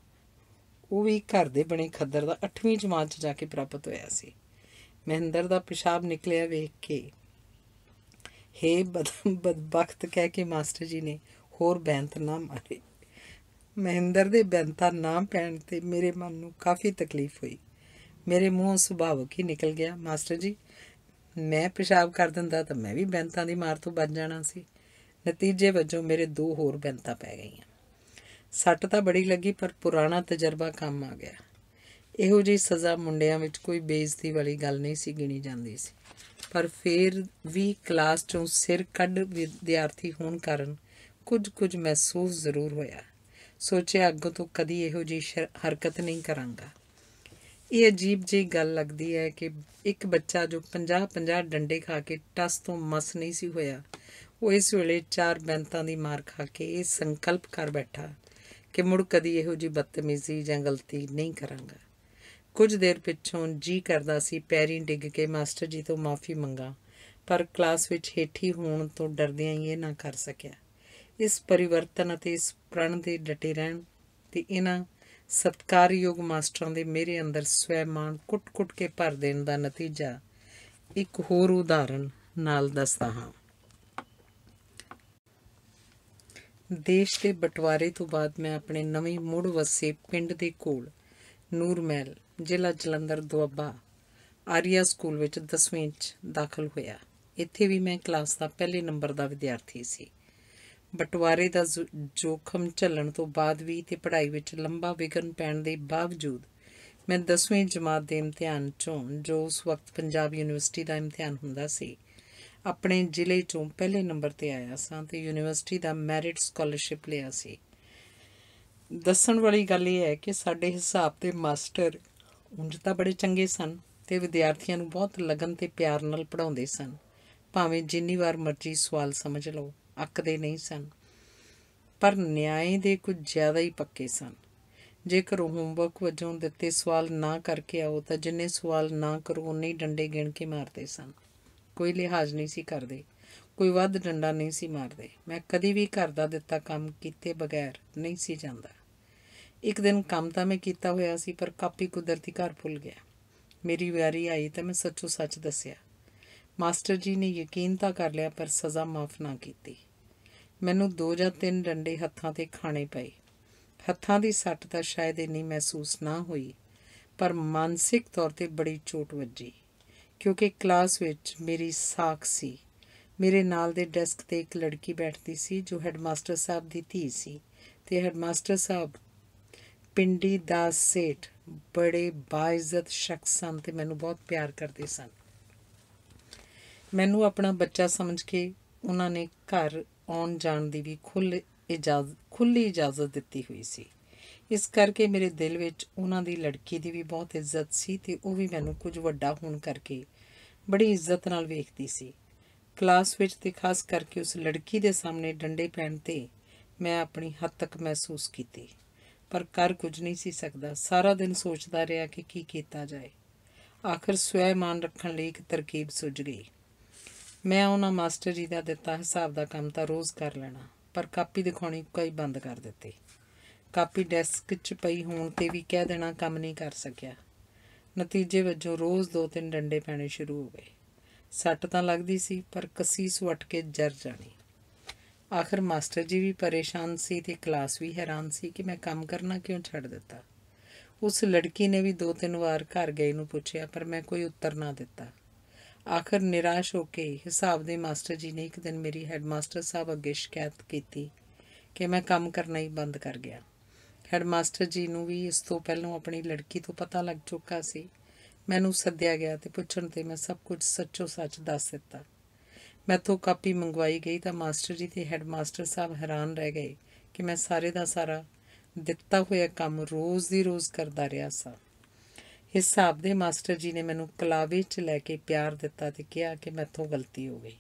ਉਹ ਵੀ ਘਰ ਦੇ ਬਣੇ ਖੱਦਰ ਦਾ 8ਵੀਂ ਜਮਾਤ 'ਚ ਜਾ ਕੇ ਪ੍ਰਾਪਤ ਹੋਇਆ ਸੀ ਮਹਿੰਦਰ ਦਾ ਪਿਸ਼ਾਬ ਨਿਕਲਿਆ ਵੇਖ ਕੇ ਹੇ ਬਦਬਖਤ ਕਹਿ ਕੇ ਮਾਸਟਰ ਜੀ ਨੇ ਹੋਰ ਬੈਂਤ ਨਾ ਮਾਰੇ ਮਹਿੰਦਰ ਦੇ ਬੈਂਤਾ ਨਾ ਪੈਣ ਤੇ ਮੇਰੇ ਮਨ ਨੂੰ ਕਾਫੀ ਤਕਲੀਫ ਹੋਈ ਮੇਰੇ ਮੂੰਹੋਂ ਸੁਭਾਵਕ ਹੀ ਨਿਕਲ ਗਿਆ ਮਾਸਟਰ ਜੀ ਮੈਂ ਪਿਸ਼ਾਬ ਕਰ ਦਿੰਦਾ ਤਾਂ ਮੈਂ ਵੀ ਬੈਂਤਾਂ ਦੀ ਮਾਰ ਤੋਂ ਬਚ ਜਾਣਾ ਸੀ ਨਤੀਜੇ ਵਜੋਂ ਮੇਰੇ ਦੋ ਹੋਰ ਬੈਂਤਾਂ ਪੈ ਗਈਆਂ ਸੱਟ ਤਾਂ ਬੜੀ ਲੱਗੀ ਪਰ ਪੁਰਾਣਾ ਤਜਰਬਾ ਕੰਮ ਆ ਗਿਆ ਇਹੋ ਜਿਹੀ ਸਜ਼ਾ ਮੁੰਡਿਆਂ ਵਿੱਚ ਕੋਈ ਬੇਇੱਜ਼ਤੀ ਵਾਲੀ ਗੱਲ ਨਹੀਂ ਸੀ ਗਿਣੀ ਜਾਂਦੀ ਸੀ ਪਰ ਫਿਰ ਵੀ ਕਲਾਸ ਤੋਂ ਸਿਰ ਕੱਢ ਵਿਦਿਆਰਥੀ ਹੋਣ ਕਾਰਨ ਕੁਝ ਕੁਝ ਮਹਿਸੂਸ ਜ਼ਰੂਰ ਹੋਇਆ ਸੋਚਿਆ ਅੱਗੋਂ ਤੋਂ ਕਦੀ ਇਹੋ ਜੀ ਹਰਕਤ ਨਹੀਂ ਕਰਾਂਗਾ ਇਹ ਅਜੀਬ ਜੀ ਗੱਲ ਲੱਗਦੀ ਹੈ ਕਿ ਇੱਕ ਬੱਚਾ ਜੋ 50-50 ਡੰਡੇ ਖਾ ਕੇ ਟਸ ਤੋਂ ਮਸ ਨਹੀਂ ਸੀ ਹੋਇਆ ਉਹ ਇਸ ਵੇਲੇ ਚਾਰ ਬੈਂਤਾਂ ਦੀ ਮਾਰ ਖਾ ਕੇ ਇਹ ਸੰਕਲਪ ਕਰ ਬੈਠਾ ਕਿ ਮੁੜ ਕਦੀ ਇਹੋ ਜੀ ਬਦਤਮੀਜ਼ੀ ਜਾਂ ਗਲਤੀ ਨਹੀਂ ਕਰਾਂਗਾ ਕੁਝ ਦੇਰ ਪਿੱਛੋਂ ਜੀ ਕਰਦਾ ਸੀ ਪੈਰੀਂ ਡਿੱਗ ਕੇ ਮਾਸਟਰ ਜੀ ਤੋਂ ਮਾਫੀ ਮੰਗਾ ਪਰ ਕਲਾਸ ਵਿੱਚ ਹੇਠੀ ਹੋਣ ਤੋਂ ਡਰਦਿਆਂ ਹੀ ਇਹ ਨਾ ਕਰ ਸਕਿਆ ਇਸ ਪਰਿਵਰਤਨ ਅਤੇ ਇਸ ਪ੍ਰਣ ਦੇ ਡਟੇ ਰਹਿਣ ਤੇ ਇਹਨਾਂ ਸਤਕਾਰਯੋਗ ਮਾਸਟਰਾਂ ਦੇ ਮੇਰੇ ਅੰਦਰ ਸਵੈਮਾਨ ਕੁੱਟ-ਕੁੱਟ ਕੇ ਭਰ ਦੇਣ ਦਾ ਨਤੀਜਾ ਇੱਕ ਹੋਰ ਉਦਾਹਰਨ ਨਾਲ ਦੱਸਦਾ ਹਾਂ ਦੇਸ਼ ਦੇ ਬਟਵਾਰੇ ਤੋਂ ਬਾਅਦ ਮੈਂ ਆਪਣੇ ਨਵੇਂ ਮੁੜ ਵਸੇ ਪਿੰਡ ਦੇ ਕੋਲ ਨੂਰਮਹਿਲ ਜ਼ਿਲ੍ਹਾ ਜਲੰਧਰ ਦੁਆਬਾ ਆਰੀਆ ਸਕੂਲ ਵਿੱਚ 10ਵੀਂ 'ਚ ਦਾਖਲ ਹੋਇਆ ਇੱਥੇ ਵੀ ਮੈਂ ਕਲਾਸ ਦਾ ਪਹਿਲੇ ਨੰਬਰ ਦਾ ਵਿਦਿਆਰਥੀ ਸੀ ਬਟਵਾਰੇ ਦਾ ਜੋਖਮ ਝੱਲਣ ਤੋਂ ਬਾਅਦ ਵੀ ਤੇ ਪੜ੍ਹਾਈ ਵਿੱਚ ਲੰਬਾ ਵਿਗਨ ਪੈਣ ਦੇ ਬਾਵਜੂਦ ਮੈਂ 10ਵੀਂ ਜਮਾਤ ਦੇ ਇਮਤਿਹਾਨ ਚੋਂ ਜੋ ਉਸ ਵਕਤ ਪੰਜਾਬ ਯੂਨੀਵਰਸਿਟੀ ਦਾ ਇਮਤਿਹਾਨ ਹੁੰਦਾ ਸੀ ਆਪਣੇ ਜ਼ਿਲ੍ਹੇ ਚੋਂ ਪਹਿਲੇ ਨੰਬਰ ਤੇ ਆਇਆ ਸਾਂ ਤੇ ਯੂਨੀਵਰਸਿਟੀ ਦਾ ਮੈਰਿਟ ਸਕਾਲਰਸ਼ਿਪ ਲਿਆ ਸੀ ਦੱਸਣ ਵਾਲੀ ਗੱਲ ਇਹ ਹੈ ਕਿ ਸਾਡੇ ਹਿਸਾਬ ਤੇ ਮਾਸਟਰ ਉਂਝ ਤਾਂ ਬੜੇ ਚੰਗੇ ਸਨ ਤੇ ਵਿਦਿਆਰਥੀਆਂ ਨੂੰ ਬਹੁਤ ਲਗਨ ਤੇ ਪਿਆਰ ਨਾਲ ਪੜ੍ਹਾਉਂਦੇ ਸਨ ਭਾਵੇਂ ਜਿੰਨੀ ਵਾਰ ਮਰਜ਼ੀ ਸਵਾਲ ਸਮਝ ਲਓ ਅੱਕਦੇ ਨਹੀਂ ਸਨ ਪਰ ਨਿਆਏ ਦੇ ਕੁਝ ਜ਼ਿਆਦਾ ਹੀ ਪੱਕੇ ਸਨ ਜੇਕਰ ਹੋਮਵਰਕ ਵਜੋਂ ਦਿੱਤੇ ਸਵਾਲ ਨਾ ਕਰਕੇ ਆਓ ਤਾਂ ਜਿੰਨੇ ਸਵਾਲ ਨਾ ਕਰੋ ਉਨੇ ਹੀ ਡੰਡੇ ਗਿਣ ਕੇ ਮਾਰਦੇ ਸਨ ਕੋਈ ਲਿਹਾਜ਼ ਨਹੀਂ ਸੀ ਕਰਦੇ ਕੋਈ ਵੱਧ ਡੰਡਾ ਨਹੀਂ ਸੀ ਮਾਰਦੇ ਮੈਂ ਕਦੀ ਵੀ ਘਰ ਦਾ ਦਿੱਤਾ ਕੰਮ ਕੀਤੇ ਬਗੈਰ ਨਹੀਂ ਸੀ ਜਾਂਦਾ ਇੱਕ ਦਿਨ ਕੰਮ ਤਾਂ ਮੈਂ ਕੀਤਾ ਹੋਇਆ ਸੀ ਪਰ ਕਾਪੀ ਕੁਦਰਤੀ ਘਰ ਭੁੱਲ ਗਿਆ ਮੇਰੀ ਵਾਰੀ ਆਈ ਤਾਂ ਮੈਂ ਸੱਚੋ ਸੱਚ ਦੱਸਿਆ ਮਾਸਟਰ ਜੀ ਨੇ ਯਕੀਨ ਤਾਂ ਕਰ ਲਿਆ ਪਰ ਸਜ਼ਾ ਮਾਫ ਨਾ ਕੀਤੀ ਮੈਨੂੰ ਦੋ ਜਾਂ ਤਿੰਨ ਡੰਡੇ ਹੱਥਾਂ ਤੇ ਖਾਣੇ ਪਏ ਹੱਥਾਂ ਦੀ ਸੱਟ ਤਾਂ ਸ਼ਾਇਦ ਇੰਨੀ ਮਹਿਸੂਸ ਨਾ ਹੋਈ ਪਰ ਮਾਨਸਿਕ ਤੌਰ ਤੇ ਬੜੀ ਚੋਟ ਵੱਜੀ ਕਿਉਂਕਿ ਕਲਾਸ ਵਿੱਚ ਮੇਰੀ ਸਾਖ ਸੀ ਮੇਰੇ ਨਾਲ ਦੇ ਡੈਸਕ ਤੇ ਇੱਕ ਲੜਕੀ ਬੈਠਦੀ ਸੀ ਜੋ ਹੈਡਮਾਸਟਰ ਸਾਹਿਬ ਦੀ ਧੀ ਸੀ ਤੇ ਹੈਡਮਾਸਟਰ ਸਾਹਿਬ ਪਿੰਡੀ ਦਾਸ ਸੇਠ ਬੜੇ ਬਾਇਜ਼ਤ ਸ਼ਖਸ ਸਨ ਤੇ ਮੈਨੂੰ ਬਹੁਤ ਪਿਆਰ ਕਰਦੇ ਸਨ ਮੈਨੂੰ ਆਪਣਾ ਬੱਚਾ ਸਮਝ ਕੇ ਉਹਨਾਂ ਨੇ ਘਰ ਆਉਣ ਜਾਣ ਦੀ ਵੀ ਖੁੱਲ੍ਹ ਇਜਾਜ਼ਤ ਖੁੱਲ੍ਹੀ ਇਜਾਜ਼ਤ ਦਿੱਤੀ ਹੋਈ ਸੀ ਇਸ ਕਰਕੇ ਮੇਰੇ ਦਿਲ ਵਿੱਚ ਉਹਨਾਂ ਦੀ ਲੜਕੀ ਦੀ ਵੀ ਬਹੁਤ ਇੱਜ਼ਤ ਸੀ ਤੇ ਉਹ ਵੀ ਮੈਨੂੰ ਕੁਝ ਵੱਡਾ ਹੋਣ ਕਰਕੇ ਬੜੀ ਇੱਜ਼ਤ ਨਾਲ ਵੇਖਦੀ ਸੀ ਕਲਾਸ ਵਿੱਚ ਤੇ ਖਾਸ ਕਰਕੇ ਉਸ ਲੜਕੀ ਦੇ ਸਾਹਮਣੇ ਡੰਡੇ ਪੈਣ ਤੇ ਮੈਂ ਆਪਣੀ ਹੱਦ ਤੱਕ ਮਹਿਸੂਸ ਕੀਤੀ ਪਰ ਕਰ ਕੁਝ ਨਹੀਂ ਸੀ ਸਕਦਾ ਸਾਰਾ ਦਿਨ ਸੋਚਦਾ ਰਿਹਾ ਕਿ ਕੀ ਕੀਤਾ ਜਾਏ ਆਖਰ ਸਵੈਮਾਨ ਰੱਖਣ ਲਈ ਇੱਕ ਤਰਕੀਬ ਸੁੱਝ ਗਈ ਮੈਂ ਉਹਨਾਂ ਮਾਸਟਰ ਜੀ ਦਾ ਦਿੱਤਾ ਹਿਸਾਬ ਦਾ ਕੰਮ ਤਾਂ ਰੋਜ਼ ਕਰ ਲੈਣਾ ਪਰ ਕਾਪੀ ਦਿਖਾਉਣੀ ਕੋਈ ਬੰਦ ਕਰ ਦਿੱਤੀ ਕਾਪੀ ਡੈਸਕ 'ਚ ਪਈ ਹੋਣ ਤੇ ਵੀ ਕਹਿ ਦੇਣਾ ਕੰਮ ਨਹੀਂ ਕਰ ਸਕਿਆ ਨਤੀਜੇ ਵਜੋਂ ਰੋਜ਼ ਦੋ ਤਿੰਨ ਡੰਡੇ ਪੈਣੇ ਸ਼ੁਰੂ ਹੋ ਗਏ ਸੱਟ ਤਾਂ ਲੱਗਦੀ ਸੀ ਪਰ ਕਸੀਸ ਵਟ ਕੇ ਜਰ ਜਾਣੀ ਆਖਰ ਮਾਸਟਰ ਜੀ ਵੀ ਪਰੇਸ਼ਾਨ ਸੀ ਤੇ ਕਲਾਸ ਵੀ ਹੈਰਾਨ ਸੀ ਕਿ ਮੈਂ ਕੰਮ ਕਰਨਾ ਕਿਉਂ ਛੱਡ ਦਿੱਤਾ ਉਸ ਲੜਕੀ ਨੇ ਵੀ ਦੋ ਤਿੰਨ ਵਾਰ ਘਰ ਗਏ ਨੂੰ ਪੁੱਛਿਆ ਪਰ ਮੈਂ ਕੋਈ ਉੱਤਰ ਨਾ ਦਿੱਤਾ ਆਖਰ ਨਿਰਾਸ਼ ਹੋ ਕੇ ਹਿਸਾਬ ਦੇ ਮਾਸਟਰ ਜੀ ਨੇ ਇੱਕ ਦਿਨ ਮੇਰੀ ਹੈਡਮਾਸਟਰ ਸਾਹਿਬ ਅੱਗੇ ਸ਼ਿਕਾਇਤ ਕੀਤੀ ਕਿ ਮੈਂ ਕੰਮ ਕਰਨਾ ਹੀ ਬੰਦ ਕਰ ਗਿਆ ਹੈਡਮਾਸਟਰ ਜੀ ਨੂੰ ਵੀ ਇਸ ਤੋਂ ਪਹਿਲਾਂ ਆਪਣੀ ਲੜਕੀ ਤੋਂ ਪਤਾ ਲੱਗ ਚੁੱਕਾ ਸੀ ਮੈਨੂੰ ਸੱਦਿਆ ਗਿਆ ਤੇ ਪੁੱਛਣ ਤੇ ਮੈਂ ਸਭ ਕੁਝ ਸੱਚੋ ਸੱਚ ਦੱਸ ਦਿੱਤਾ ਮੈਥੋਂ ਕਾਪੀ ਮੰਗਵਾਈ ਗਈ ਤਾਂ ਮਾਸਟਰ ਜੀ ਤੇ ਹੈਡਮਾਸਟਰ ਸਾਹਿਬ ਹੈਰਾਨ ਰਹਿ ਗਏ ਕਿ ਮੈਂ ਸਾਰੇ ਦਾ ਸਾਰਾ ਦਿੱਤਾ ਹੋਇਆ ਕੰਮ ਰੋਜ਼ ਦੀ ਰੋਜ਼ ਕਰਦਾ ਰਿਹਾ ਸਾਂ ਹਿਸਾਬ ਦੇ ਮਾਸਟਰ ਜੀ ਨੇ ਮੈਨੂੰ ਕਲਾਵੇ 'ਚ ਲੈ ਕੇ ਪਿਆਰ ਦਿੱਤਾ ਤੇ ਕਿਹਾ ਕਿ ਮੈਥੋਂ ਗਲਤੀ ਹੋ ਗਈ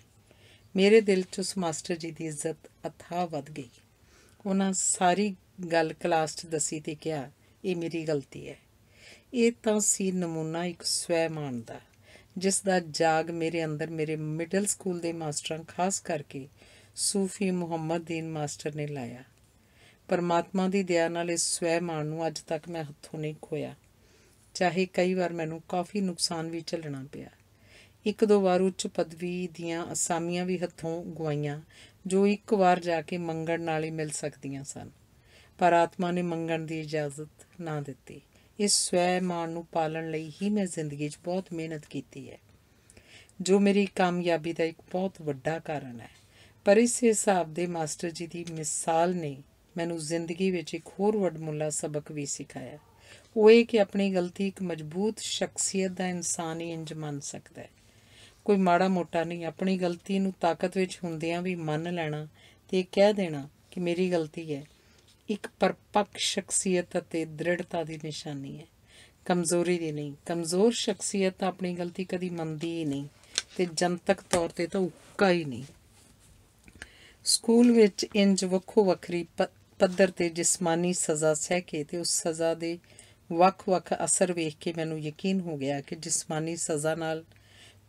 ਮੇਰੇ ਦਿਲ 'ਚ ਉਸ ਮਾਸਟਰ ਜੀ ਦੀ ਇੱਜ਼ਤ ਅਥਾ ਵੱਧ ਗਈ ਉਹਨਾਂ ਸਾਰੀ ਗੱਲ ਕਲਾਸ 'ਚ ਦੱਸੀ ਤੇ ਕਿਹਾ ਇਹ ਮੇਰੀ ਗਲਤੀ ਹੈ ਇਹ ਤਾਂ ਸੀ ਨਮੂਨਾ ਇੱਕ ਸਵੈਮਾਨ ਦਾ ਜਿਸ ਦਾ ਜਾਗ ਮੇਰੇ ਅੰਦਰ ਮੇਰੇ ਮਿਡਲ ਸਕੂਲ ਦੇ ਮਾਸਟਰਾਂ ਖਾਸ ਕਰਕੇ ਸੂਫੀ ਮੁਹੰਮਦ ਦੀਨ ਮਾਸਟਰ ਨੇ ਲਾਇਆ ਪਰਮਾਤਮਾ ਦੀ ਦਇਆ ਨਾਲ ਇਸ ਸਵੈਮਾਨ ਨੂੰ ਅੱਜ ਤੱਕ ਮੈਂ ਹੱਥੋਂ ਨਹੀਂ ਖੋਇਆ ਚਾਹੇ ਕਈ ਵਾਰ ਮੈਨੂੰ ਕਾਫੀ ਨੁਕਸਾਨ ਵੀ ਝੱਲਣਾ ਪਿਆ ਇੱਕ ਦੋ ਵਾਰ ਉੱਚ ਪਦਵੀ ਦੀਆਂ ਅਸਾਮੀਆਂ ਵੀ ਹੱਥੋਂ ਗਵਾਈਆਂ ਜੋ ਇੱਕ ਵਾਰ ਜਾ ਕੇ ਮੰਗਣ ਨਾਲ ਹੀ ਮਿਲ ਸਕਦੀਆਂ ਸਨ ਪਰ ਆਤਮਾ ਨੇ ਮੰਗਣ ਦੀ ਇਜਾਜ਼ਤ ਨਾ ਦਿੱਤੀ ਇਸ ਸਵੈ ਮਾਨ ਨੂੰ ਪਾਲਣ ਲਈ ਹੀ ਮੈਂ ਜ਼ਿੰਦਗੀ 'ਚ ਬਹੁਤ ਮਿਹਨਤ ਕੀਤੀ ਹੈ ਜੋ ਮੇਰੀ ਕਾਮਯਾਬੀ ਦਾ ਇੱਕ ਬਹੁਤ ਵੱਡਾ ਕਾਰਨ ਹੈ ਪਰ ਇਸ ਹਿਸਾਬ ਦੇ ਮਾਸਟਰ ਜੀ ਦੀ ਮਿਸਾਲ ਨੇ ਮੈਨੂੰ ਜ਼ਿੰਦਗੀ ਵਿੱਚ ਇੱਕ ਹੋਰ ਵੱਡਮੁੱਲਾ ਸਬਕ ਵੀ ਸਿਖਾਇਆ ਉਹ ਇਹ ਕਿ ਆਪਣੀ ਗਲਤੀ ਇੱਕ ਮਜ਼ਬੂਤ ਸ਼ਖਸੀਅਤ ਦਾ ਇਨਸਾਨੀ ਇੰਜ ਮੰਨ ਸਕਦਾ ਹੈ ਕੋਈ ਮਾੜਾ ਮੋਟਾ ਨਹੀਂ ਆਪਣੀ ਗਲਤੀ ਨੂੰ ਤਾਕਤ ਵਿੱਚ ਹੁੰਦਿਆਂ ਵੀ ਮੰਨ ਲੈਣਾ ਤੇ ਕਹਿ ਦੇਣਾ ਕਿ ਮੇਰੀ ਗਲਤੀ ਹੈ ਇੱਕ ਪਰਪੱਕ ਸ਼ਖਸੀਅਤ ਅਤੇ ਦ੍ਰਿੜਤਾ ਦੀ ਨਿਸ਼ਾਨੀ ਹੈ ਕਮਜ਼ੋਰੀ ਦੀ ਨਹੀਂ ਕਮਜ਼ੋਰ ਸ਼ਖਸੀਅਤ ਆਪਣੀ ਗਲਤੀ ਕਦੀ ਮੰਨਦੀ ਹੀ ਨਹੀਂ ਤੇ ਜਨਤਕ ਤੌਰ ਤੇ ਤਾਂ ਉੱਕਾ ਹੀ ਨਹੀਂ ਸਕੂਲ ਵਿੱਚ ਇੰਜ ਵੱਖੋ ਵੱਖਰੀ ਪੱਧਰ ਤੇ ਜਿਸਮਾਨੀ ਸਜ਼ਾ ਸਹਿ ਕੇ ਤੇ ਉਸ ਸਜ਼ਾ ਦੇ ਵੱਖ-ਵੱਖ ਅਸਰ ਵੇਖ ਕੇ ਮੈਨੂੰ ਯਕੀਨ ਹੋ ਗਿਆ ਕਿ ਜਿਸਮਾਨੀ ਸਜ਼ਾ ਨਾਲ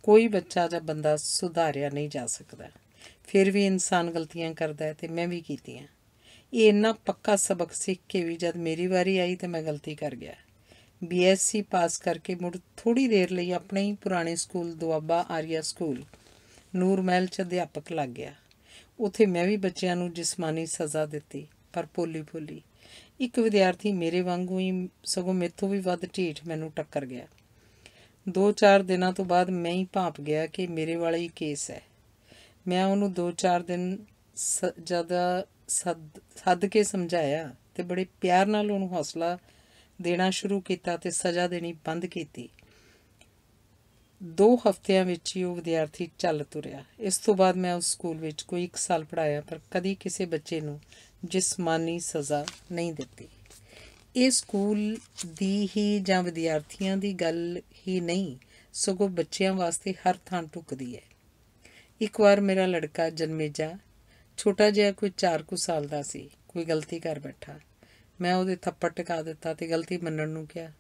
ਕੋਈ ਬੱਚਾ ਜਾਂ ਬੰਦਾ ਸੁਧਾਰਿਆ ਨਹੀਂ ਜਾ ਸਕਦਾ ਫਿਰ ਵੀ ਇਨਸਾਨ ਗਲਤੀਆਂ ਕਰਦਾ ਹੈ ਤੇ ਮੈਂ ਵੀ ਕੀਤੀਆਂ ਇਹ ਇੰਨਾ ਪੱਕਾ ਸਬਕ ਸਿੱਖ ਕੇ ਵੀ ਜਦ ਮੇਰੀ ਵਾਰੀ ਆਈ ਤੇ ਮੈਂ ਗਲਤੀ ਕਰ ਗਿਆ ਬੀਐਸਸੀ ਪਾਸ ਕਰਕੇ ਮੁੜ ਥੋੜੀ ਦੇਰ ਲਈ ਆਪਣੇ ਹੀ ਪੁਰਾਣੇ ਸਕੂਲ ਦੁਆਬਾ ਆਰੀਆ ਸਕੂਲ ਨੂਰ ਮਹਿਲ 'ਚ ਅਧਿਆਪਕ ਲੱਗ ਗਿਆ ਉਥੇ ਮੈਂ ਵੀ ਬੱਚਿਆਂ ਨੂੰ ਜਿਸਮਾਨੀ ਸਜ਼ਾ ਦਿੱਤੀ ਪਰ ਪੋਲੀ ਪੋਲੀ ਇੱਕ ਵਿਦਿਆਰਥੀ ਮੇਰੇ ਵਾਂਗੂ ਹੀ ਸਗੋਂ ਮੇਥੋਂ ਵੀ ਵੱਧ ਢੀਠ ਮੈਨੂੰ ਟੱਕਰ ਗਿਆ 2-4 ਦਿਨਾਂ ਤੋਂ ਬਾਅਦ ਮੈਂ ਹੀ ਭਾਪ ਗਿਆ ਕਿ ਮੇਰੇ ਵਾਲਾ ਹੀ ਕੇਸ ਹੈ ਮੈਂ ਉਹਨੂੰ 2-4 ਦਿਨ ਜਿਆਦਾ ਸੱਦ ਸੱਦ ਕੇ ਸਮਝਾਇਆ ਤੇ ਬੜੇ ਪਿਆਰ ਨਾਲ ਉਹਨੂੰ ਹੌਸਲਾ ਦੇਣਾ ਸ਼ੁਰੂ ਕੀਤਾ ਤੇ ਸਜ਼ਾ ਦੇਣੀ ਬੰਦ ਕੀਤੀ ਦੋ ਹਫ਼ਤਿਆਂ ਵਿੱਚ ਹੀ ਉਹ ਵਿਦਿਆਰਥੀ ਚੱਲ ਤੁਰਿਆ ਇਸ ਤੋਂ ਬਾਅਦ ਮੈਂ ਉਸ ਸਕੂਲ ਵਿੱਚ ਕੋਈ 1 ਸਾਲ ਪੜਾਇਆ ਪਰ ਕਦੀ ਕਿਸੇ ਬੱਚੇ ਨੂੰ ਜਿਸਮਾਨੀ ਸਜ਼ਾ ਨਹੀਂ ਦਿੱਤੀ ਇਹ ਸਕੂਲ ਦੀ ਹੀ ਜਾਂ ਵਿਦਿਆਰਥੀਆਂ ਦੀ ਗੱਲ ਹੀ ਨਹੀਂ ਸਗੋਂ ਬੱਚਿਆਂ ਵਾਸਤੇ ਹਰ ਥਾਂ ਟੁੱਕਦੀ ਹੈ ਇੱਕ ਵਾਰ ਮੇਰਾ ਲੜਕਾ ਜਨਮੇਜਾ ਛੋਟਾ ਜਿਹਾ ਕੋਈ 4 ਕੁ ਸਾਲ ਦਾ ਸੀ ਕੋਈ ਗਲਤੀ ਕਰ ਬੈਠਾ ਮੈਂ ਉਹਦੇ ਥੱਪੜ ਟਿਕਾ ਦਿੱਤਾ ਤੇ ਗਲਤੀ ਮੰਨਣ ਨੂੰ ਕਿਹਾ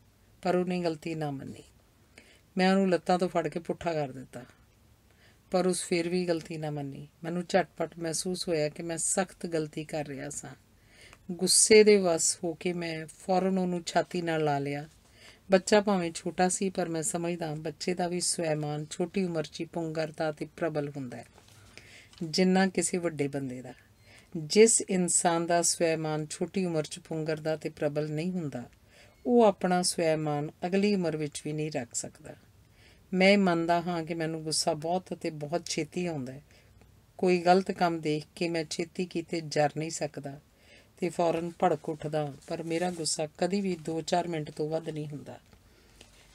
ਪਰ ਉਹਨੇ ਗਲਤੀ ਨਾ ਮੰਨੀ ਮੈਂ ਉਹਨੂੰ ਲੱਤਾਂ ਤੋਂ ਫੜ ਕੇ ਪੁੱਠਾ ਕਰ ਦਿੱਤਾ ਪਰ ਉਸ ਫਿਰ ਵੀ ਗਲਤੀ ਨਾ ਮੰਨੀ ਮੈਨੂੰ ਝਟਪਟ ਮਹਿਸੂਸ ਹੋਇਆ ਕਿ ਮੈਂ ਸਖਤ ਗਲਤੀ ਕਰ ਰਿਹਾ ਸਾਂ ਗੁੱਸੇ ਦੇ ਵਸ ਹੋ ਕੇ ਮੈਂ ਫੌਰਨ ਉਹਨੂੰ ਛਾਤੀ ਨਾਲ ਲਾ ਲਿਆ ਬੱਚਾ ਭਾਵੇਂ ਛੋਟਾ ਸੀ ਪਰ ਮੈਂ ਸਮਝਦਾ ਬੱਚੇ ਦਾ ਵੀ ਸਵੈਮਾਨ ਛੋਟੀ ਉਮਰ 'ਚ ਹੀ ਪੁੰਗਰਤਾ ਤੇ ਪ੍ਰਬਲ ਹੁੰਦਾ ਹੈ ਜਿੰਨਾ ਕਿਸੇ ਵੱਡੇ ਬੰਦੇ ਦਾ ਜਿਸ ਇਨਸਾਨ ਦਾ ਸਵੈਮਾਨ ਛੋਟੀ ਉਮਰ 'ਚ ਪੁੰਗਰਦਾ ਤੇ ਪ੍ਰਬਲ ਨਹੀਂ ਹੁੰਦਾ ਉਹ ਆਪਣਾ ਸਵੈਮਾਨ ਅਗਲੀ ਉਮਰ ਵਿੱਚ ਵੀ ਨਹੀਂ ਰੱਖ ਸਕਦਾ ਮੈਂ ਮੰਨਦਾ ਹਾਂ ਕਿ ਮੈਨੂੰ ਗੁੱਸਾ ਬਹੁਤ ਤੇ ਬਹੁਤ ਛੇਤੀ ਆਉਂਦਾ ਹੈ ਕੋਈ ਗਲਤ ਕੰਮ ਦੇਖ ਕੇ ਮੈਂ ਛੇਤੀ ਕੀਤੇ ਜਰ ਨਹੀਂ ਸਕਦਾ ਤੇ ਫੌਰਨ ਭੜਕ ਉੱਠਦਾ ਪਰ ਮੇਰਾ ਗੁੱਸਾ ਕਦੀ ਵੀ 2-4 ਮਿੰਟ ਤੋਂ ਵੱਧ ਨਹੀਂ ਹੁੰਦਾ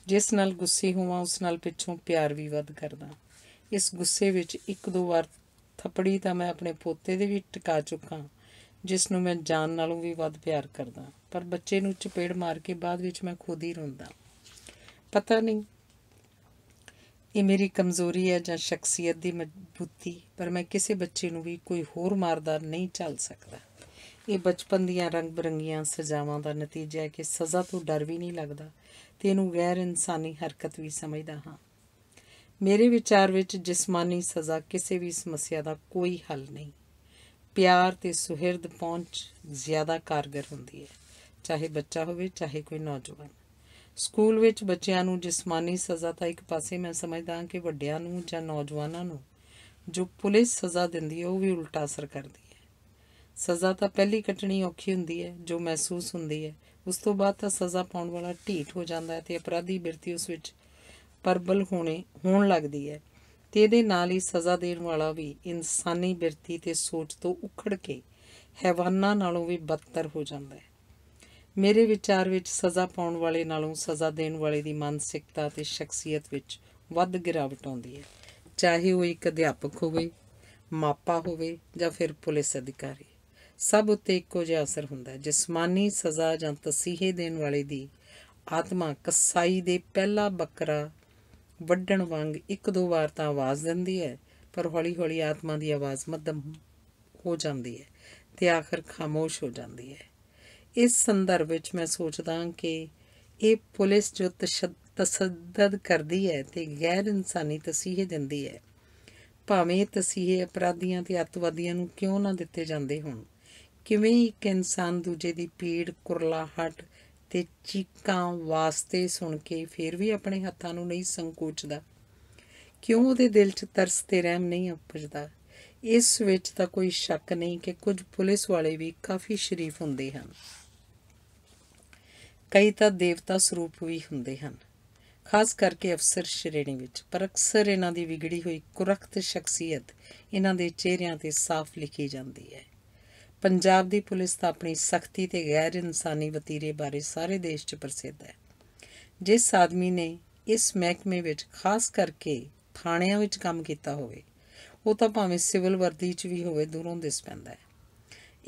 ਜਿਸ ਨਾਲ ਗੁੱਸੇ ਹੋਵਾਂ ਉਸ ਨਾਲ ਪਿੱਛੋਂ ਪਿਆਰ ਵੀ ਵੱਧ ਕਰਦਾ ਇਸ ਗੁੱਸੇ ਵਿੱਚ ਇੱਕ ਦੋ ਵਾਰ ਥੱਪੜੀ ਤਾਂ ਮੈਂ ਆਪਣੇ ਪੋਤੇ ਦੇ ਵੀ ਟਿਕਾ ਚੁੱਕਾ ਜਿਸ ਨੂੰ ਮੈਂ ਜਾਨ ਨਾਲੋਂ ਵੀ ਵੱਧ ਪਿਆਰ ਕਰਦਾ ਪਰ ਬੱਚੇ ਨੂੰ ਚਪੇੜ ਮਾਰ ਕੇ ਬਾਅਦ ਵਿੱਚ ਮੈਂ ਖੁਦ ਹੀ ਰੋਂਦਾ ਪਤਾ ਨਹੀਂ ਇਹ ਮੇਰੀ ਕਮਜ਼ੋਰੀ ਹੈ ਜਾਂ ਸ਼ਖਸੀਅਤ ਦੀ ਮਜ਼ਬੂਤੀ ਪਰ ਮੈਂ ਕਿਸੇ ਬੱਚੇ ਨੂੰ ਵੀ ਕੋਈ ਹੋਰ ਮਾਰਦਾ ਨਹੀਂ ਚੱਲ ਸਕਦਾ ਇਹ ਬਚਪਨ ਦੀਆਂ ਰੰਗ ਬਰੰਗੀਆਂ ਸਜ਼ਾਵਾਂ ਦਾ ਨਤੀਜਾ ਹੈ ਕਿ ਸਜ਼ਾ ਤੋਂ ਡਰ ਵੀ ਨਹੀਂ ਲੱਗਦਾ ਤੇ ਇਹਨੂੰ ਗੈਰ ਇਨਸਾਨੀ ਹਰਕਤ ਵੀ ਸਮਝਦਾ ਹਾਂ ਮੇਰੇ ਵਿਚਾਰ ਵਿੱਚ ਜਿਸਮਾਨੀ ਸਜ਼ਾ ਕਿਸੇ ਵੀ ਸਮੱਸਿਆ ਦਾ ਕੋਈ ਹੱਲ ਨਹੀਂ ਪਿਆਰ ਤੇ ਸੁਹਿਰਦ ਪਹੁੰਚ ਜ਼ਿਆਦਾ ਕਾਰਗਰ ਹੁੰਦੀ ਹੈ ਚਾਹੇ ਬੱਚਾ ਹੋਵੇ ਚਾਹੇ ਕੋਈ ਨੌਜਵਾਨ ਸਕੂਲ ਵਿੱਚ ਬੱਚਿਆਂ ਨੂੰ ਜਿਸਮਾਨੀ ਸਜ਼ਾ ਤਾਂ ਇੱਕ ਪਾਸੇ ਮੈਂ ਸਮਝਦਾ ਹਾਂ ਕਿ ਵੱਡਿਆਂ ਨੂੰ ਜਾਂ ਨੌਜਵਾਨਾਂ ਨੂੰ ਜੋ ਪੁਲਿਸ ਸਜ਼ਾ ਦਿੰਦੀ ਹੈ ਉਹ ਵੀ ਉਲਟਾ ਅਸਰ ਕਰਦੀ ਹੈ ਸਜ਼ਾ ਤਾਂ ਪਹਿਲੀ ਕੱਟਣੀ ਔਖੀ ਹੁੰਦੀ ਹੈ ਜੋ ਮਹਿਸੂਸ ਹੁੰਦੀ ਹੈ ਉਸ ਤੋਂ ਬਾਅਦ ਤਾਂ ਸਜ਼ਾ ਪਾਉਣ ਵਾਲਾ ਢੀਠ ਹੋ ਜਾਂਦਾ ਹੈ ਤੇ ਅਪਰਾਧੀ ਬਿਰਤੀ ਉਸ ਵਿੱਚ ਪਰਬਲ ਹੋਣੇ ਹੋਣ ਲੱਗਦੀ ਹੈ ਤੇ ਇਹਦੇ ਨਾਲ ਹੀ ਸਜ਼ਾ ਦੇਣ ਵਾਲਾ ਵੀ ਇਨਸਾਨੀ ਬਿਰਤੀ ਤੇ ਸੋਚ ਤੋਂ ਉਖੜ ਕੇ ਹੈਵਾਨਾਂ ਨਾਲੋਂ ਵੀ ਬੱਤਰ ਹੋ ਜਾਂਦਾ ਹੈ ਮੇਰੇ ਵਿਚਾਰ ਵਿੱਚ ਸਜ਼ਾ ਪਾਉਣ ਵਾਲੇ ਨਾਲੋਂ ਸਜ਼ਾ ਦੇਣ ਵਾਲੇ ਦੀ ਮਾਨਸਿਕਤਾ ਤੇ ਸ਼ਖਸੀਅਤ ਵਿੱਚ ਵੱਧ ਗਿਰਾਵਟ ਆਉਂਦੀ ਹੈ ਚਾਹੇ ਉਹ ਇੱਕ ਅਧਿਆਪਕ ਹੋਵੇ ਮਾਪਾ ਹੋਵੇ ਜਾਂ ਫਿਰ ਪੁਲਿਸ ਅਧਿਕਾਰੀ ਸਭ ਉੱਤੇ ਇੱਕੋ ਜਿਹਾ ਅਸਰ ਹੁੰਦਾ ਹੈ ਜਿਸਮਾਨੀ ਸਜ਼ਾ ਜਾਂ ਤਸੀਹੇ ਦੇਣ ਵਾਲੇ ਦੀ ਆਤਮਾ ਕਸਾਈ ਦੇ ਪਹਿਲਾ ਬੱਕਰਾ ਵੱਢਣ ਵਾਂਗ ਇੱਕ ਦੋ ਵਾਰ ਤਾਂ ਆਵਾਜ਼ ਦਿੰਦੀ ਹੈ ਪਰ ਹੌਲੀ-ਹੌਲੀ ਆਤਮਾ ਦੀ ਆਵਾਜ਼ ਮੱਧਮ ਹੋ ਜਾਂਦੀ ਹੈ ਤੇ ਆਖਰ ਖਾਮੋਸ਼ ਹੋ ਜਾਂਦੀ ਹੈ ਇਸ ਸੰਦਰਭ ਵਿੱਚ ਮੈਂ ਸੋਚਦਾ ਕਿ ਇਹ ਪੁਲਿਸ ਜੋ ਤਸੱਦਦ ਕਰਦੀ ਹੈ ਤੇ ਗੈਰ ਇਨਸਾਨੀ ਤਸੀਹੇ ਦਿੰਦੀ ਹੈ ਭਾਵੇਂ ਤਸੀਹੇ ਅਪਰਾਧੀਆਂ ਤੇ ਅਤਵਾਦੀਆਂ ਨੂੰ ਕਿਉਂ ਨਾ ਦਿੱਤੇ ਜਾਂਦੇ ਹੋਣ ਕਿਵੇਂ ਇੱਕ ਇਨਸਾਨ ਦੂਜੇ ਦੀ ਪੀੜ ਕੁਰਲਾਹਟ ਤੇ ਚੀਕਾਂ ਵਾਸਤੇ ਸੁਣ ਕੇ ਫਿਰ ਵੀ ਆਪਣੇ ਹੱਥਾਂ ਨੂੰ ਨਹੀਂ ਸੰਕੋਚਦਾ ਕਿਉਂ ਉਹਦੇ ਦਿਲ 'ਚ ਤਰਸ ਤੇ ਰਹਿਮ ਨਹੀਂ ਉਪਜਦਾ ਇਸ ਵਿੱਚ ਤਾਂ ਕੋਈ ਸ਼ੱਕ ਨਹੀਂ ਕਿ ਕੁਝ ਪੁਲਿਸ ਵਾਲੇ ਵੀ ਕਾਫੀ ਸ਼ਰੀਫ ਹੁੰਦੇ ਹਨ ਕਈ ਤਾਂ ਦੇਵਤਾ ਸਰੂਪ ਵੀ ਹੁੰਦੇ ਹਨ ਖਾਸ ਕਰਕੇ ਅਫਸਰ ਸ਼੍ਰੇਣੀ ਵਿੱਚ ਪਰ ਅਕਸਰ ਇਹਨਾਂ ਦੀ ਵਿਗੜੀ ਹੋਈ ਕੁਰਖਤ ਸ਼ਖਸੀਅਤ ਇਹਨਾਂ ਦੇ ਚਿਹਰਿਆਂ ਤੇ ਸਾਫ਼ ਲਿਖੀ ਜਾਂਦੀ ਹੈ ਪੰਜਾਬ ਦੀ ਪੁਲਿਸ ਤਾਂ ਆਪਣੀ ਸਖਤੀ ਤੇ ਗੈਰ ਇਨਸਾਨੀ ਵਤੀਰੇ ਬਾਰੇ ਸਾਰੇ ਦੇਸ਼ 'ਚ ਪ੍ਰਸਿੱਧ ਹੈ ਜਿਸ ਆਦਮੀ ਨੇ ਇਸ ਮਹਿਕਮੇ ਵਿੱਚ ਖਾਸ ਕਰਕੇ ਥਾਣਿਆਂ ਵਿੱਚ ਕੰਮ ਕੀਤਾ ਹੋਵੇ ਉਹ ਤਾਂ ਭਾਵੇਂ ਸਿਵਲ ਵਰਦੀ 'ਚ ਵੀ ਹੋਵੇ ਦੂਰੋਂ ਦਿਸ ਪੈਂਦਾ ਹੈ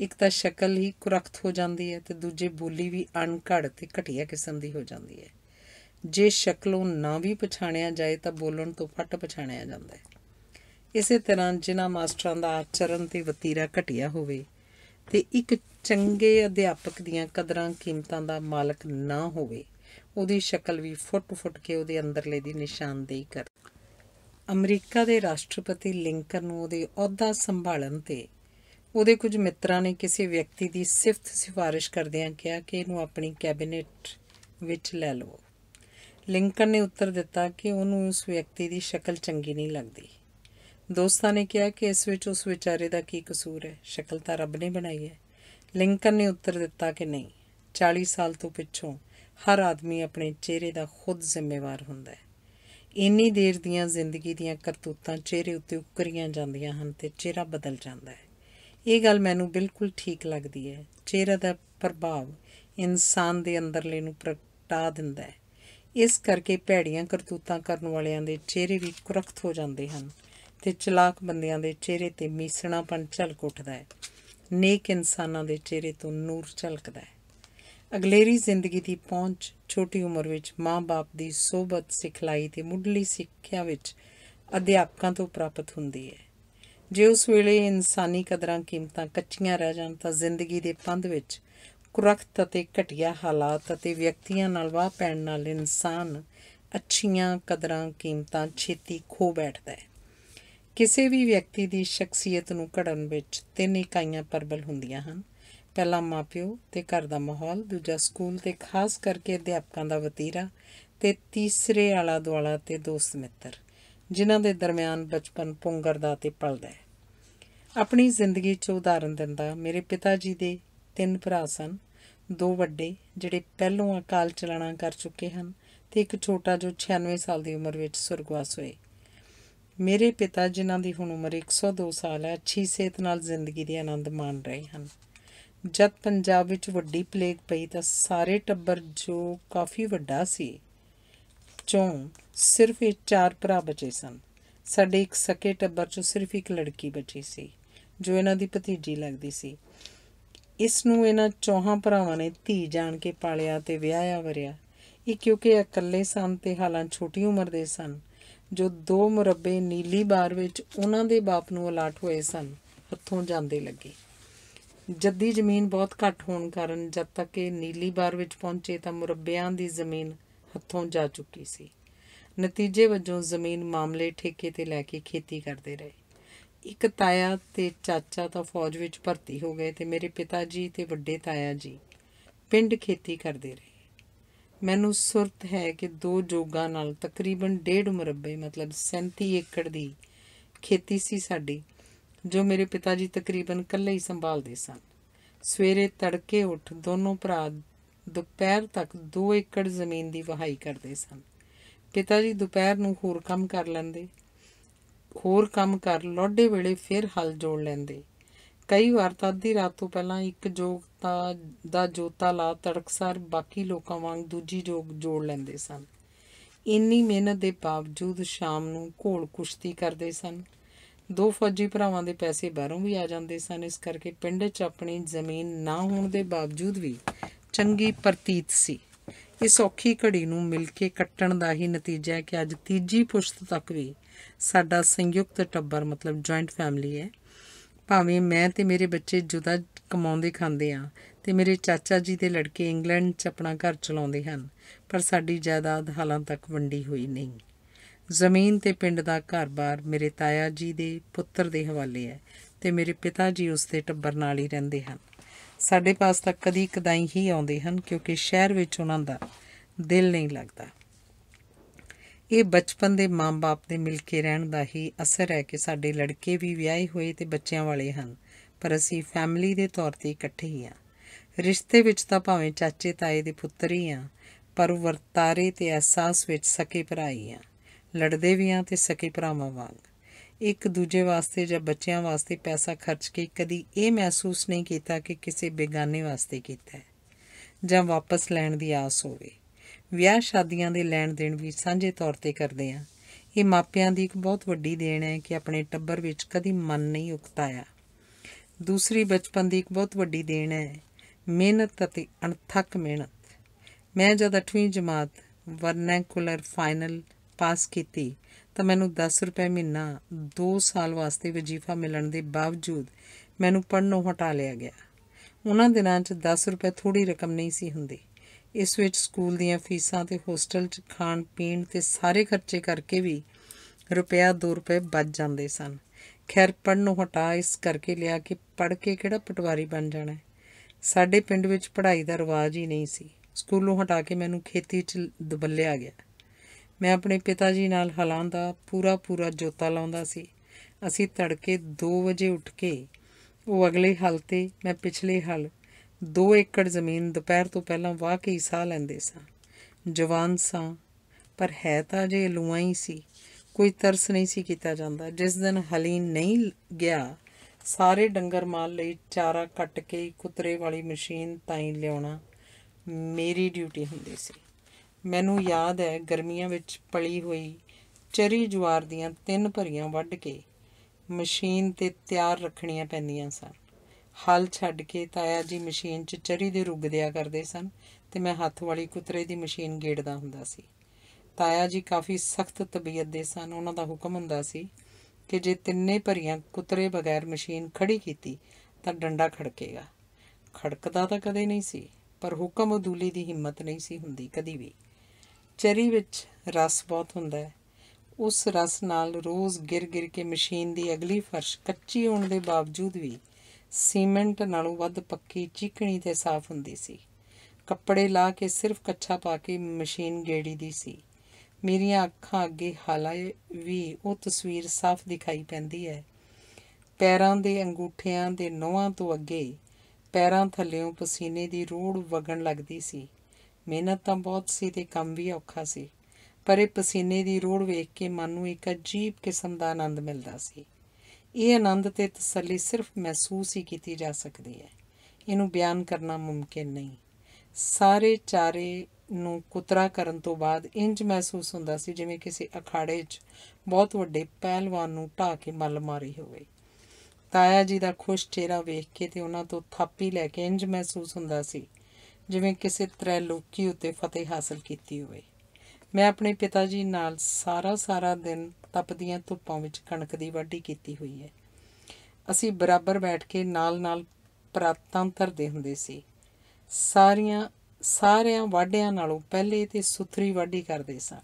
ਇੱਕ ਤਾਂ ਸ਼ਕਲ ਹੀ ਕੁਰਖਤ ਹੋ ਜਾਂਦੀ ਹੈ ਤੇ ਦੂਜੇ ਬੋਲੀ ਵੀ ਅਣਘੜ ਤੇ ਘਟੀਆ ਕਿਸਮ ਦੀ ਹੋ ਜਾਂਦੀ ਹੈ ਜੇ ਸ਼ਕਲੋਂ ਨਾ ਵੀ ਪਛਾਣਿਆ ਜਾਏ ਤਾਂ ਬੋਲਣ ਤੋਂ ਫੱਟ ਪਛਾਣਿਆ ਜਾਂਦਾ ਹੈ ਇਸੇ ਤਰ੍ਹਾਂ ਜਿਨ੍ਹਾਂ ਮਾਸਟਰਾਂ ਦਾ ਆਚਰਣ ਤੇ ਵਤੀਰਾ ਘਟਿਆ ਹੋਵੇ ਤੇ ਇੱਕ ਚੰਗੇ ਅਧਿਆਪਕ ਦੀਆਂ ਕਦਰਾਂ ਕੀਮਤਾਂ ਦਾ ਮਾਲਕ ਨਾ ਹੋਵੇ ਉਹਦੀ ਸ਼ਕਲ ਵੀ ਫੁੱਟ-ਫੁੱਟ ਕੇ ਉਹਦੇ ਅੰਦਰਲੇ ਦੀ ਨਿਸ਼ਾਨਦੇਹੀ ਕਰ ਅਮਰੀਕਾ ਦੇ ਰਾਸ਼ਟਰਪਤੀ ਲਿੰਕਨ ਨੂੰ ਉਹਦੇ ਅਹੁਦਾ ਸੰਭਾਲਣ ਤੇ ਉਹਦੇ ਕੁਝ ਮਿੱਤਰਾਂ ਨੇ ਕਿਸੇ ਵਿਅਕਤੀ ਦੀ ਸਿਫਤ ਸਿਫਾਰਿਸ਼ ਕਰਦਿਆਂ ਕਿਹਾ ਕਿ ਇਹਨੂੰ ਆਪਣੀ ਕੈਬਿਨੇਟ ਵਿੱਚ ਲੈ ਲਓ ਲਿੰਕਨ ਨੇ ਉੱਤਰ ਦਿੱਤਾ ਕਿ ਉਹਨੂੰ ਉਸ ਵਿਅਕਤੀ ਦੀ ਸ਼ਕਲ ਚੰਗੀ ਨਹੀਂ ਲੱਗਦੀ ਦੋਸਤਾਂ ਨੇ ਕਿਹਾ ਕਿ ਇਸ ਵਿੱਚ ਉਸ ਵਿਚਾਰੇ ਦਾ ਕੀ ਕਸੂਰ ਹੈ ਸ਼ਕਲ ਤਾਂ ਰੱਬ ਨੇ ਬਣਾਈ ਹੈ ਲਿੰਕਨ ਨੇ ਉੱਤਰ ਦਿੱਤਾ ਕਿ ਨਹੀਂ 40 ਸਾਲ ਤੋਂ ਪਿੱਛੋਂ ਹਰ ਆਦਮੀ ਆਪਣੇ ਚਿਹਰੇ ਦਾ ਖੁਦ ਜ਼ਿੰਮੇਵਾਰ ਹੁੰਦਾ ਹੈ ਇੰਨੀ ਦੇਰ ਦੀਆਂ ਜ਼ਿੰਦਗੀ ਦੀਆਂ ਕਰਤੂਤਾਂ ਚਿਹਰੇ ਉੱਤੇ ਉੱਕਰੀਆਂ ਜਾਂਦੀਆਂ ਹਨ ਤੇ ਚਿਹਰਾ ਬਦਲ ਜਾਂਦਾ ਹੈ ਇਹ ਗੱਲ ਮੈਨੂੰ ਬਿਲਕੁਲ ਠੀਕ ਲੱਗਦੀ ਹੈ ਚਿਹਰਾ ਦਾ ਪ੍ਰਭਾਵ ਇਨਸਾਨ ਦੇ ਅੰਦਰਲੇ ਨੂੰ ਪ੍ਰਗਟਾ ਦਿੰਦਾ ਹੈ ਇਸ ਕਰਕੇ ਭੈੜੀਆਂ ਕਰਤੂਤਾਂ ਕਰਨ ਵਾਲਿਆਂ ਦੇ ਚਿਹਰੇ ਵੀ ਕੁਰਖਤ ਹੋ ਜਾਂਦੇ ਹਨ ਤੇ ਚਲਾਕ ਬੰਦਿਆਂ ਦੇ ਚਿਹਰੇ ਤੇ ਮੀਸਣਾਪਣ ਝਲਕ ਉੱਠਦਾ ਹੈ ਨੇਕ ਇਨਸਾਨਾਂ ਦੇ ਚਿਹਰੇ ਤੋਂ ਨੂਰ ਝਲਕਦਾ ਹੈ ਅਗਲੇਰੀ ਜ਼ਿੰਦਗੀ ਦੀ ਪਹੁੰਚ ਛੋਟੀ ਉਮਰ ਵਿੱਚ ਮਾਂ-ਬਾਪ ਦੀ ਸੋਬਤ ਸਿਖਲਾਈ ਤੇ ਮੁੱਢਲੀ ਸਿੱਖਿਆ ਵਿੱਚ ਅਧਿਆਪਕਾਂ ਤੋਂ ਪ੍ਰਾਪਤ ਹੁੰਦੀ ਹੈ ਜੇ ਉਸ ਵੇਲੇ ਇਨਸਾਨੀ ਕਦਰਾਂ ਕੀਮਤਾਂ ਕੱਚੀਆਂ ਰਹਿ ਜਾਣ ਤਾਂ ਜ਼ਿੰਦਗੀ ਦੇ ਪੰਧ ਵਿੱਚ ਕੁਰਖਤ ਅਤੇ ਘਟੀਆ ਹਾਲਾਤ ਅਤੇ ਵਿਅਕਤੀਆਂ ਨਾਲ ਵਾਹ ਪੈਣ ਨਾਲ ਇਨਸਾਨ ਅੱਛੀਆਂ ਕਦਰਾਂ ਕੀਮਤਾਂ ਛੇਤੀ ਖੋ ਬੈਠਦਾ ਹੈ ਕਿਸੇ ਵੀ ਵਿਅਕਤੀ ਦੀ ਸ਼ਖਸੀਅਤ ਨੂੰ ਘੜਨ ਵਿੱਚ ਤਿੰਨ ਇਕਾਈਆਂ ਪਰਬਲ ਹੁੰਦੀਆਂ ਹਨ ਪਹਿਲਾ ਮਾਪਿਓ ਤੇ ਘਰ ਦਾ ਮਾਹੌਲ ਦੂਜਾ ਸਕੂਲ ਤੇ ਖਾਸ ਕਰਕੇ ਅਧਿਆਪਕਾਂ ਦਾ ਵਤੀਰਾ ਤੇ ਤੀਸਰੇ ਆਲਾ ਦੁਆਲਾ ਤੇ ਦੋਸਤ ਮਿੱਤਰ ਜਿਨ੍ਹਾਂ ਦੇ ਦਰਮਿਆਨ ਬਚਪਨ ਪੁੰਗਰਦਾ ਤੇ ਪਲਦਾ ਹੈ ਆਪਣੀ ਜ਼ਿੰਦਗੀ 'ਚ ਉਦਾਹਰਨ ਦਿੰਦਾ ਮੇਰੇ ਪਿਤਾ ਜੀ ਦੇ ਤਿੰਨ ਭਰਾ ਸਨ ਦੋ ਵੱਡੇ ਜਿਹੜੇ ਪਹਿਲੋਂ ਅਕਾਲ ਚਲਾਣਾ ਕਰ ਚੁੱਕੇ ਹਨ ਤੇ ਇੱਕ ਛੋਟਾ ਜੋ 96 ਸਾਲ ਦੀ ਉਮਰ ਵਿੱਚ ਸੁਰਗਵਾਸ ਹੋਏ ਮੇਰੇ ਪਿਤਾ ਜਿਨ੍ਹਾਂ ਦੀ ਹੁਣ ਉਮਰ 102 ਸਾਲ ਹੈ ਅੱਛੀ ਸਿਹਤ ਨਾਲ ਜ਼ਿੰਦਗੀ ਦੀ ਆਨੰਦ ਮਾਣ ਰਹੇ ਹਨ ਜਦ ਪੰਜਾਬ ਵਿੱਚ ਵੱਡੀ ਪਲੇਗ ਪਈ ਤਾਂ ਸਾਰੇ ਟੱਬਰ ਜੋ ਕਾਫੀ ਵੱਡਾ ਸੀ ਚੋਂ ਸਿਰਫ ਇਹ ਚਾਰ ਭਰਾ ਬਚੇ ਸਨ ਸਾਡੇ ਇੱਕ ਸਕੇ ਟੱਬਰ ਚੋਂ ਸਿਰਫ ਇੱਕ ਲੜਕੀ ਬਚੀ ਸੀ ਜੋ ਇਹਨਾਂ ਦੀ ਭਤੀਜੀ ਲੱਗਦੀ ਸੀ ਇਸ ਨੂੰ ਇਹਨਾਂ ਚੌਹਾਂ ਭਰਾਵਾਂ ਨੇ ਧੀ ਜਾਣ ਕੇ ਪਾਲਿਆ ਤੇ ਵਿਆਹਿਆ ਵਰਿਆ ਇਹ ਕਿਉਂਕਿ ਇਕੱਲੇ ਸਨ ਤੇ ਹਾਲਾਂ ਛੋਟੀ ਉਮਰ ਦੇ ਸਨ ਜੋ ਦੋ ਮਰਬੇ ਨੀਲੀ ਬਾਰ ਵਿੱਚ ਉਹਨਾਂ ਦੇ ਬਾਪ ਨੂੰ ਅਲਾਟ ਹੋਏ ਸਨ ਹੱਥੋਂ ਜਾਂਦੇ ਲੱਗੇ ਜੱਦੀ ਜ਼ਮੀਨ ਬਹੁਤ ਘੱਟ ਹੋਣ ਕਾਰਨ ਜਦ ਤੱਕ ਇਹ ਨੀਲੀ ਬਾਰ ਵਿੱਚ ਪਹੁੰਚੇ ਤਾਂ ਮਰਬਿਆਂ ਦੀ ਜ਼ਮੀਨ ਹੱਥੋਂ ਜਾ ਚੁੱਕੀ ਸੀ ਨਤੀਜੇ ਵਜੋਂ ਜ਼ਮੀਨ ਮਾਮਲੇ ਠੇਕੇ ਤੇ ਲੈ ਕੇ ਖੇਤੀ ਕਰਦੇ ਰਹੇ ਇੱਕ ਤਾਇਆ ਤੇ ਚਾਚਾ ਤਾਂ ਫੌਜ ਵਿੱਚ ਭਰਤੀ ਹੋ ਗਏ ਤੇ ਮੇਰੇ ਪਿਤਾ ਜੀ ਤੇ ਵੱਡੇ ਤਾਇਆ ਜੀ ਪਿੰਡ ਖੇਤੀ ਕਰਦੇ ਰਹੇ ਮੈਨੂੰ ਸੁਰਤ ਹੈ ਕਿ ਦੋ ਜੋਗਾ ਨਾਲ ਤਕਰੀਬਨ ਡੇਢ ਮਰਬੇ ਮਤਲਬ 37 ਏਕੜ ਦੀ ਖੇਤੀ ਸੀ ਸਾਡੀ ਜੋ ਮੇਰੇ ਪਿਤਾ ਜੀ ਤਕਰੀਬਨ ਇਕੱਲੇ ਹੀ ਸੰਭਾਲਦੇ ਸਨ ਸਵੇਰੇ ਤੜਕੇ ਉੱਠ ਦੋਨੋਂ ਭਰਾ ਦੁਪਹਿਰ ਤੱਕ 2 ਏਕੜ ਜ਼ਮੀਨ ਦੀ ਵਹਾਈ ਕਰਦੇ ਸਨ ਪਿਤਾ ਜੀ ਦੁਪਹਿਰ ਨੂੰ ਹੋਰ ਕੰਮ ਕਰ ਲੈਂਦੇ ਹੋਰ ਕੰਮ ਕਰ ਲੋਡੇ ਵੇਲੇ ਫਿਰ ਹਲ ਜੋੜ ਲੈਂਦੇ ਕਈ ਵਾਰ ਤਾਂ ਅੱਧੀ ਰਾਤ ਤੋਂ ਪਹਿਲਾਂ ਇੱਕ ਜੋਗ ਤਾਂ ਦਾ ਜੋਤਾ ਲਾ ਤੜਕਸਰ ਬਾਕੀ ਲੋਕਾਂ ਵਾਂਗ ਦੂਜੀ ਜੋਗ ਜੋੜ ਲੈਂਦੇ ਸਨ ਇੰਨੀ ਮਿਹਨਤ ਦੇ ਬਾਵਜੂਦ ਸ਼ਾਮ ਨੂੰ ਘੋਲ ਕੁਸ਼ਤੀ ਕਰਦੇ ਸਨ ਦੋ ਫੌਜੀ ਭਰਾਵਾਂ ਦੇ ਪੈਸੇ ਬਾਹਰੋਂ ਵੀ ਆ ਜਾਂਦੇ ਸਨ ਇਸ ਕਰਕੇ ਪਿੰਡ 'ਚ ਆਪਣੀ ਜ਼ਮੀਨ ਨਾ ਹੋਣ ਦੇ ਬਾਵਜੂਦ ਵੀ ਚੰਗੀ ਪ੍ਰਤੀਤ ਸੀ ਇਸ ਔਖੀ ਘੜੀ ਨੂੰ ਮਿਲ ਕੇ ਕੱਟਣ ਦਾ ਹੀ ਨਤੀਜਾ ਹੈ ਕਿ ਅੱਜ ਤੀਜੀ ਪੁਸ਼ਤ ਤੱਕ ਵੀ ਸਾਡਾ ਸੰਯੁਕਤ ਟੱਬਰ ਮਤਲਬ ਜੁਆਇੰਟ ਫੈਮਿਲੀ ਹੈ ਭਾਵੇਂ ਮੈਂ ਤੇ ਮੇਰੇ ਬੱਚੇ ਜੁਦਾ ਕਮਾਉਂਦੇ ਖਾਂਦੇ ਆ ਤੇ ਮੇਰੇ ਚਾਚਾ ਜੀ ਦੇ ਲੜਕੇ ਇੰਗਲੈਂਡ 'ਚ ਆਪਣਾ ਘਰ ਚਲਾਉਂਦੇ ਹਨ ਪਰ ਸਾਡੀ ਜਾਇਦਾਦ ਹਾਲਾਂ ਤੱਕ ਵੰਡੀ ਹੋਈ ਨਹੀਂ ਜ਼ਮੀਨ ਤੇ ਪਿੰਡ ਦਾ ਘਰ-ਬਾਰ ਮੇਰੇ ਤਾਇਆ ਜੀ ਦੇ ਪੁੱਤਰ ਦੇ ਹਵਾਲੇ ਹੈ ਤੇ ਮੇਰੇ ਪਿਤਾ ਜੀ ਉਸ ਦੇ ਟੱਬਰ ਨਾਲ ਹੀ ਰਹਿੰਦੇ ਹਨ ਸਾਡੇ ਪਾਸ ਤਾਂ ਕਦੀ ਕਦਾਈ ਹੀ ਆਉਂਦੇ ਹਨ ਕਿਉਂਕਿ ਸ਼ਹਿਰ ਵਿੱਚ ਉਹਨਾਂ ਦਾ ਦਿਲ ਨਹੀਂ ਲੱਗਦਾ ਇਹ ਬਚਪਨ ਦੇ ਮਾਂ-ਬਾਪ ਦੇ ਮਿਲ ਕੇ ਰਹਿਣ ਦਾ ਹੀ ਅਸਰ ਹੈ ਕਿ ਸਾਡੇ ਲੜਕੇ ਵੀ ਵਿਆਹੇ ਹੋਏ ਤੇ ਬੱਚਿਆਂ ਵਾਲੇ ਹਨ ਪਰ ਅਸੀਂ ਫੈਮਿਲੀ ਦੇ ਤੌਰ ਤੇ ਇਕੱਠੇ ਹੀ ਆ ਰਿਸ਼ਤੇ ਵਿੱਚ ਤਾਂ ਭਾਵੇਂ ਚਾਚੇ ਤਾਏ ਦੇ ਪੁੱਤਰ ਹੀ ਆ ਪਰ ਵਰਤਾਰੇ ਤੇ ਅਹਿਸਾਸ ਵਿੱਚ ਸਕੇ ਭਰਾਈ ਆ ਲੜਦੇ ਵੀ ਆ ਤੇ ਸਕੇ ਭਰਾਵਾਂ ਵਾਂਗ ਇੱਕ ਦੂਜੇ ਵਾਸਤੇ ਜਾਂ ਬੱਚਿਆਂ ਵਾਸਤੇ ਪੈਸਾ ਖਰਚ ਕੇ ਕਦੀ ਇਹ ਮਹਿਸੂਸ ਨਹੀਂ ਕੀਤਾ ਕਿ ਕਿਸੇ ਬੇਗਾਨੇ ਵਾਸਤੇ ਕੀਤਾ ਹੈ ਜਾਂ ਵਾਪਸ ਲੈਣ ਦੀ ਆਸ ਹੋਵੇ ਵਿਆਹ ਸ਼ਾਦੀਆਂ ਦੇ ਲੈਣ ਦੇਣ ਵੀ ਸਾਂਝੇ ਤੌਰ ਤੇ ਕਰਦੇ ਆ ਇਹ ਮਾਪਿਆਂ ਦੀ ਇੱਕ ਬਹੁਤ ਵੱਡੀ ਦੇਣ ਹੈ ਕਿ ਆਪਣੇ ਟੱਬਰ ਵਿੱਚ ਕਦੀ ਮਨ ਨਹੀਂ ਉਕਤਾਇਆ ਦੂਸਰੀ ਬਚਪਨ ਦੀ ਇੱਕ ਬਹੁਤ ਵੱਡੀ ਦੇਣ ਹੈ ਮਿਹਨਤ ਅਤੇ ਅਣਥੱਕ ਮਿਹਨਤ ਮੈਂ ਜਦ 8ਵੀਂ ਜਮਾਤ ਵਰਨੈਕੂਲਰ ਫਾਈਨਲ ਪਾਸ ਕੀਤੀ ਤਾਂ ਮੈਨੂੰ 10 ਰੁਪਏ ਮਹੀਨਾ 2 ਸਾਲ ਵਾਸਤੇ ਵਜੀਫਾ ਮਿਲਣ ਦੇ ਬਾਵਜੂਦ ਮੈਨੂੰ ਪੜਨੋਂ ਹਟਾ ਲਿਆ ਗਿਆ ਉਹਨਾਂ ਦਿਨਾਂ 'ਚ 10 ਰੁਪਏ ਥੋੜੀ ਰਕਮ ਨਹੀਂ ਸੀ ਹੁੰਦੀ ਇਸ ਵਿੱਚ ਸਕੂਲ ਦੀਆਂ ਫੀਸਾਂ ਤੇ ਹੋਸਟਲ 'ਚ ਖਾਣ ਪੀਣ ਤੇ ਸਾਰੇ ਖਰਚੇ ਕਰਕੇ ਵੀ ਰੁਪਿਆ 2 ਰੁਪਏ ਬਚ ਜਾਂਦੇ ਸਨ ਖੈਰ ਪੜਨ ਨੂੰ ਹਟਾ ਇਸ ਕਰਕੇ ਲਿਆ ਕਿ ਪੜ ਕੇ ਕਿਹੜਾ ਪਟਵਾਰੀ ਬਣ ਜਾਣਾ ਸਾਡੇ ਪਿੰਡ ਵਿੱਚ ਪੜ੍ਹਾਈ ਦਾ ਰਿਵਾਜ ਹੀ ਨਹੀਂ ਸੀ ਸਕੂਲੋਂ ਹਟਾ ਕੇ ਮੈਨੂੰ ਖੇਤੀ 'ਚ ਦਬੱਲਿਆ ਗਿਆ ਮੈਂ ਆਪਣੇ ਪਿਤਾ ਜੀ ਨਾਲ ਹਲਾਂ ਦਾ ਪੂਰਾ ਪੂਰਾ ਜੋਤਾ ਲਾਉਂਦਾ ਸੀ ਅਸੀਂ ਤੜਕੇ 2 ਵਜੇ ਉੱਠ ਕੇ ਉਹ ਅਗਲੇ ਹਲ ਤੇ ਮੈਂ ਪਿਛਲੇ ਹਲ 2 ਏਕੜ ਜ਼ਮੀਨ ਦੁਪਹਿਰ ਤੋਂ ਪਹਿਲਾਂ ਵਾਹ ਕੇ ਹੀ ਸਾਹ ਲੈਂਦੇ ਸਾਂ ਜਵਾਨ ਸਾਂ ਪਰ ਹੈ ਤਾਂ ਜੇ ਲੂਆਂ ਹੀ ਸੀ ਕੋਈ ਤਰਸ ਨਹੀਂ ਸੀ ਕੀਤਾ ਜਾਂਦਾ ਜਿਸ ਦਿਨ ਹਲੀ ਨਹੀਂ ਗਿਆ ਸਾਰੇ ਡੰਗਰ ਮਾਲ ਲਈ ਚਾਰਾ ਕੱਟ ਕੇ ਕੁਤਰੇ ਵਾਲੀ ਮਸ਼ੀਨ ਤਾਈਂ ਲਿਆਉਣਾ ਮੇਰੀ ਡਿਊਟੀ ਹੁੰਦੀ ਸੀ ਮੈਨੂੰ ਯਾਦ ਹੈ ਗਰਮੀਆਂ ਵਿੱਚ ਪਲੀ ਹੋਈ ਚਰੀ ਜਵਾਰ ਦੀਆਂ ਤਿੰਨ ਭਰੀਆਂ ਵੱਢ ਕੇ ਮਸ਼ੀਨ ਤੇ ਤਿਆਰ ਰੱਖਣੀਆਂ ਪੈਂਦੀਆਂ ਸਨ ਹਲ ਛੱਡ ਕੇ ਤਾਇਆ ਜੀ ਮਸ਼ੀਨ 'ਚ ਚਰੀ ਦੇ ਰੁਗਦਿਆ ਕਰਦੇ ਸਨ ਤੇ ਮੈਂ ਹੱਥ ਵਾਲੀ ਕੁਤਰੇ ਦੀ ਮਸ਼ੀਨ ਗੇੜਦਾ ਹੁੰਦਾ ਸੀ ਤਾਇਆ ਜੀ ਕਾਫੀ ਸਖਤ ਤਬੀਅਤ ਦੇ ਸਨ ਉਹਨਾਂ ਦਾ ਹੁਕਮ ਹੁੰਦਾ ਸੀ ਕਿ ਜੇ ਤਿੰਨੇ ਭਰੀਆਂ ਕੁਤਰੇ ਬਗੈਰ ਮਸ਼ੀਨ ਖੜੀ ਕੀਤੀ ਤਾਂ ਡੰਡਾ ਖੜਕੇਗਾ ਖੜਕਦਾ ਤਾਂ ਕਦੇ ਨਹੀਂ ਸੀ ਪਰ ਹੁਕਮ ਉਦੂਲੀ ਦੀ ਹਿੰਮਤ ਨਹੀਂ ਸੀ ਹੁੰਦੀ ਕਦੀ ਵੀ ਚਰੀ ਵਿੱਚ ਰਸ ਬਹੁਤ ਹੁੰਦਾ ਹੈ ਉਸ ਰਸ ਨਾਲ ਰੋਜ਼ ਗਿਰ ਗਿਰ ਕੇ ਮਸ਼ੀਨ ਦੀ ਅਗਲੀ ਫਰਸ਼ ਕੱਚੀ ਹੋਣ ਦੇ ਬਾਵਜੂਦ ਵੀ ਸੀਮੈਂਟ ਨਾਲੋਂ ਵੱਧ ਪੱਕੀ ਚੀਕਣੀ ਤੇ ਸਾਫ਼ ਹੁੰਦੀ ਸੀ ਕੱਪੜੇ ਲਾ ਕੇ ਸਿਰਫ ਕੱਛਾ ਪਾ ਕੇ ਮਸ਼ੀਨ ਗੇੜੀ ਦੀ ਸੀ ਮੇਰੀਆਂ ਅੱਖਾਂ ਅੱਗੇ ਹਾਲੇ ਵੀ ਉਹ ਤਸਵੀਰ ਸਾਫ਼ ਦਿਖਾਈ ਪੈਂਦੀ ਹੈ ਪੈਰਾਂ ਦੇ ਅੰਗੂਠਿਆਂ ਦੇ ਨੋਹਾਂ ਤੋਂ ਅੱਗੇ ਪੈਰਾਂ ਥੱਲੇੋਂ ਪਸੀਨੇ ਦੀ ਰੋੜ ਵਗਣ ਲੱਗਦੀ ਸੀ ਮਿਹਨਤ ਤਾਂ ਬਹੁਤ ਸੀ ਤੇ ਕੰਮ ਵੀ ਔਖਾ ਸੀ ਪਰ ਇਹ ਪਸੀਨੇ ਦੀ ਰੋੜ ਵੇਖ ਕੇ ਮਨ ਨੂੰ ਇੱਕ ਅਜੀਬ ਕਿਸਮ ਦਾ ਆਨੰਦ ਮਿਲਦਾ ਸੀ ਇਹ ਆਨੰਦ ਤੇ ਤਸੱਲੀ ਸਿਰਫ ਮਹਿਸੂਸ ਹੀ ਕੀਤੀ ਜਾ ਸਕਦੀ ਹੈ ਇਹਨੂੰ ਬਿਆਨ ਕਰਨਾ ਮੁਮਕਿਨ ਨਹੀਂ ਸਾਰੇ ਚਾਰੇ ਨੂੰ ਕੁਤਰਾ ਕਰਨ ਤੋਂ ਬਾਅਦ ਇੰਜ ਮਹਿਸੂਸ ਹੁੰਦਾ ਸੀ ਜਿਵੇਂ ਕਿਸੇ ਅਖਾੜੇ 'ਚ ਬਹੁਤ ਵੱਡੇ ਪਹਿਲਵਾਨ ਨੂੰ ਢਾ ਕੇ ਮੱਲ ਮਾਰੀ ਹੋਵੇ ਤਾਇਆ ਜੀ ਦਾ ਖੁਸ਼ ਚਿਹਰਾ ਵੇਖ ਕੇ ਤੇ ਉਹਨਾਂ ਤੋਂ ਥਾਪੀ ਲੈ ਕੇ ਇੰਜ ਮਹਿਸੂਸ ਹੁੰਦਾ ਸੀ ਜਿਵੇਂ ਕਿਸੇ ਤਰ੍ਹਾਂ ਲੋਕੀ ਉਤੇ ਫਤਿਹ ਹਾਸਲ ਕੀਤੀ ਹੋਵੇ ਮੈਂ ਆਪਣੇ ਪਿਤਾ ਜੀ ਨਾਲ ਸਾਰਾ ਸਾਰਾ ਦਿਨ ਤਪਦੀਆਂ ਧੁੱਪਾਂ ਵਿੱਚ ਕਣਕ ਦੀ ਵਾਢੀ ਕੀਤੀ ਹੋਈ ਹੈ ਅਸੀਂ ਬਰਾਬਰ ਬੈਠ ਕੇ ਨਾਲ-ਨਾਲ ਪ੍ਰਾਤਾਂ ਧਰਦੇ ਹੁੰਦੇ ਸੀ ਸਾਰੀਆਂ ਸਾਰਿਆਂ ਵਾਢਿਆਂ ਨਾਲੋਂ ਪਹਿਲੇ ਤੇ ਸੁਥਰੀ ਵਾਢੀ ਕਰਦੇ ਸਾਂ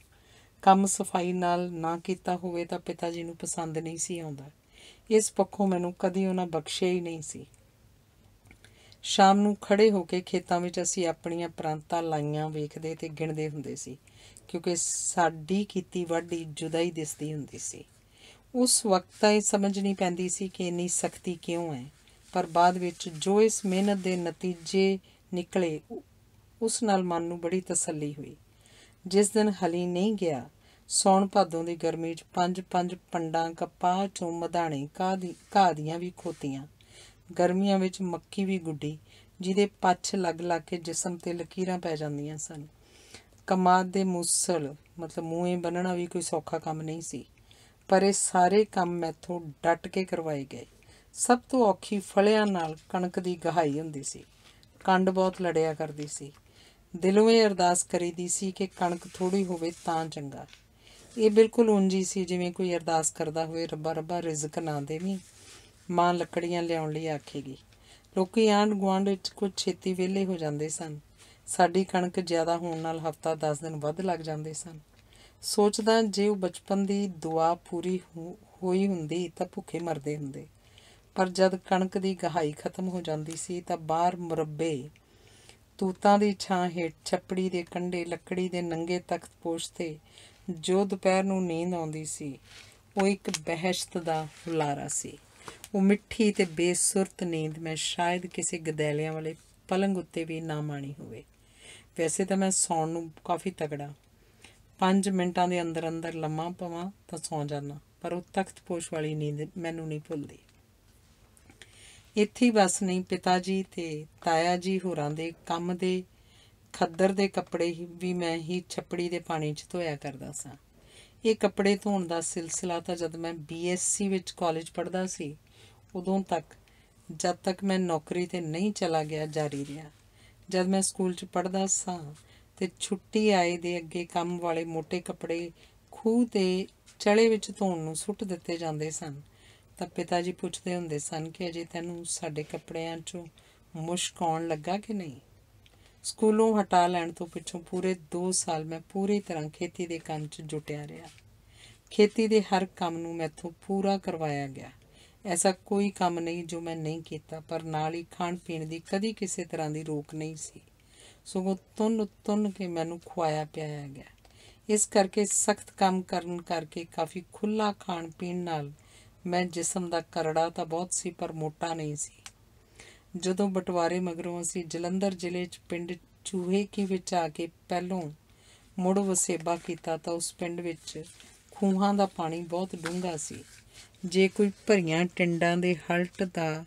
ਕੰਮ ਸਫਾਈ ਨਾਲ ਨਾ ਕੀਤਾ ਹੋਵੇ ਤਾਂ ਪਿਤਾ ਜੀ ਨੂੰ ਪਸੰਦ ਨਹੀਂ ਸੀ ਆਉਂਦਾ ਇਸ ਪੱਖੋਂ ਮੈਨੂੰ ਕਦੀ ਉਹਨਾਂ ਬਖਸ਼ਿਆ ਹੀ ਨਹੀਂ ਸੀ ਸ਼ਾਮ ਨੂੰ ਖੜੇ ਹੋ ਕੇ ਖੇਤਾਂ ਵਿੱਚ ਅਸੀਂ ਆਪਣੀਆਂ ਪ੍ਰਾਂਤਾਂ ਲਾਈਆਂ ਵੇਖਦੇ ਤੇ ਗਿਣਦੇ ਹੁੰਦੇ ਸੀ ਕਿਉਂਕਿ ਸਾਡੀ ਕੀਤੀ ਵੱਡੀ ਜੁਦਾਈ ਦਿਸਦੀ ਹੁੰਦੀ ਸੀ ਉਸ ਵਕਤ ਤਾਂ ਇਹ ਸਮਝ ਨਹੀਂ ਪੈਂਦੀ ਸੀ ਕਿ ਇੰਨੀ ਸਖਤੀ ਕਿਉਂ ਹੈ ਪਰ ਬਾਅਦ ਵਿੱਚ ਜੋ ਇਸ ਮਿਹਨਤ ਦੇ ਨਤੀਜੇ ਨਿਕਲੇ ਉਸ ਨਾਲ ਮਨ ਨੂੰ ਬੜੀ ਤਸੱਲੀ ਹੋਈ ਜਿਸ ਦਿਨ ਹਲੀ ਨਹੀਂ ਗਿਆ ਸੌਣ ਭਾਦੋਂ ਦੀ ਗਰਮੀ 'ਚ ਪੰਜ ਪੰਜ ਪੰਡਾਂ ਕਪਾਹ ਚੋਂ ਮਧਾਣੇ ਕਾ ਦੀ ਕਾ ਦੀਆਂ ਵੀ ਖੋਤੀਆਂ ਗਰਮੀਆਂ ਵਿੱਚ ਮੱਕੀ ਵੀ ਗੁੱਡੀ ਜਿਹਦੇ ਪੱਛ ਲੱਗ ਲੱਗ ਕੇ ਜਿਸਮ ਤੇ ਲਕੀਰਾਂ ਪੈ ਜਾਂਦੀਆਂ ਸਨ ਕਮਾਦ ਦੇ ਮੁਸਲ ਮਤਲਬ ਮੂੰਹੇ ਬੰਨਣਾ ਵੀ ਕੋਈ ਸੌਖਾ ਕੰਮ ਨਹੀਂ ਸੀ ਪਰ ਇਹ ਸਾਰੇ ਕੰਮ ਮੈਥੋਂ ਡਟ ਕੇ ਕਰਵਾਏ ਗਏ ਸਭ ਤੋਂ ਔਖੀ ਫਲਿਆਂ ਨਾਲ ਕਣਕ ਦੀ ਗਹਾਈ ਹੁੰਦੀ ਸੀ ਕੰਡ ਬਹੁਤ ਲੜਿਆ ਕਰਦੀ ਸੀ ਦਿਲੋਂ ਇਹ ਅਰਦਾਸ ਕਰੀਦੀ ਸੀ ਕਿ ਕਣਕ ਥੋੜੀ ਹੋਵੇ ਤਾਂ ਚੰਗਾ ਇਹ ਬਿਲਕੁਲ ਉੰਜੀ ਸੀ ਜਿਵੇਂ ਕੋਈ ਅਰਦਾਸ ਕਰਦਾ ਹੋਵੇ ਰੱਬਾ ਰੱਬਾ ਰਿਜ਼ਕ ਨਾ ਦੇਵੀਂ ਮਾਂ ਲੱਕੜੀਆਂ ਲਿਆਉਣ ਲਈ ਆਖੇਗੀ ਲੋਕੀ ਆਂਡ ਗਵਾਂਡ ਵਿੱਚ ਕੁਝ ਛੇਤੀ ਵਿਹਲੇ ਹੋ ਜਾਂਦੇ ਸਨ ਸਾਡੀ ਕਣਕ ਜ਼ਿਆਦਾ ਹੋਣ ਨਾਲ ਹਫਤਾ 10 ਦਿਨ ਵੱਧ ਲੱਗ ਜਾਂਦੇ ਸਨ ਸੋਚਦਾ ਜੇ ਉਹ ਬਚਪਨ ਦੀ ਦੁਆ ਪੂਰੀ ਹੋਈ ਹੁੰਦੀ ਤਾਂ ਭੁੱਖੇ ਮਰਦੇ ਹੁੰਦੇ ਪਰ ਜਦ ਕਣਕ ਦੀ ਗਹਾਈ ਖਤਮ ਹੋ ਜਾਂਦੀ ਸੀ ਤਾਂ ਬਾਹਰ ਮੁਰੱਬੇ ਤੂਤਾਂ ਦੀ ਛਾਂ ਹੇਠ ਛੱਪੜੀ ਦੇ ਕੰਡੇ ਲੱਕੜੀ ਦੇ ਨੰਗੇ ਤਖਤ ਪੋਸ਼ ਤੇ ਜੋ ਦੁਪਹਿਰ ਨੂੰ ਨੀਂਦ ਆਉਂਦੀ ਸੀ ਉਹ ਇੱਕ ਬਹਿਸ਼ਤ ਦਾ ਫੁਲਾਰਾ ਸੀ ਉਹ ਮਿੱਠੀ ਤੇ ਬੇਸੁਰਤ ਨੀਂਦ ਮੈਂ ਸ਼ਾਇਦ ਕਿਸੇ ਗਦੈਲਿਆਂ ਵਾਲੇ ਪਲੰਗ ਉੱਤੇ ਵੀ ਨਾ ਮਾਣੀ ਹੋਵੇ ਵੈਸੇ ਤਾਂ ਮੈਂ ਸੌਣ ਨੂੰ ਕਾਫੀ ਤਕੜਾ 5 ਮਿੰਟਾਂ ਦੇ ਅੰਦਰ ਅੰਦਰ ਲੰਮਾ ਪਵਾਂ ਤਾਂ ਸੌਂ ਜਾਣਾ ਪਰ ਉਹ ਤਖਤ ਪੋਸ਼ ਵਾਲੀ ਨੀਂਦ ਮੈਨੂੰ ਨਹੀਂ ਭੁੱਲਦੀ ਇੱਥੇ ਬਸ ਨਹੀਂ ਪਿਤਾ ਜੀ ਤੇ ਤਾਇਆ ਜੀ ਹੋਰਾਂ ਦੇ ਕੰਮ ਦੇ ਖੱਦਰ ਦੇ ਕੱਪੜੇ ਵੀ ਮੈਂ ਹੀ ਛੱਪੜੀ ਦੇ ਪਾਣੀ 'ਚ ਧੋਇਆ ਕਰਦਾ ਸਾਂ ਇਹ ਕੱਪੜੇ ਧੋਣ ਦਾ ਸਿਲਸਿਲਾ ਤਾਂ ਜਦ ਮੈਂ ਬੀਐਸਸੀ ਵਿੱਚ ਕਾਲਜ ਪੜ੍ਹਦਾ ਸੀ ਉਦੋਂ ਤੱਕ ਜਦ ਤੱਕ ਮੈਂ ਨੌਕਰੀ ਤੇ ਨਹੀਂ ਚਲਾ ਗਿਆ ਜਾਰੀ ਰਿਹਾ ਜਦ ਮੈਂ ਸਕੂਲ 'ਚ ਪੜਦਾ ਸਾਂ ਤੇ ਛੁੱਟੀ ਆਏ ਦੇ ਅੱਗੇ ਕੰਮ ਵਾਲੇ ਮੋٹے ਕੱਪੜੇ ਖੂਹ ਤੇ ਚਲੇ ਵਿੱਚ ਧੋਣ ਨੂੰ ਸੁੱਟ ਦਿੱਤੇ ਜਾਂਦੇ ਸਨ ਤਾਂ ਪਿਤਾ ਜੀ ਪੁੱਛਦੇ ਹੁੰਦੇ ਸਨ ਕਿ ਅਜੇ ਤੈਨੂੰ ਸਾਡੇ ਕੱਪੜਿਆਂ 'ਚੋਂ ਮੁਸ਼ਕ ਆਉਣ ਲੱਗਾ ਕਿ ਨਹੀਂ ਸਕੂਲੋਂ ਹਟਾ ਲੈਣ ਤੋਂ ਪਿੱਛੋਂ ਪੂਰੇ 2 ਸਾਲ ਮੈਂ ਪੂਰੀ ਤਰ੍ਹਾਂ ਖੇਤੀ ਦੇ ਕੰਮ 'ਚ ਜੁਟਿਆ ਰਿਹਾ ਖੇਤੀ ਦੇ ਹਰ ਕੰਮ ਨੂੰ ਮੈਥੋਂ ਪੂਰਾ ਕਰਵਾਇਆ ਗਿਆ ਐਸਾ ਕੋਈ ਕੰਮ ਨਹੀਂ ਜੋ ਮੈਂ ਨਹੀਂ ਕੀਤਾ ਪਰ ਨਾਲ ਹੀ ਖਾਣ ਪੀਣ ਦੀ ਕਦੀ ਕਿਸੇ ਤਰ੍ਹਾਂ ਦੀ ਰੋਕ ਨਹੀਂ ਸੀ ਸਗੋਂ ਤੁੰਨ ਤੁੰਨ ਕੇ ਮੈਨੂੰ ਖਵਾਇਆ ਪਿਆਇਆ ਗਿਆ ਇਸ ਕਰਕੇ ਸਖਤ ਕੰਮ ਕਰਨ ਕਰਕੇ ਕਾਫੀ ਖੁੱਲਾ ਖਾਣ ਪੀਣ ਨਾਲ ਮੈਂ ਜਿਸਮ ਦਾ ਕਰੜਾ ਤਾਂ ਬਹੁਤ ਸੀ ਪਰ ਮੋਟਾ ਨਹੀਂ ਸੀ ਜਦੋਂ ਬਟਵਾਰੇ ਮਗਰੋਂ ਅਸੀਂ ਜਲੰਧਰ ਜ਼ਿਲ੍ਹੇ 'ਚ ਪਿੰਡ ਚੂਹੇ ਕੀ ਵਿੱਚ ਆ ਕੇ ਪਹਿਲੋਂ ਮੁੜ ਵਸੇਬਾ ਕੀਤਾ ਤਾਂ ਉਸ ਪਿੰਡ ਵਿੱਚ ਖੂਹਾਂ ਦਾ ਪਾਣੀ ਬਹੁਤ ਡੂੰਘਾ ਸੀ ਜੇ ਕੋਈ ਭਰੀਆਂ ਟਿੰਡਾਂ ਦੇ ਹਲਟ ਦਾ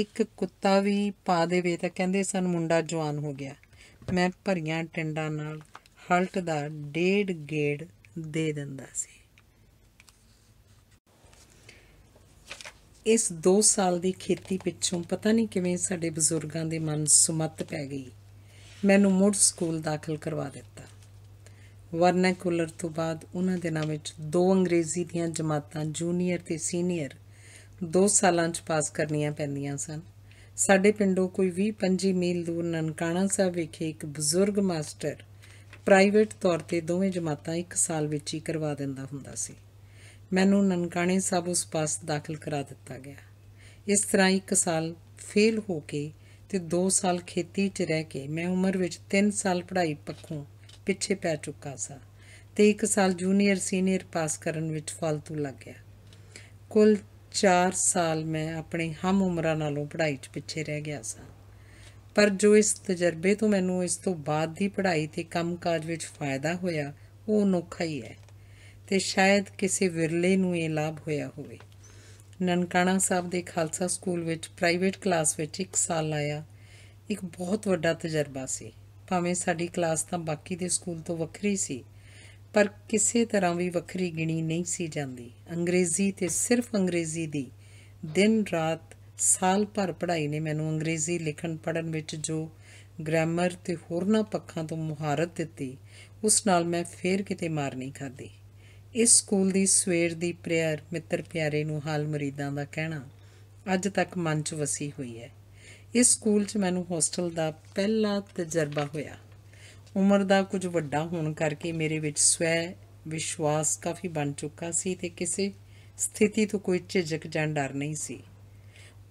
ਇੱਕ ਕੁੱਤਾ ਵੀ ਪਾ ਦੇਵੇ ਤਾਂ ਕਹਿੰਦੇ ਸਨ ਮੁੰਡਾ ਜਵਾਨ ਹੋ ਗਿਆ ਮੈਂ ਭਰੀਆਂ ਟਿੰਡਾਂ ਨਾਲ ਹਲਟ ਦਾ ਡੇਢ ਗੇੜ ਦੇ ਦਿੰਦਾ ਸੀ ਇਸ 2 ਸਾਲ ਦੀ ਖੇਤੀ ਪਿੱਛੋਂ ਪਤਾ ਨਹੀਂ ਕਿਵੇਂ ਸਾਡੇ ਬਜ਼ੁਰਗਾਂ ਦੇ ਮਨ ਸੁਮਤ ਪੈ ਗਈ ਮੈਨੂੰ ਮੁੜ ਸਕੂਲ ਦਾਖਲ ਕਰਵਾ ਦਿੱਤਾ ਵਰਨਾਕੂਲਰ ਤੋਂ ਬਾਅਦ ਉਹਨਾਂ ਦੇ ਨਾਮ ਵਿੱਚ ਦੋ ਅੰਗਰੇਜ਼ੀ ਦੀਆਂ ਜਮਾਤਾਂ ਜੂਨੀਅਰ ਤੇ ਸੀਨੀਅਰ ਦੋ ਸਾਲਾਂ 'ਚ ਪਾਸ ਕਰਨੀਆਂ ਪੈਂਦੀਆਂ ਸਨ ਸਾਡੇ ਪਿੰਡੋਂ ਕੋਈ 20-25 ਮੀਲ ਦੂਰ ਨਨਕਾਣਾ ਸਾਹਿਬ ਵਿਖੇ ਇੱਕ ਬਜ਼ੁਰਗ ਮਾਸਟਰ ਪ੍ਰਾਈਵੇਟ ਤੌਰ ਤੇ ਦੋਵੇਂ ਜਮਾਤਾਂ ਇੱਕ ਸਾਲ ਵਿੱਚ ਹੀ ਕਰਵਾ ਦਿੰਦਾ ਹੁੰਦਾ ਸੀ ਮੈਨੂੰ ਨਨਕਾਣੇ ਸਾਹਿਬ ਉਸ ਪਾਸ ਦਾਖਲ ਕਰਾ ਦਿੱਤਾ ਗਿਆ ਇਸ ਤਰ੍ਹਾਂ ਇੱਕ ਸਾਲ ਫੇਲ ਹੋ ਕੇ ਤੇ 2 ਸਾਲ ਖੇਤੀ 'ਚ ਰਹਿ ਕੇ ਮੈਂ ਉਮਰ ਵਿੱਚ 3 ਸਾਲ ਪੜ੍ਹਾਈ ਪੱਖੋਂ ਪਿੱਛੇ ਪੈ ਚੁੱਕਾ ਸਾਂ ਤੇ ਇੱਕ ਸਾਲ ਜੂਨੀਅਰ ਸੀਨੀਅਰ ਪਾਸ ਕਰਨ ਵਿੱਚ ਫਾਲਤੂ ਲੱਗ ਗਿਆ ਕੁੱਲ 4 ਸਾਲ ਮੈਂ ਆਪਣੇ ਹਮ ਉਮਰਾਂ ਨਾਲੋਂ ਪੜ੍ਹਾਈ 'ਚ ਪਿੱਛੇ ਰਹਿ ਗਿਆ ਸਾਂ ਪਰ ਜੋ ਇਸ ਤਜਰਬੇ ਤੋਂ ਮੈਨੂੰ ਇਸ ਤੋਂ ਬਾਅਦ ਦੀ ਪੜ੍ਹਾਈ ਤੇ ਕੰਮਕਾਜ ਵਿੱਚ ਫਾਇਦਾ ਹੋਇਆ ਉਹ ਨੁਖਾ ਹੀ ਹੈ ਤੇ ਸ਼ਾਇਦ ਕਿਸੇ ਵਿਰਲੇ ਨੂੰ ਇਹ ਲਾਭ ਹੋਇਆ ਹੋਵੇ ਨਨਕਾਣਾ ਸਾਹਿਬ ਦੇ ਖਾਲਸਾ ਸਕੂਲ ਵਿੱਚ ਪ੍ਰਾਈਵੇਟ ਕਲਾਸ ਵਿੱਚ 1 ਸਾਲ ਲਾਇਆ ਇੱਕ ਬਹੁਤ ਵੱਡਾ ਤਜਰਬਾ ਸੀ ਭਾਵੇਂ ਸਾਡੀ ਕਲਾਸ ਤਾਂ ਬਾਕੀ ਦੇ ਸਕੂਲ ਤੋਂ ਵੱਖਰੀ ਸੀ ਪਰ ਕਿਸੇ ਤਰ੍ਹਾਂ ਵੀ ਵੱਖਰੀ ਗਿਣੀ ਨਹੀਂ ਸੀ ਜਾਂਦੀ ਅੰਗਰੇਜ਼ੀ ਤੇ ਸਿਰਫ ਅੰਗਰੇਜ਼ੀ ਦੀ ਦਿਨ ਰਾਤ ਸਾਲ ਭਰ ਪੜ੍ਹਾਈ ਨੇ ਮੈਨੂੰ ਅੰਗਰੇਜ਼ੀ ਲਿਖਣ ਪੜਨ ਵਿੱਚ ਜੋ ਗ੍ਰਾਮਰ ਤੇ ਹੋਰਨਾਂ ਪੱਖਾਂ ਤੋਂ ਮੁਹਾਰਤ ਦਿੱਤੀ ਉਸ ਨਾਲ ਮੈਂ ਫੇਰ ਕਿਤੇ ਮਾਰ ਨਹੀਂ ਖਾਦੀ ਇਸ ਸਕੂਲ ਦੀ ਸਵੇਰ ਦੀ ਪ੍ਰੇਅਰ ਮਿੱਤਰ ਪਿਆਰੇ ਨੂੰ ਹਾਲ ਮਰੀਦਾਂ ਦਾ ਕਹਿਣਾ ਅੱਜ ਤੱਕ ਮਨ 'ਚ ਵਸੀ ਹੋਈ ਹੈ ਇਸ ਸਕੂਲ 'ਚ ਮੈਨੂੰ ਹੋਸਟਲ ਦਾ ਪਹਿਲਾ ਤਜਰਬਾ ਹੋਇਆ ਉਮਰ ਦਾ ਕੁਝ ਵੱਡਾ ਹੋਣ ਕਰਕੇ ਮੇਰੇ ਵਿੱਚ ਸਵੈ ਵਿਸ਼ਵਾਸ ਕਾਫੀ ਬਣ ਚੁੱਕਾ ਸੀ ਤੇ ਕਿਸੇ ਸਥਿਤੀ ਤੋਂ ਕੋਈ ਝਿਜਕ ਜਾਂ ਡਰ ਨਹੀਂ ਸੀ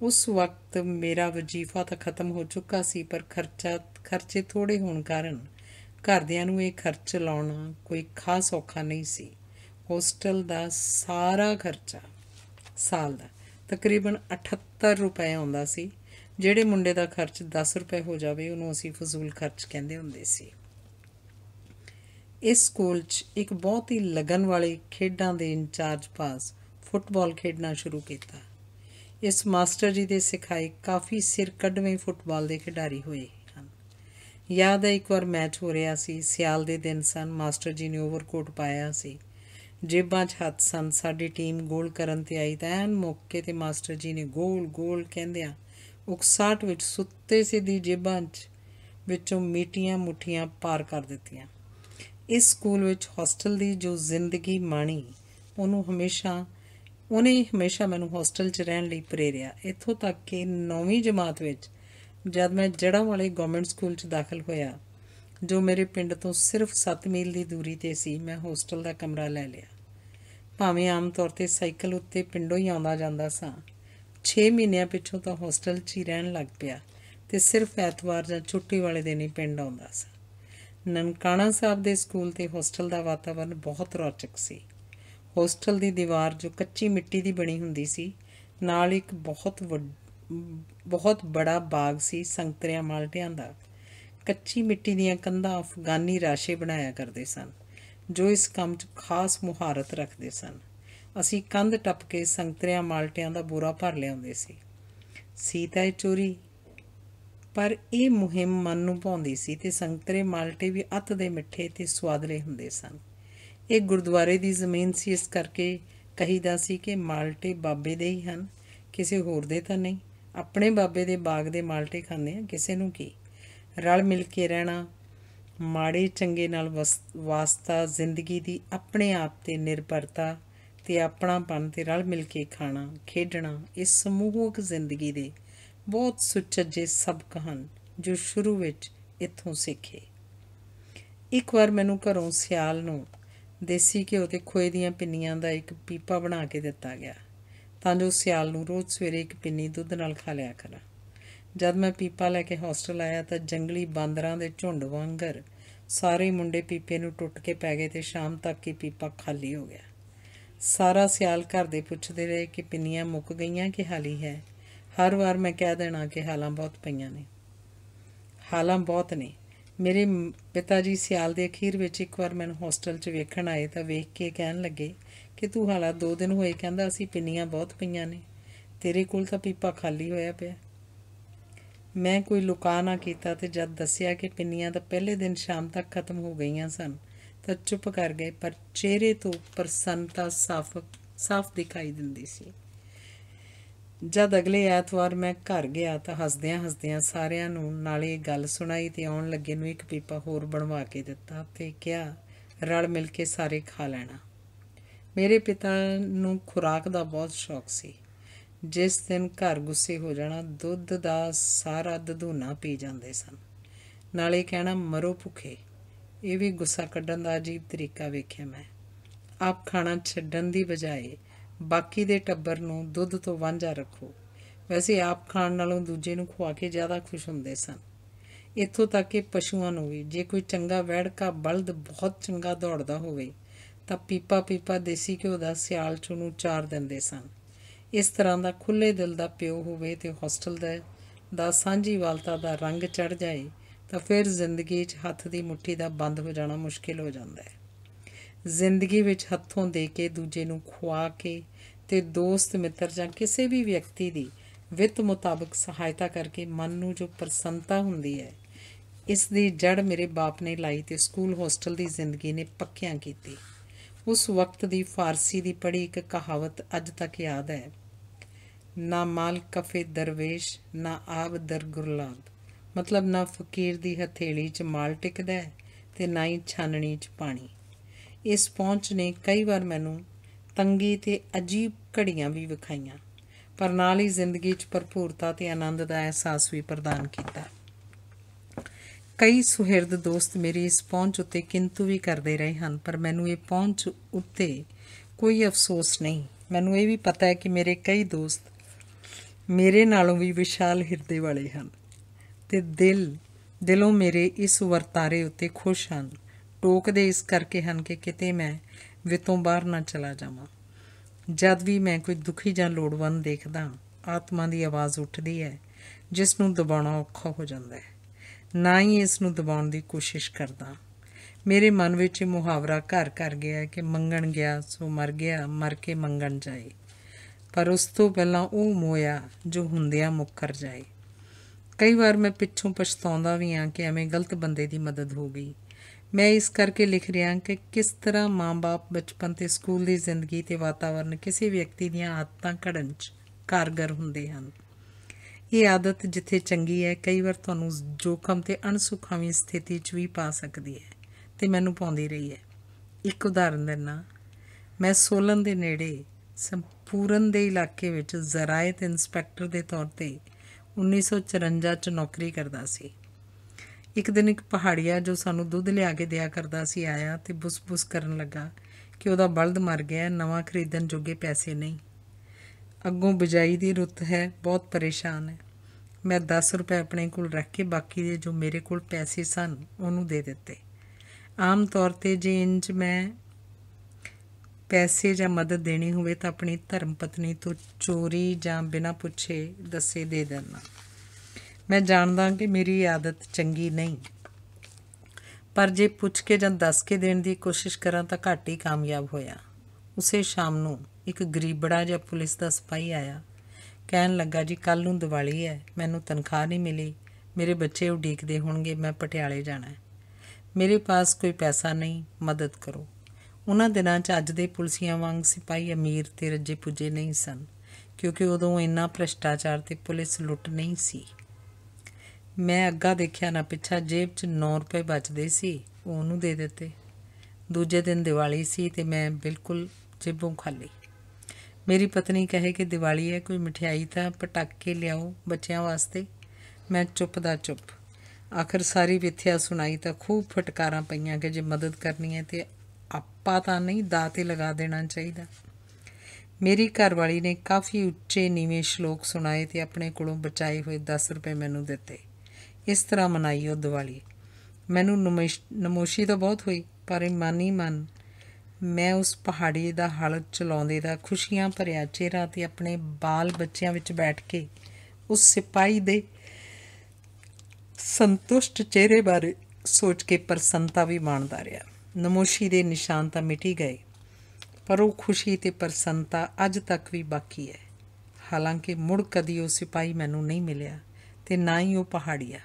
ਉਸ ਵਕਤ ਮੇਰਾ ਵਜੀਫਾ ਤਾਂ ਖਤਮ ਹੋ ਚੁੱਕਾ ਸੀ ਪਰ ਖਰਚਾ ਖਰਚੇ ਥੋੜੇ ਹੋਣ ਕਾਰਨ ਘਰਦਿਆਂ ਨੂੰ ਇਹ ਖਰਚ ਲਾਉਣਾ ਕੋਈ ਖਾਸ ਔਖਾ ਨਹੀਂ ਸੀ ਹੋਸਟਲ ਦਾ ਸਾਰਾ ਖਰਚਾ ਸਾਲ ਦਾ ਤਕਰੀਬਨ 78 ਰੁਪਏ ਆਉਂਦਾ ਸੀ ਜਿਹੜੇ ਮੁੰਡੇ ਦਾ ਖਰਚ 10 ਰੁਪਏ ਹੋ ਜਾਵੇ ਉਹਨੂੰ ਅਸੀਂ ਫਜ਼ੂਲ ਖਰਚ ਕਹਿੰਦੇ ਹੁੰਦੇ ਸੀ ਇਸ ਸਕੂਲ 'ਚ ਇੱਕ ਬਹੁਤ ਹੀ ਲਗਨ ਵਾਲੇ ਖੇਡਾਂ ਦੇ ਇੰਚਾਰਜ ਪਾਸ ਫੁੱਟਬਾਲ ਖੇਡਣਾ ਸ਼ੁਰੂ ਕੀਤਾ ਇਸ ਮਾਸਟਰ ਜੀ ਦੇ ਸਿਖਾਏ ਕਾਫੀ ਸਿਰ ਕੱਢਵੇਂ ਫੁੱਟਬਾਲ ਦੇ ਖਿਡਾਰੀ ਹੋਏ ਹਨ ਯਾਦ ਹੈ ਇੱਕ ਵਾਰ ਮੈਚ ਹੋ ਰਿਹਾ ਸੀ ਸਿਆਲ ਦੇ ਦਿਨ ਸਨ ਮਾਸਟਰ ਜੀ ਨੇ ਓਵਰਕੋਟ ਪਾਇਆ ਸੀ ਜੇਬਾਂ 'ਚ ਹੱਥ ਸਨ ਸਾਡੀ ਟੀਮ ਗੋਲ ਕਰਨ ਤੇ ਆਈ ਤਾਂ ਐਨ ਮੌਕੇ ਤੇ ਮਾਸਟਰ ਜੀ ਨੇ ਗੋਲ ਗੋਲ ਕਹਿੰਦਿਆਂ ਉਕਸਾਟ ਵਿੱਚ ਸੁੱਤੇ ਸੀ ਦੀ ਜੇਬਾਂ 'ਚ ਵਿੱਚੋਂ ਮੀਟੀਆਂ ਮੁਠੀਆਂ ਪਾਰ ਕਰ ਦਿੱਤੀਆਂ ਇਸ ਸਕੂਲ ਵਿੱਚ ਹੋਸਟਲ ਦੀ ਜੋ ਜ਼ਿੰਦਗੀ ਮਾਣੀ ਉਹਨੂੰ ਹਮੇਸ਼ਾ ਉਹਨੇ ਹਮੇਸ਼ਾ ਮੈਨੂੰ ਹੋਸਟਲ 'ਚ ਰਹਿਣ ਲਈ ਪ੍ਰੇਰਿਆ ਇੱਥੋਂ ਤੱਕ ਕਿ 9ਵੀਂ ਜਮਾਤ ਵਿੱਚ ਜਦ ਮੈਂ ਜੜਾਂ ਵਾਲੇ ਗਵਰਨਮੈਂਟ ਸਕੂਲ 'ਚ ਦਾਖਲ ਹੋਇਆ ਜੋ ਮੇਰੇ ਪਿੰਡ ਤੋਂ ਸਿਰਫ 7 ਮੀਲ ਦੀ ਦੂਰੀ ਤੇ ਸੀ ਮੈਂ ਹੋਸਟਲ ਦਾ ਕਮਰਾ ਲੈ ਲਿਆ ਭਾਵੇਂ ਆਮ ਤੌਰ ਤੇ ਸਾਈਕਲ ਉੱਤੇ ਪਿੰਡੋਂ ਹੀ ਆਉਂਦਾ ਜਾਂਦਾ ਸਾਂ 6 ਮਹੀਨਿਆਂ ਪਿੱਛੋਂ ਤਾਂ ਹੋਸਟਲ 'ਚ ਹੀ ਰਹਿਣ ਲੱਗ ਪਿਆ ਤੇ ਸਿਰਫ ਐਤਵਾਰ ਜਾਂ ਛੁੱਟੀ ਵਾਲੇ ਦਿਨ ਹੀ ਪਿੰਡ ਆਉਂਦਾ ਸੀ ਨਨਕਾਣਾ ਸਾਹਿਬ ਦੇ ਸਕੂਲ ਤੇ ਹੋਸਟਲ ਦਾ ਵਾਤਾਵਰਣ ਬਹੁਤ ਰੌਚਕ ਸੀ ਹੋਸਟਲ ਦੀ ਦੀਵਾਰ ਜੋ ਕੱਚੀ ਮਿੱਟੀ ਦੀ ਬਣੀ ਹੁੰਦੀ ਸੀ ਨਾਲ ਇੱਕ ਬਹੁਤ ਬਹੁਤ ਬੜਾ ਬਾਗ ਸੀ ਸੰਤਰਿਆਂ ਮਾਲਟਿਆਂ ਦਾ ਕੱਚੀ ਮਿੱਟੀ ਦੀਆਂ ਕੰਧਾਂ ਅਫਗਾਨੀ ਰਾਸ਼ੇ ਬਣਾਇਆ ਕਰਦੇ ਸਨ ਜੋ ਇਸ ਕੰਮ 'ਚ ਖਾਸ ਮੁਹਾਰਤ ਰੱਖਦੇ ਸਨ ਅਸੀਂ ਕੰਧ ਟੱਪ ਕੇ ਸੰਤਰੀਆਂ ਮਾਲਟਿਆਂ ਦਾ ਬੋਰਾ ਭਰ ਲਿਆਉਂਦੇ ਸੀ ਸੀਤਾ ਇਹ ਚੋਰੀ ਪਰ ਇਹ ਮੁਹਿੰਮ ਮਨ ਨੂੰ ਭਾਉਂਦੀ ਸੀ ਤੇ ਸੰਗਤਰੇ ਮਾਲਟੇ ਵੀ ਅੱਤ ਦੇ ਮਿੱਠੇ ਤੇ ਸਵਾਦਲੇ ਹੁੰਦੇ ਸਨ ਇਹ ਗੁਰਦੁਆਰੇ ਦੀ ਜ਼ਮੀਨ ਸੀ ਇਸ ਕਰਕੇ ਕਹੀਦਾ ਸੀ ਕਿ ਮਾਲਟੇ ਬਾਬੇ ਦੇ ਹੀ ਹਨ ਕਿਸੇ ਹੋਰ ਦੇ ਤਾਂ ਨਹੀਂ ਆਪਣੇ ਬਾਬੇ ਦੇ ਬਾਗ ਦੇ ਮਾਲਟੇ ਖਾਂਦੇ ਆ ਕਿਸੇ ਨੂੰ ਕੀ ਰਲ ਮਿਲ ਕੇ ਰਹਿਣਾ ਮਾੜੇ ਚੰਗੇ ਨਾਲ ਵਾਸਤਾ ਜ਼ਿੰਦਗੀ ਦੀ ਆਪਣੇ ਆਪ ਤੇ ਨਿਰਭਰਤਾ ਤੇ ਆਪਣਾਪਨ ਤੇ ਰਲ ਮਿਲ ਕੇ ਖਾਣਾ ਖੇਡਣਾ ਇਸ ਸਮੂਹਕ ਜ਼ਿੰਦਗੀ ਦੇ ਬਹੁਤ ਸੁਚੱਜੇ ਸਬਕ ਹਨ ਜੋ ਸ਼ੁਰੂ ਵਿੱਚ ਇੱਥੋਂ ਸਿੱਖੇ ਇੱਕ ਵਾਰ ਮੈਨੂੰ ਘਰੋਂ ਸਿਆਲ ਨੂੰ ਦੇਸੀ ਘਿਓ ਤੇ ਖੋਏ ਦੀਆਂ ਪਿੰਨੀਆਂ ਦਾ ਇੱਕ ਪੀਪਾ ਬਣਾ ਕੇ ਦਿੱਤਾ ਗਿਆ ਤਾਂ ਜੋ ਸਿਆਲ ਨੂੰ ਰੋਜ਼ ਸਵੇਰੇ ਇੱਕ ਪਿੰਨੀ ਦੁੱਧ ਨਾਲ ਖਾ ਲਿਆ ਕਰਾਂ ਜਦ ਮੈਂ ਪੀਪਾ ਲੈ ਕੇ ਹੌਸਟਲ ਆਇਆ ਤਾਂ ਜੰਗਲੀ ਬਾਂਦਰਾਂ ਦੇ ਝੁੰਡ ਵਾਂਗਰ ਸਾਰੇ ਮੁੰਡੇ ਪੀਪੇ ਨੂੰ ਟੁੱਟ ਕੇ ਪੈ ਗਏ ਤੇ ਸ਼ਾਮ ਤੱਕ ਹੀ ਪੀਪਾ ਖਾਲੀ ਹੋ ਗਿਆ ਸਾਰਾ ਸਿਆਲ ਘਰ ਦੇ ਪੁੱਛਦੇ ਰਹੇ ਕਿ ਪਿੰਨੀਆਂ ਮੁੱਕ ਗਈਆਂ ਕਿ ਹਾਲੀ ਹੈ ਹਰ ਵਾਰ ਮੈਂ ਕਹਿ ਦੇਣਾ ਕਿ ਹਾਲਾਂ ਬਹੁਤ ਪਈਆਂ ਨੇ ਹਾਲਾਂ ਬਹੁਤ ਨੇ ਮੇਰੇ ਪਿਤਾ ਜੀ ਸਿਆਲ ਦੇ ਅਖੀਰ ਵਿੱਚ ਇੱਕ ਵਾਰ ਮੈਨੂੰ ਹੋਸਟਲ 'ਚ ਵੇਖਣ ਆਏ ਤਾਂ ਵੇਖ ਕੇ ਕਹਿਣ ਲੱਗੇ ਕਿ ਤੂੰ ਹਾਲਾ 2 ਦਿਨ ਹੋਏ ਕਹਿੰਦਾ ਅਸੀਂ ਪਿੰਨੀਆਂ ਬਹੁਤ ਪਈਆਂ ਨੇ ਤੇਰੇ ਕੋਲ ਤਾਂ ਪੀਪਾ ਖਾਲੀ ਹੋਇਆ ਪਿਆ ਮੈਂ ਕੋਈ ਲੁਕਾ ਨਾ ਕੀਤਾ ਤੇ ਜਦ ਦੱਸਿਆ ਕਿ ਪਿੰਨੀਆਂ ਤਾਂ ਪਹਿਲੇ ਦਿਨ ਸ਼ਾਮ ਤੱਕ ਖਤਮ ਹੋ ਗਈਆਂ ਸਨ ਤਾਂ ਚੁੱਪ ਕਰ ਗਏ ਪਰ ਚਿਹਰੇ ਤੋਂ ਪ੍ਰਸੰਨਤਾ ਸਾਫ਼ ਸਾਫ਼ ਦਿਖਾਈ ਦਿੰਦੀ ਸੀ ਜਦ ਅਗਲੇ ਐਤਵਾਰ ਮੈਂ ਘਰ ਗਿਆ ਤਾਂ ਹੱਸਦਿਆਂ ਹੱਸਦਿਆਂ ਸਾਰਿਆਂ ਨੂੰ ਨਾਲੇ ਗੱਲ ਸੁਣਾਈ ਤੇ ਆਉਣ ਲੱਗੇ ਨੂੰ ਇੱਕ ਪੀਪਾ ਹੋਰ ਬਣਵਾ ਕੇ ਦਿੱਤਾ ਤੇ ਕਿਹਾ ਰਲ ਮਿਲ ਕੇ ਸਾਰੇ ਖਾ ਲੈਣਾ ਮੇਰੇ ਪਿਤਾ ਨੂੰ ਖੁਰਾਕ ਦਾ ਬਹੁਤ ਸ਼ੌਕ ਸੀ ਜਿਸ ਦਿਨ ਘਰ ਗੁੱਸੇ ਹੋ ਜਾਣਾ ਦੁੱਧ ਦਾ ਸਾਰਾ ਦਧੂਨਾ ਪੀ ਜਾਂਦੇ ਸਨ ਨਾਲੇ ਕਹਿਣਾ ਮਰੋ ਭੁੱਖੇ ਇਹ ਵੀ ਗੁੱਸਾ ਕੱਢਣ ਦਾ ਅਜੀਬ ਤਰੀਕਾ ਵੇਖਿਆ ਮੈਂ ਆਪ ਖਾਣਾ ਛੱਡਣ ਦੀ ਬਜਾਏ ਬਾਕੀ ਦੇ ਟੱਬਰ ਨੂੰ ਦੁੱਧ ਤੋਂ ਵਾਂਝਾ ਰੱਖੋ ਵੈਸੇ ਆਪ ਖਾਣ ਨਾਲੋਂ ਦੂਜੇ ਨੂੰ ਖਵਾ ਕੇ ਜ਼ਿਆਦਾ ਖੁਸ਼ ਹੁੰਦੇ ਸਨ ਇਥੋਂ ਤੱਕ ਕਿ ਪਸ਼ੂਆਂ ਨੂੰ ਵੀ ਜੇ ਕੋਈ ਚੰਗਾ ਵੜਕਾ ਬਲਦ ਬਹੁਤ ਚੰਗਾ ਦੌੜਦਾ ਹੋਵੇ ਤਾਂ ਪੀਪਾ ਪੀਪਾ ਦੇਸੀ ਘਿਓ ਦਾ ਸਿਆਲ ਚੋਂ ਨੂੰ ਚਾਰ ਦਿੰਦੇ ਸਨ ਇਸ ਤਰ੍ਹਾਂ ਦਾ ਖੁੱਲੇ ਦਿਲ ਦਾ ਪਿਓ ਹੋਵੇ ਤੇ ਹੋਸਟਲ ਦਾ ਦਾ ਸਾਂਝੀ ਵਾਲਤਾ ਦਾ ਰੰਗ ਚੜ ਜਾਏ ਤਾਂ ਫਿਰ ਜ਼ਿੰਦਗੀ 'ਚ ਹੱਥ ਦੀ ਮੁਠੀ ਦਾ ਬੰਦ ਹੋ ਜਾਣਾ ਮੁਸ਼ਕਿਲ ਹੋ ਜਾਂਦਾ ਹੈ ਜ਼ਿੰਦਗੀ ਵਿੱਚ ਹੱਥੋਂ ਦੇ ਕੇ ਦੂਜੇ ਨੂੰ ਖਵਾ ਕੇ ਤੇ ਦੋਸਤ ਮਿੱਤਰ ਜਾਂ ਕਿਸੇ ਵੀ ਵਿਅਕਤੀ ਦੀ ਵਿੱਤ ਮੁਤਾਬਕ ਸਹਾਇਤਾ ਕਰਕੇ ਮਨ ਨੂੰ ਜੋ ਪ੍ਰਸੰਨਤਾ ਹੁੰਦੀ ਹੈ ਇਸ ਦੀ ਜੜ ਮੇਰੇ ਬਾਪ ਨੇ ਲਾਈ ਤੇ ਸਕੂਲ ਹੋਸਟਲ ਦੀ ਜ਼ਿੰਦਗੀ ਨੇ ਪੱਕਿਆਂ ਕੀਤੀ ਉਸ ਵਕਤ ਦੀ ਫਾਰਸੀ ਦੀ ਪੜੀ ਇੱਕ ਕਹਾਵਤ ਅੱਜ ਤੱਕ ਯਾਦ ਹੈ ਨਾ ਮਾਲ ਕਫੇ ਦਰਵੇਸ਼ ਨਾ ਆਬ ਦਰ ਗੁਰਲਾਬ ਮਤਲਬ ਨਾ ਫਕੀਰ ਦੀ ਹਥੇਲੀ 'ਚ ਮਾਲ ਟਿਕਦਾ ਹੈ ਤੇ ਨਾ ਹੀ ਛਾਨਣੀ 'ਚ ਪਾਣੀ ਇਸ ਪਹੁੰਚ ਨੇ ਕਈ ਵਾਰ ਮੈਨੂੰ ਤੰਗੀ ਤੇ ਅਜੀਬ ਘੜੀਆਂ ਵੀ ਵਿਖਾਈਆਂ ਪਰ ਨਾਲ ਹੀ ਜ਼ਿੰਦਗੀ 'ਚ ਭਰਪੂਰਤਾ ਤੇ ਆਨੰਦ ਦਾ ਅਹਿਸਾਸ ਵੀ ਪ੍ਰਦਾਨ ਕੀਤਾ ਕਈ ਸੁਹਿਰਦ ਦੋਸਤ ਮੇਰੀ ਇਸ ਪਹੁੰਚ ਉੱਤੇ ਕਿੰਤੂ ਵੀ ਕਰਦੇ ਰਹੇ ਹਨ ਪਰ ਮੈਨੂੰ ਇਹ ਪਹੁੰਚ ਉੱਤੇ ਕੋਈ ਅਫਸੋਸ ਨਹੀਂ ਮੈਨੂੰ ਇਹ ਵੀ ਪਤਾ ਹੈ ਕਿ ਮੇਰੇ ਕਈ ਦੋਸਤ ਮੇਰੇ ਨਾਲੋਂ ਵੀ ਵਿਸ਼ਾਲ ਹਿਰਦੇ ਵਾਲੇ ਹਨ ਤੇ ਦਿਲ ਦਿਲੋਂ ਮੇਰੇ ਇਸ ਵਰਤਾਰੇ ਉੱਤੇ ਖੁਸ਼ ਹਨ ਟੋਕਦੇ ਇਸ ਕਰਕੇ ਹਨ ਕਿ ਕਿਤੇ ਮੈਂ ਵਿਤੋਂ ਬਾਹਰ ਨਾ ਚਲਾ ਜਾਵਾਂ ਜਦ ਵੀ ਮੈਂ ਕੋਈ ਦੁਖੀ ਜਾਂ ਲੋੜਵੰਦ ਦੇਖਦਾ ਆਤਮਾ ਦੀ ਆਵਾਜ਼ ਉੱਠਦੀ ਹੈ ਜਿਸ ਨੂੰ ਦਬਾਉਣਾ ਔਖਾ ਹੋ ਜਾਂਦਾ ਹੈ ਨਾ ਹੀ ਇਸ ਨੂੰ ਦਬਾਉਣ ਦੀ ਕੋਸ਼ਿਸ਼ ਕਰਦਾ ਮੇਰੇ ਮਨ ਵਿੱਚ ਇਹ ਮੁਹਾਵਰਾ ਘਰ ਕਰ ਗਿਆ ਕਿ ਮੰਗਣ ਗਿਆ ਸੋ ਮਰ ਗਿਆ ਮਰ ਕੇ ਮੰਗਣ ਜਾਏ ਪਰ ਉਸ ਤੋਂ ਪਹਿਲਾਂ ਉਹ ਮੋਇਆ ਜੋ ਹੁੰਦਿਆਂ ਮੁੱਕਰ ਜਾਏ ਕਈ ਵਾਰ ਮੈਂ ਪਿੱਛੋਂ ਪਛਤਾਉਂਦਾ ਵੀ ਹਾਂ ਕਿ ਐਵੇਂ ਗਲਤ ਬੰਦੇ ਦੀ ਮਦਦ ਹੋ ਗਈ ਮੈਂ ਇਸ ਕਰਕੇ ਲਿਖ ਰਿਹਾ ਕਿ ਕਿਸ ਤਰ੍ਹਾਂ ਮਾਪੇ ਬਚਪਨ ਤੇ ਸਕੂਲ ਦੀ ਜ਼ਿੰਦਗੀ ਤੇ ਵਾਤਾਵਰਣ ਕਿਸੇ ਵਿਅਕਤੀ ਦੀਆਂ ਆਦਤਾਂ ਘੜਨ 'ਚ ਕਾਰਗਰ ਹੁੰਦੇ ਹਨ ਇਹ ਆਦਤ ਜਿੱਥੇ ਚੰਗੀ ਹੈ ਕਈ ਵਾਰ ਤੁਹਾਨੂੰ ਜੋਖਮ ਤੇ ਅਣਸੁਖਾਵੀ ਸਥਿਤੀ 'ਚ ਵੀ ਪਾ ਸਕਦੀ ਹੈ ਤੇ ਮੈਨੂੰ ਪਾਉਂਦੀ ਰਹੀ ਹੈ ਇੱਕ ਉਦਾਹਰਨ ਦਿੰਨਾ ਮੈਂ ਸੋਲਨ ਦੇ ਨੇੜੇ ਸੰਪੂਰਨ ਦੇ ਇਲਾਕੇ ਵਿੱਚ ਜ਼ਰਾਇਤ ਇਨਸਪੈਕਟਰ ਦੇ ਤੌਰ ਤੇ 1954 ਚ ਨੌਕਰੀ ਕਰਦਾ ਸੀ ਇੱਕ ਦਿਨ ਇੱਕ ਪਹਾੜੀਆ ਜੋ ਸਾਨੂੰ ਦੁੱਧ ਲਿਆ ਕੇ ਦਿਆ ਕਰਦਾ ਸੀ ਆਇਆ ਤੇ ਬੁਸਬੁਸ ਕਰਨ ਲੱਗਾ ਕਿ ਉਹਦਾ ਬਲਦ ਮਰ ਗਿਆ ਨਵਾਂ ਖਰੀਦਣ ਜੋਗੇ ਪੈਸੇ ਨਹੀਂ ਅੱਗੋਂ ਬਜਾਈ ਦੀ ਰੁੱਤ ਹੈ ਬਹੁਤ ਪਰੇਸ਼ਾਨ ਹੈ ਮੈਂ 10 ਰੁਪਏ ਆਪਣੇ ਕੋਲ ਰੱਖ ਕੇ ਬਾਕੀ ਦੇ ਜੋ ਮੇਰੇ ਕੋਲ ਪੈਸੇ ਸਨ ਉਹਨੂੰ ਦੇ ਦਿੱਤੇ ਆਮ ਤੌਰ ਤੇ ਜੇ ਇੰਜ ਮੈਂ ਪੈਸੇ ਜਾਂ ਮਦਦ ਦੇਣੀ ਹੋਵੇ ਤਾਂ ਆਪਣੀ ਧਰਮ ਪਤਨੀ ਤੋਂ ਚੋਰੀ ਜਾਂ ਬਿਨਾਂ ਪੁੱਛੇ ਦੱਸੇ ਦੇ ਦੇਣਾ ਮੈਂ ਜਾਣਦਾ ਕਿ ਮੇਰੀ ਆਦਤ ਚੰਗੀ ਨਹੀਂ ਪਰ ਜੇ ਪੁੱਛ ਕੇ ਜਾਂ ਦੱਸ ਕੇ ਦੇਣ ਦੀ ਕੋਸ਼ਿਸ਼ ਕਰਾਂ ਤਾਂ ਘੱਟ ਹੀ ਕਾਮਯਾਬ ਹੋਇਆ ਉਸੇ ਸ਼ਾਮ ਨੂੰ ਇੱਕ ਗਰੀਬੜਾ ਜਿਹਾ ਪੁਲਿਸ ਦਾ ਸਿਪਾਹੀ ਆਇਆ ਕਹਿਣ ਲੱਗਾ ਜੀ ਕੱਲ ਨੂੰ ਦੀਵਾਲੀ ਹੈ ਮੈਨੂੰ ਤਨਖਾਹ ਨਹੀਂ ਮਿਲੀ ਮੇਰੇ ਬੱਚੇ ਉਡੀਕਦੇ ਹੋਣਗੇ ਮੈਂ ਪਟਿਆਲੇ ਜਾਣਾ ਹੈ ਮੇਰੇ ਪਾਸ ਕੋਈ ਪੈਸਾ ਨਹੀਂ ਮਦਦ ਕਰੋ ਉਹਨਾਂ ਦਿਨਾਂ 'ਚ ਅੱਜ ਦੇ ਪੁਲਸੀਆਂ ਵਾਂਗ ਸਿਪਾਈ ਅਮੀਰ ਤੇ ਰੱਜੇ ਪੁੱਜੇ ਨਹੀਂ ਸਨ ਕਿਉਂਕਿ ਉਦੋਂ ਇੰਨਾ ਭ੍ਰਸ਼ਟਾਚਾਰ ਤੇ ਪੁਲਿਸ ਲੁੱਟ ਨਹੀਂ ਸੀ ਮੈਂ ਅੱਗਾ ਦੇਖਿਆ ਨਾ ਪਿੱਛਾ ਜੇਬ 'ਚ 9 ਰੁਪਏ ਬਚਦੇ ਸੀ ਉਹ ਉਹਨੂੰ ਦੇ ਦਿੱਤੇ ਦੂਜੇ ਦਿਨ ਦੀਵਾਲੀ ਸੀ ਤੇ ਮੈਂ ਬਿਲਕੁਲ ਜੇਬੋਂ ਖਾਲੀ ਮੇਰੀ ਪਤਨੀ ਕਹੇ ਕਿ ਦੀਵਾਲੀ ਹੈ ਕੋਈ ਮਠਿਆਈ ਤਾਂ ਪਟਾਕੇ ਲਿਆਓ ਬੱਚਿਆਂ ਵਾਸਤੇ ਮੈਂ ਚੁੱਪ ਦਾ ਚੁੱਪ ਆਖਰ ਸਾਰੀ ਵਿਥਿਆ ਸੁਣਾਈ ਤਾਂ ਖੂਬ ਫਟਕਾਰਾਂ ਪਈਆਂ ਕਿ ਜੇ ਮਦਦ ਕਰਨੀ ਹੈ ਤੇ ਪਾਤਾ ਨਹੀਂ ਦਾਤੇ ਲਗਾ ਦੇਣਾ ਚਾਹੀਦਾ ਮੇਰੀ ਘਰਵਾਲੀ ਨੇ ਕਾਫੀ ਉੱਚੇ ਨੀਵੇਂ ਸ਼ਲੋਕ ਸੁਣਾਏ ਤੇ ਆਪਣੇ ਕੋਲੋਂ ਬਚਾਏ ਹੋਏ 10 ਰੁਪਏ ਮੈਨੂੰ ਦਿੱਤੇ ਇਸ ਤਰ੍ਹਾਂ ਮਨਾਈ ਉਹ ਦੀਵਾਲੀ ਮੈਨੂੰ ਨਮੋਸ਼ੀ ਤਾਂ ਬਹੁਤ ਹੋਈ ਪਰ ਮਾਨੀ ਮਨ ਮੈਂ ਉਸ ਪਹਾੜੀ ਦਾ ਹਲ ਚਲਾਉਂਦੇ ਦਾ ਖੁਸ਼ੀਆਂ ਭਰਿਆ ਚਿਹਰਾ ਤੇ ਆਪਣੇ ਬਾਲ ਬੱਚਿਆਂ ਵਿੱਚ ਬੈਠ ਕੇ ਉਸ ਸਿਪਾਈ ਦੇ ਸੰਤੁਸ਼ਟ ਚਿਹਰੇ ਬਾਰੇ ਸੋਚ ਕੇ ਪ੍ਰਸੰਤਾ ਵੀ ਮਾਣਦਾ ਰਿਹਾ ਨਮੋਸ਼ੀ ਦੇ ਨਿਸ਼ਾਨ ਤਾਂ ਮਿਟੀ ਗਏ ਪਰ ਉਹ ਖੁਸ਼ੀ ਤੇ ਪ੍ਰਸੰਤਾ ਅੱਜ ਤੱਕ ਵੀ ਬਾਕੀ ਹੈ ਹਾਲਾਂਕਿ ਮੁੜ ਕਦੀ ਉਹ ਸਿਪਾਈ ਮੈਨੂੰ ਨਹੀਂ ਮਿਲਿਆ ਤੇ ਨਾ ਹੀ ਉਹ ਪਹਾੜੀਆ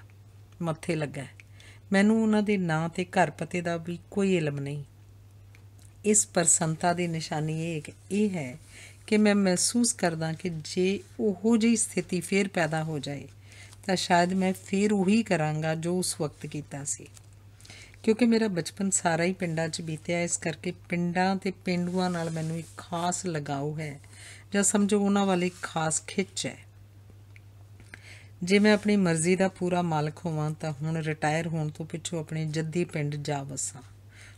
ਮੱਥੇ ਲੱਗਾ ਮੈਨੂੰ ਉਹਨਾਂ ਦੇ ਨਾਂ ਤੇ ਘਰ ਪਤੇ ਦਾ ਵੀ ਕੋਈ ਇਲਮ ਨਹੀਂ ਇਸ ਪ੍ਰਸੰਤਾ ਦੀ ਨਿਸ਼ਾਨੀ ਇਹ ਇਹ ਹੈ ਕਿ ਮੈਂ ਮਹਿਸੂਸ ਕਰਦਾ ਕਿ ਜੇ ਉਹੋ ਜਿਹੀ ਸਥਿਤੀ ਫੇਰ ਪੈਦਾ ਹੋ ਜਾਏ ਤਾਂ ਸ਼ਾਇਦ ਮੈਂ ਫੇਰ ਉਹੀ ਕਰਾਂਗਾ ਜੋ ਉਸ ਵਕਤ ਕੀਤਾ ਸੀ ਕਿਉਂਕਿ ਮੇਰਾ ਬਚਪਨ ਸਾਰਾ ਹੀ ਪਿੰਡਾਂ 'ਚ ਬੀਤਿਆ ਇਸ ਕਰਕੇ ਪਿੰਡਾਂ ਤੇ ਪਿੰਡੂਆਂ ਨਾਲ ਮੈਨੂੰ ਇੱਕ ਖਾਸ ਲਗਾਉ ਹੈ ਜਾਂ ਸਮਝੋ ਉਹਨਾਂ ਵਾਲੀ ਖਾਸ ਖਿੱਚ ਹੈ ਜੇ ਮੈਂ ਆਪਣੀ ਮਰਜ਼ੀ ਦਾ ਪੂਰਾ ਮਾਲਕ ਹੋਵਾਂ ਤਾਂ ਹੁਣ ਰਿਟਾਇਰ ਹੋਣ ਤੋਂ ਪਿੱਛੋਂ ਆਪਣੇ ਜੱਦੀ ਪਿੰਡ ਜਾ ਵਸਾਂ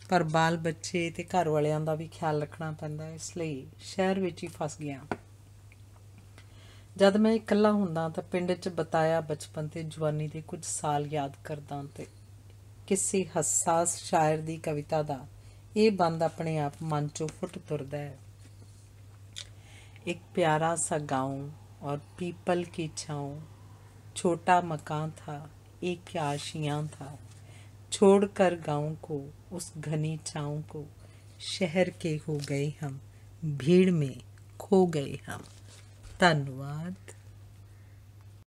ਪਰ ਬਾਲ ਬੱਚੇ ਤੇ ਘਰ ਵਾਲਿਆਂ ਦਾ ਵੀ ਖਿਆਲ ਰੱਖਣਾ ਪੈਂਦਾ ਇਸ ਲਈ ਸ਼ਹਿਰ ਵਿੱਚ ਹੀ ਫਸ ਗਿਆ ਜਦ ਮੈਂ ਇਕੱਲਾ ਹੁੰਦਾ ਤਾਂ ਪਿੰਡ 'ਚ ਬਤਾਇਆ ਬਚਪਨ ਤੇ ਜਵਾਨੀ ਦੇ ਕੁਝ ਸਾਲ ਯਾਦ ਕਰਦਾ ਤੇ ਕਿਸੇ ਹਸਾਸ ਸ਼ਾਇਰ ਦੀ ਕਵਿਤਾ ਦਾ ਇਹ ਬੰਦ ਆਪਣੇ ਆਪ ਮਨ ਚੋਂ ਫੁੱਟ ਤੁਰਦਾ ਹੈ ਇੱਕ ਪਿਆਰਾ ਸਾ گاؤں और पीपल की छाँव छोटा मकान था एक आशियाँ था छोड़ कर गाँव को उस घनी छाँव को शहर के हो गए हम भीड़ में खो गए हम धन्यवाद